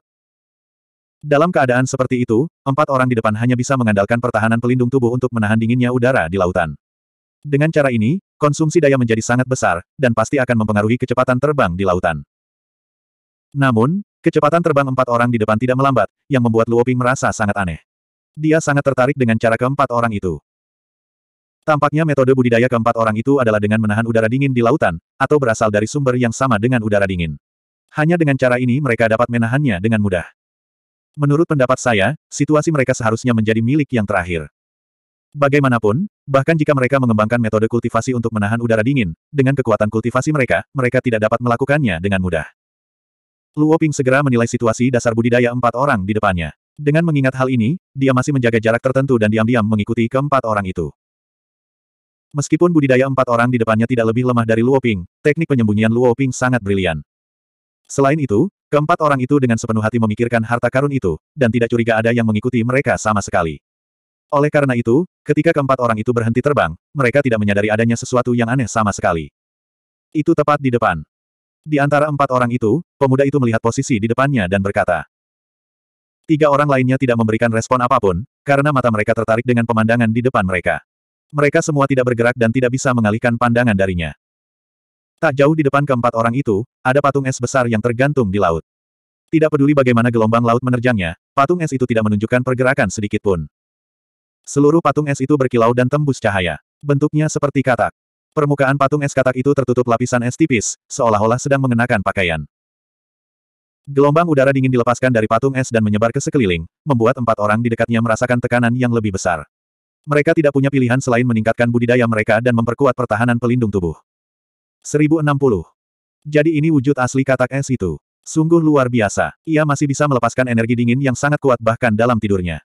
Dalam keadaan seperti itu, empat orang di depan hanya bisa mengandalkan pertahanan pelindung tubuh untuk menahan dinginnya udara di lautan. Dengan cara ini, konsumsi daya menjadi sangat besar, dan pasti akan mempengaruhi kecepatan terbang di lautan. Namun, Kecepatan terbang empat orang di depan tidak melambat, yang membuat Luoping merasa sangat aneh. Dia sangat tertarik dengan cara keempat orang itu. Tampaknya metode budidaya keempat orang itu adalah dengan menahan udara dingin di lautan, atau berasal dari sumber yang sama dengan udara dingin. Hanya dengan cara ini mereka dapat menahannya dengan mudah. Menurut pendapat saya, situasi mereka seharusnya menjadi milik yang terakhir. Bagaimanapun, bahkan jika mereka mengembangkan metode kultivasi untuk menahan udara dingin, dengan kekuatan kultivasi mereka, mereka tidak dapat melakukannya dengan mudah. Luo Ping segera menilai situasi dasar budidaya empat orang di depannya. Dengan mengingat hal ini, dia masih menjaga jarak tertentu dan diam-diam mengikuti keempat orang itu. Meskipun budidaya empat orang di depannya tidak lebih lemah dari Luo Ping, teknik penyembunyian Luo Ping sangat brilian. Selain itu, keempat orang itu dengan sepenuh hati memikirkan harta karun itu, dan tidak curiga ada yang mengikuti mereka sama sekali. Oleh karena itu, ketika keempat orang itu berhenti terbang, mereka tidak menyadari adanya sesuatu yang aneh sama sekali. Itu tepat di depan. Di antara empat orang itu, pemuda itu melihat posisi di depannya dan berkata. Tiga orang lainnya tidak memberikan respon apapun, karena mata mereka tertarik dengan pemandangan di depan mereka. Mereka semua tidak bergerak dan tidak bisa mengalihkan pandangan darinya. Tak jauh di depan keempat orang itu, ada patung es besar yang tergantung di laut. Tidak peduli bagaimana gelombang laut menerjangnya, patung es itu tidak menunjukkan pergerakan sedikitpun. Seluruh patung es itu berkilau dan tembus cahaya. Bentuknya seperti katak. Permukaan patung es katak itu tertutup lapisan es tipis, seolah-olah sedang mengenakan pakaian. Gelombang udara dingin dilepaskan dari patung es dan menyebar ke sekeliling, membuat empat orang di dekatnya merasakan tekanan yang lebih besar. Mereka tidak punya pilihan selain meningkatkan budidaya mereka dan memperkuat pertahanan pelindung tubuh. 1060. Jadi ini wujud asli katak es itu. Sungguh luar biasa. Ia masih bisa melepaskan energi dingin yang sangat kuat bahkan dalam tidurnya.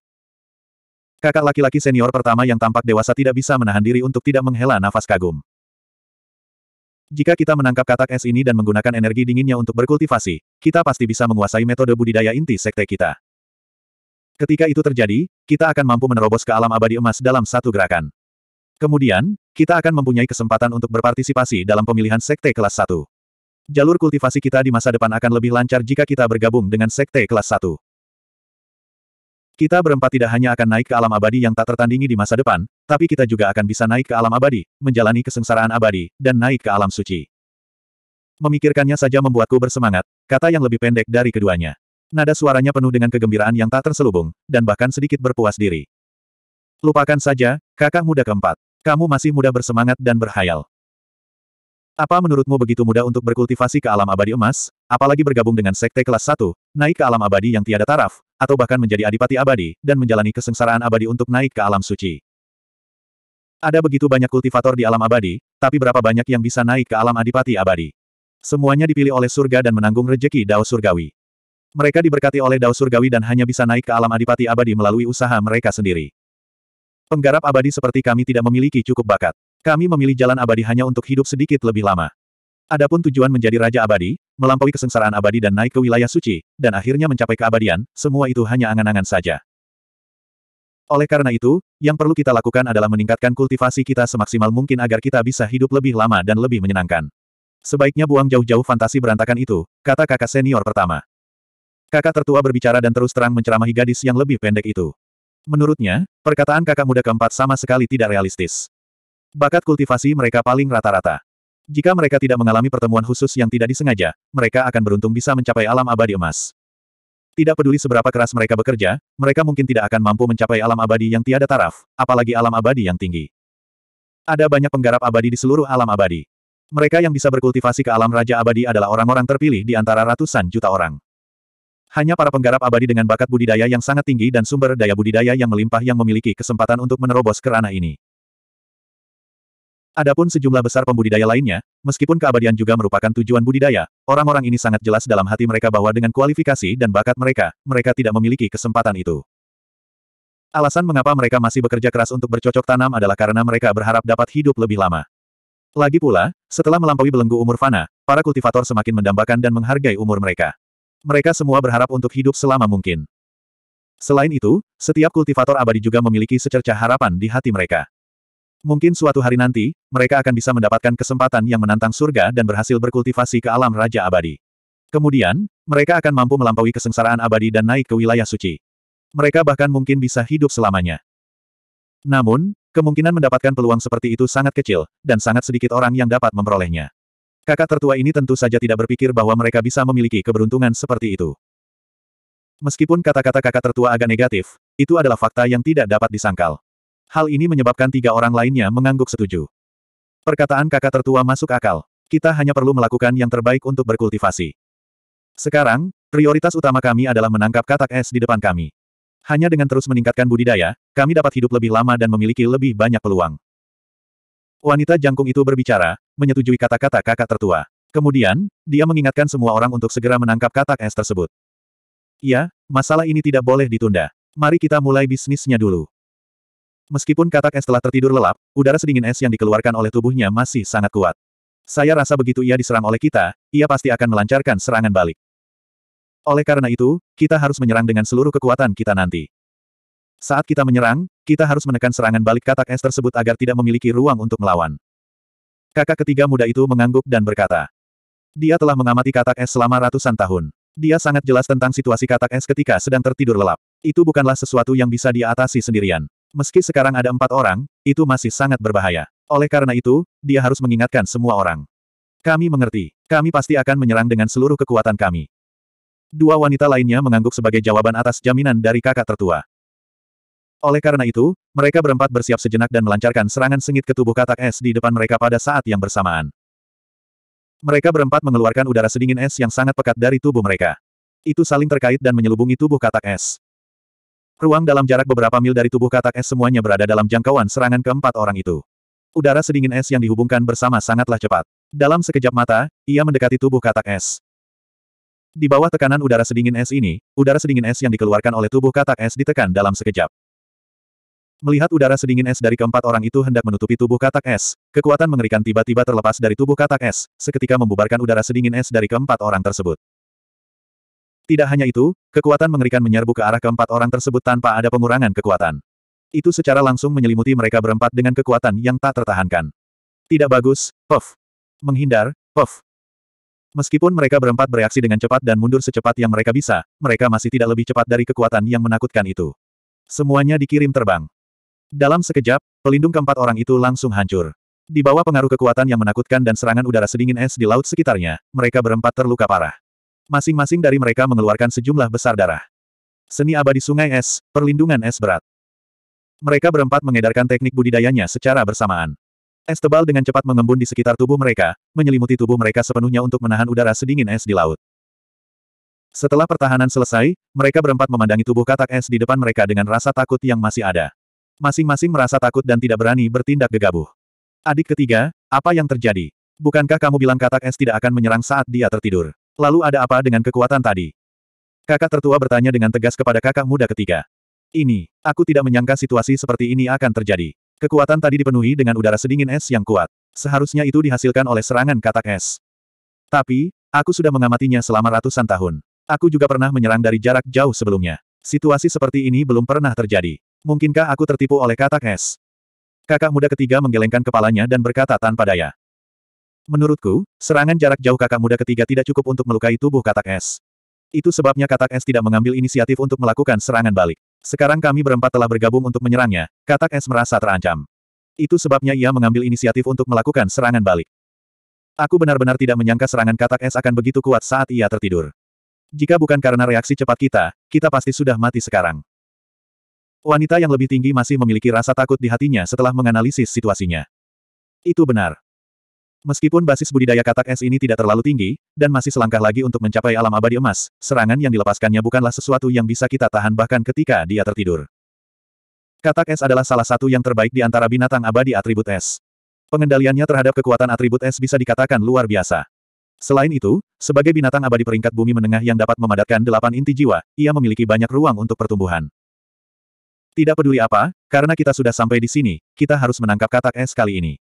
Kakak laki-laki senior pertama yang tampak dewasa tidak bisa menahan diri untuk tidak menghela nafas kagum. Jika kita menangkap katak es ini dan menggunakan energi dinginnya untuk berkultivasi, kita pasti bisa menguasai metode budidaya inti sekte kita. Ketika itu terjadi, kita akan mampu menerobos ke alam abadi emas dalam satu gerakan. Kemudian, kita akan mempunyai kesempatan untuk berpartisipasi dalam pemilihan sekte kelas 1. Jalur kultivasi kita di masa depan akan lebih lancar jika kita bergabung dengan sekte kelas 1. Kita berempat tidak hanya akan naik ke alam abadi yang tak tertandingi di masa depan, tapi kita juga akan bisa naik ke alam abadi, menjalani kesengsaraan abadi, dan naik ke alam suci. Memikirkannya saja membuatku bersemangat, kata yang lebih pendek dari keduanya. Nada suaranya penuh dengan kegembiraan yang tak terselubung, dan bahkan sedikit berpuas diri. Lupakan saja, kakak muda keempat. Kamu masih muda bersemangat dan berhayal. Apa menurutmu begitu mudah untuk berkultivasi ke alam abadi emas, apalagi bergabung dengan sekte kelas 1, naik ke alam abadi yang tiada taraf, atau bahkan menjadi adipati abadi, dan menjalani kesengsaraan abadi untuk naik ke alam suci? Ada begitu banyak kultivator di alam abadi, tapi berapa banyak yang bisa naik ke alam adipati abadi? Semuanya dipilih oleh surga dan menanggung rejeki dao surgawi. Mereka diberkati oleh dao surgawi dan hanya bisa naik ke alam adipati abadi melalui usaha mereka sendiri. Penggarap abadi seperti kami tidak memiliki cukup bakat. Kami memilih jalan abadi hanya untuk hidup sedikit lebih lama. Adapun tujuan menjadi raja abadi, melampaui kesengsaraan abadi dan naik ke wilayah suci, dan akhirnya mencapai keabadian, semua itu hanya angan-angan saja. Oleh karena itu, yang perlu kita lakukan adalah meningkatkan kultivasi kita semaksimal mungkin agar kita bisa hidup lebih lama dan lebih menyenangkan. Sebaiknya buang jauh-jauh fantasi berantakan itu, kata kakak senior pertama. Kakak tertua berbicara dan terus terang menceramahi gadis yang lebih pendek itu. Menurutnya, perkataan kakak muda keempat sama sekali tidak realistis. Bakat kultivasi mereka paling rata-rata. Jika mereka tidak mengalami pertemuan khusus yang tidak disengaja, mereka akan beruntung bisa mencapai alam abadi emas. Tidak peduli seberapa keras mereka bekerja, mereka mungkin tidak akan mampu mencapai alam abadi yang tiada taraf, apalagi alam abadi yang tinggi. Ada banyak penggarap abadi di seluruh alam abadi. Mereka yang bisa berkultivasi ke alam Raja Abadi adalah orang-orang terpilih di antara ratusan juta orang. Hanya para penggarap abadi dengan bakat budidaya yang sangat tinggi dan sumber daya budidaya yang melimpah yang memiliki kesempatan untuk menerobos ke arah ini. Adapun sejumlah besar pembudidaya lainnya, meskipun keabadian juga merupakan tujuan budidaya, orang-orang ini sangat jelas dalam hati mereka bahwa dengan kualifikasi dan bakat mereka, mereka tidak memiliki kesempatan itu. Alasan mengapa mereka masih bekerja keras untuk bercocok tanam adalah karena mereka berharap dapat hidup lebih lama. Lagi pula, setelah melampaui belenggu umur fana, para kultivator semakin mendambakan dan menghargai umur mereka. Mereka semua berharap untuk hidup selama mungkin. Selain itu, setiap kultivator abadi juga memiliki secerca harapan di hati mereka. Mungkin suatu hari nanti, mereka akan bisa mendapatkan kesempatan yang menantang surga dan berhasil berkultivasi ke alam Raja Abadi. Kemudian, mereka akan mampu melampaui kesengsaraan abadi dan naik ke wilayah suci. Mereka bahkan mungkin bisa hidup selamanya. Namun, kemungkinan mendapatkan peluang seperti itu sangat kecil, dan sangat sedikit orang yang dapat memperolehnya. Kakak tertua ini tentu saja tidak berpikir bahwa mereka bisa memiliki keberuntungan seperti itu. Meskipun kata-kata kakak tertua agak negatif, itu adalah fakta yang tidak dapat disangkal. Hal ini menyebabkan tiga orang lainnya mengangguk setuju. Perkataan kakak tertua masuk akal. Kita hanya perlu melakukan yang terbaik untuk berkultivasi. Sekarang, prioritas utama kami adalah menangkap katak es di depan kami. Hanya dengan terus meningkatkan budidaya, kami dapat hidup lebih lama dan memiliki lebih banyak peluang. Wanita jangkung itu berbicara, menyetujui kata-kata kakak tertua. Kemudian, dia mengingatkan semua orang untuk segera menangkap katak es tersebut. Ya, masalah ini tidak boleh ditunda. Mari kita mulai bisnisnya dulu. Meskipun katak es telah tertidur lelap, udara sedingin es yang dikeluarkan oleh tubuhnya masih sangat kuat. Saya rasa begitu ia diserang oleh kita, ia pasti akan melancarkan serangan balik. Oleh karena itu, kita harus menyerang dengan seluruh kekuatan kita nanti. Saat kita menyerang, kita harus menekan serangan balik katak es tersebut agar tidak memiliki ruang untuk melawan. Kakak ketiga muda itu mengangguk dan berkata. Dia telah mengamati katak es selama ratusan tahun. Dia sangat jelas tentang situasi katak es ketika sedang tertidur lelap. Itu bukanlah sesuatu yang bisa dia atasi sendirian. Meski sekarang ada empat orang, itu masih sangat berbahaya. Oleh karena itu, dia harus mengingatkan semua orang. Kami mengerti. Kami pasti akan menyerang dengan seluruh kekuatan kami. Dua wanita lainnya mengangguk sebagai jawaban atas jaminan dari kakak tertua. Oleh karena itu, mereka berempat bersiap sejenak dan melancarkan serangan sengit ke tubuh katak es di depan mereka pada saat yang bersamaan. Mereka berempat mengeluarkan udara sedingin es yang sangat pekat dari tubuh mereka. Itu saling terkait dan menyelubungi tubuh katak es. Ruang dalam jarak beberapa mil dari tubuh katak es semuanya berada dalam jangkauan serangan keempat orang itu. Udara sedingin es yang dihubungkan bersama sangatlah cepat. Dalam sekejap mata, ia mendekati tubuh katak es. Di bawah tekanan udara sedingin es ini, udara sedingin es yang dikeluarkan oleh tubuh katak es ditekan dalam sekejap. Melihat udara sedingin es dari keempat orang itu hendak menutupi tubuh katak es, kekuatan mengerikan tiba-tiba terlepas dari tubuh katak es, seketika membubarkan udara sedingin es dari keempat orang tersebut. Tidak hanya itu, kekuatan mengerikan menyerbu ke arah keempat orang tersebut tanpa ada pengurangan kekuatan. Itu secara langsung menyelimuti mereka berempat dengan kekuatan yang tak tertahankan. Tidak bagus, Puff. Menghindar, Puff. Meskipun mereka berempat bereaksi dengan cepat dan mundur secepat yang mereka bisa, mereka masih tidak lebih cepat dari kekuatan yang menakutkan itu. Semuanya dikirim terbang. Dalam sekejap, pelindung keempat orang itu langsung hancur. Di bawah pengaruh kekuatan yang menakutkan dan serangan udara sedingin es di laut sekitarnya, mereka berempat terluka parah. Masing-masing dari mereka mengeluarkan sejumlah besar darah. Seni abadi sungai es, perlindungan es berat. Mereka berempat mengedarkan teknik budidayanya secara bersamaan. Es tebal dengan cepat mengembun di sekitar tubuh mereka, menyelimuti tubuh mereka sepenuhnya untuk menahan udara sedingin es di laut. Setelah pertahanan selesai, mereka berempat memandangi tubuh katak es di depan mereka dengan rasa takut yang masih ada. Masing-masing merasa takut dan tidak berani bertindak gegabah. Adik ketiga, apa yang terjadi? Bukankah kamu bilang katak es tidak akan menyerang saat dia tertidur? Lalu ada apa dengan kekuatan tadi? Kakak tertua bertanya dengan tegas kepada kakak muda ketiga. Ini, aku tidak menyangka situasi seperti ini akan terjadi. Kekuatan tadi dipenuhi dengan udara sedingin es yang kuat. Seharusnya itu dihasilkan oleh serangan katak es. Tapi, aku sudah mengamatinya selama ratusan tahun. Aku juga pernah menyerang dari jarak jauh sebelumnya. Situasi seperti ini belum pernah terjadi. Mungkinkah aku tertipu oleh katak es? Kakak muda ketiga menggelengkan kepalanya dan berkata tanpa daya. Menurutku, serangan jarak jauh kakak muda ketiga tidak cukup untuk melukai tubuh katak es. Itu sebabnya katak es tidak mengambil inisiatif untuk melakukan serangan balik. Sekarang kami berempat telah bergabung untuk menyerangnya, katak es merasa terancam. Itu sebabnya ia mengambil inisiatif untuk melakukan serangan balik. Aku benar-benar tidak menyangka serangan katak es akan begitu kuat saat ia tertidur. Jika bukan karena reaksi cepat kita, kita pasti sudah mati sekarang. Wanita yang lebih tinggi masih memiliki rasa takut di hatinya setelah menganalisis situasinya. Itu benar. Meskipun basis budidaya katak es ini tidak terlalu tinggi, dan masih selangkah lagi untuk mencapai alam abadi emas, serangan yang dilepaskannya bukanlah sesuatu yang bisa kita tahan bahkan ketika dia tertidur. Katak es adalah salah satu yang terbaik di antara binatang abadi atribut es. Pengendaliannya terhadap kekuatan atribut es bisa dikatakan luar biasa. Selain itu, sebagai binatang abadi peringkat bumi menengah yang dapat memadatkan delapan inti jiwa, ia memiliki banyak ruang untuk pertumbuhan. Tidak peduli apa, karena kita sudah sampai di sini, kita harus menangkap katak es kali ini.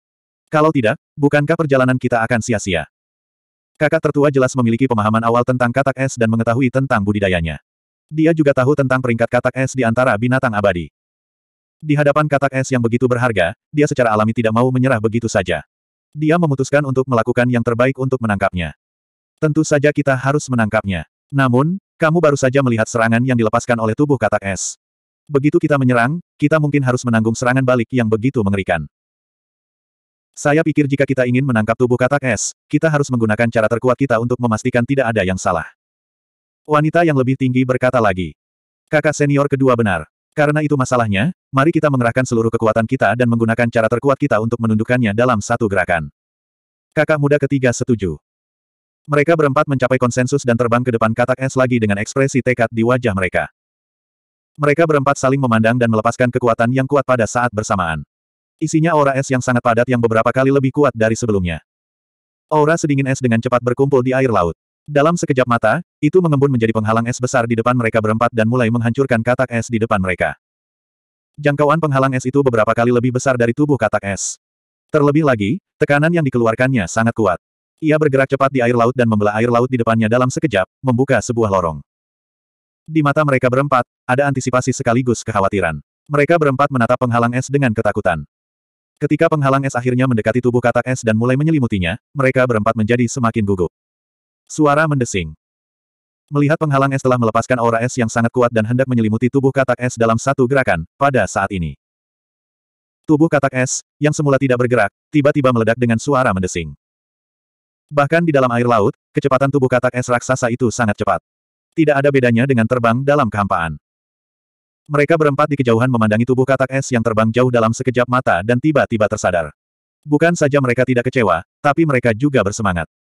Kalau tidak, bukankah perjalanan kita akan sia-sia? Kakak tertua jelas memiliki pemahaman awal tentang katak es dan mengetahui tentang budidayanya. Dia juga tahu tentang peringkat katak es di antara binatang abadi. Di hadapan katak es yang begitu berharga, dia secara alami tidak mau menyerah begitu saja. Dia memutuskan untuk melakukan yang terbaik untuk menangkapnya. Tentu saja kita harus menangkapnya. Namun, kamu baru saja melihat serangan yang dilepaskan oleh tubuh katak es. Begitu kita menyerang, kita mungkin harus menanggung serangan balik yang begitu mengerikan. Saya pikir jika kita ingin menangkap tubuh katak es, kita harus menggunakan cara terkuat kita untuk memastikan tidak ada yang salah. Wanita yang lebih tinggi berkata lagi. Kakak senior kedua benar. Karena itu masalahnya, mari kita mengerahkan seluruh kekuatan kita dan menggunakan cara terkuat kita untuk menundukkannya dalam satu gerakan. Kakak muda ketiga setuju. Mereka berempat mencapai konsensus dan terbang ke depan katak es lagi dengan ekspresi tekad di wajah mereka. Mereka berempat saling memandang dan melepaskan kekuatan yang kuat pada saat bersamaan. Isinya aura es yang sangat padat yang beberapa kali lebih kuat dari sebelumnya. Aura sedingin es dengan cepat berkumpul di air laut. Dalam sekejap mata, itu mengembun menjadi penghalang es besar di depan mereka berempat dan mulai menghancurkan katak es di depan mereka. Jangkauan penghalang es itu beberapa kali lebih besar dari tubuh katak es. Terlebih lagi, tekanan yang dikeluarkannya sangat kuat. Ia bergerak cepat di air laut dan membelah air laut di depannya dalam sekejap, membuka sebuah lorong. Di mata mereka berempat, ada antisipasi sekaligus kekhawatiran. Mereka berempat menatap penghalang es dengan ketakutan. Ketika penghalang es akhirnya mendekati tubuh katak es dan mulai menyelimutinya, mereka berempat menjadi semakin gugup. Suara mendesing. Melihat penghalang es telah melepaskan aura es yang sangat kuat dan hendak menyelimuti tubuh katak es dalam satu gerakan, pada saat ini. Tubuh katak es, yang semula tidak bergerak, tiba-tiba meledak dengan suara mendesing. Bahkan di dalam air laut, kecepatan tubuh katak es raksasa itu sangat cepat. Tidak ada bedanya dengan terbang dalam kehampaan. Mereka berempat di kejauhan memandangi tubuh katak es yang terbang jauh dalam sekejap mata dan tiba-tiba tersadar. Bukan saja mereka tidak kecewa, tapi mereka juga bersemangat.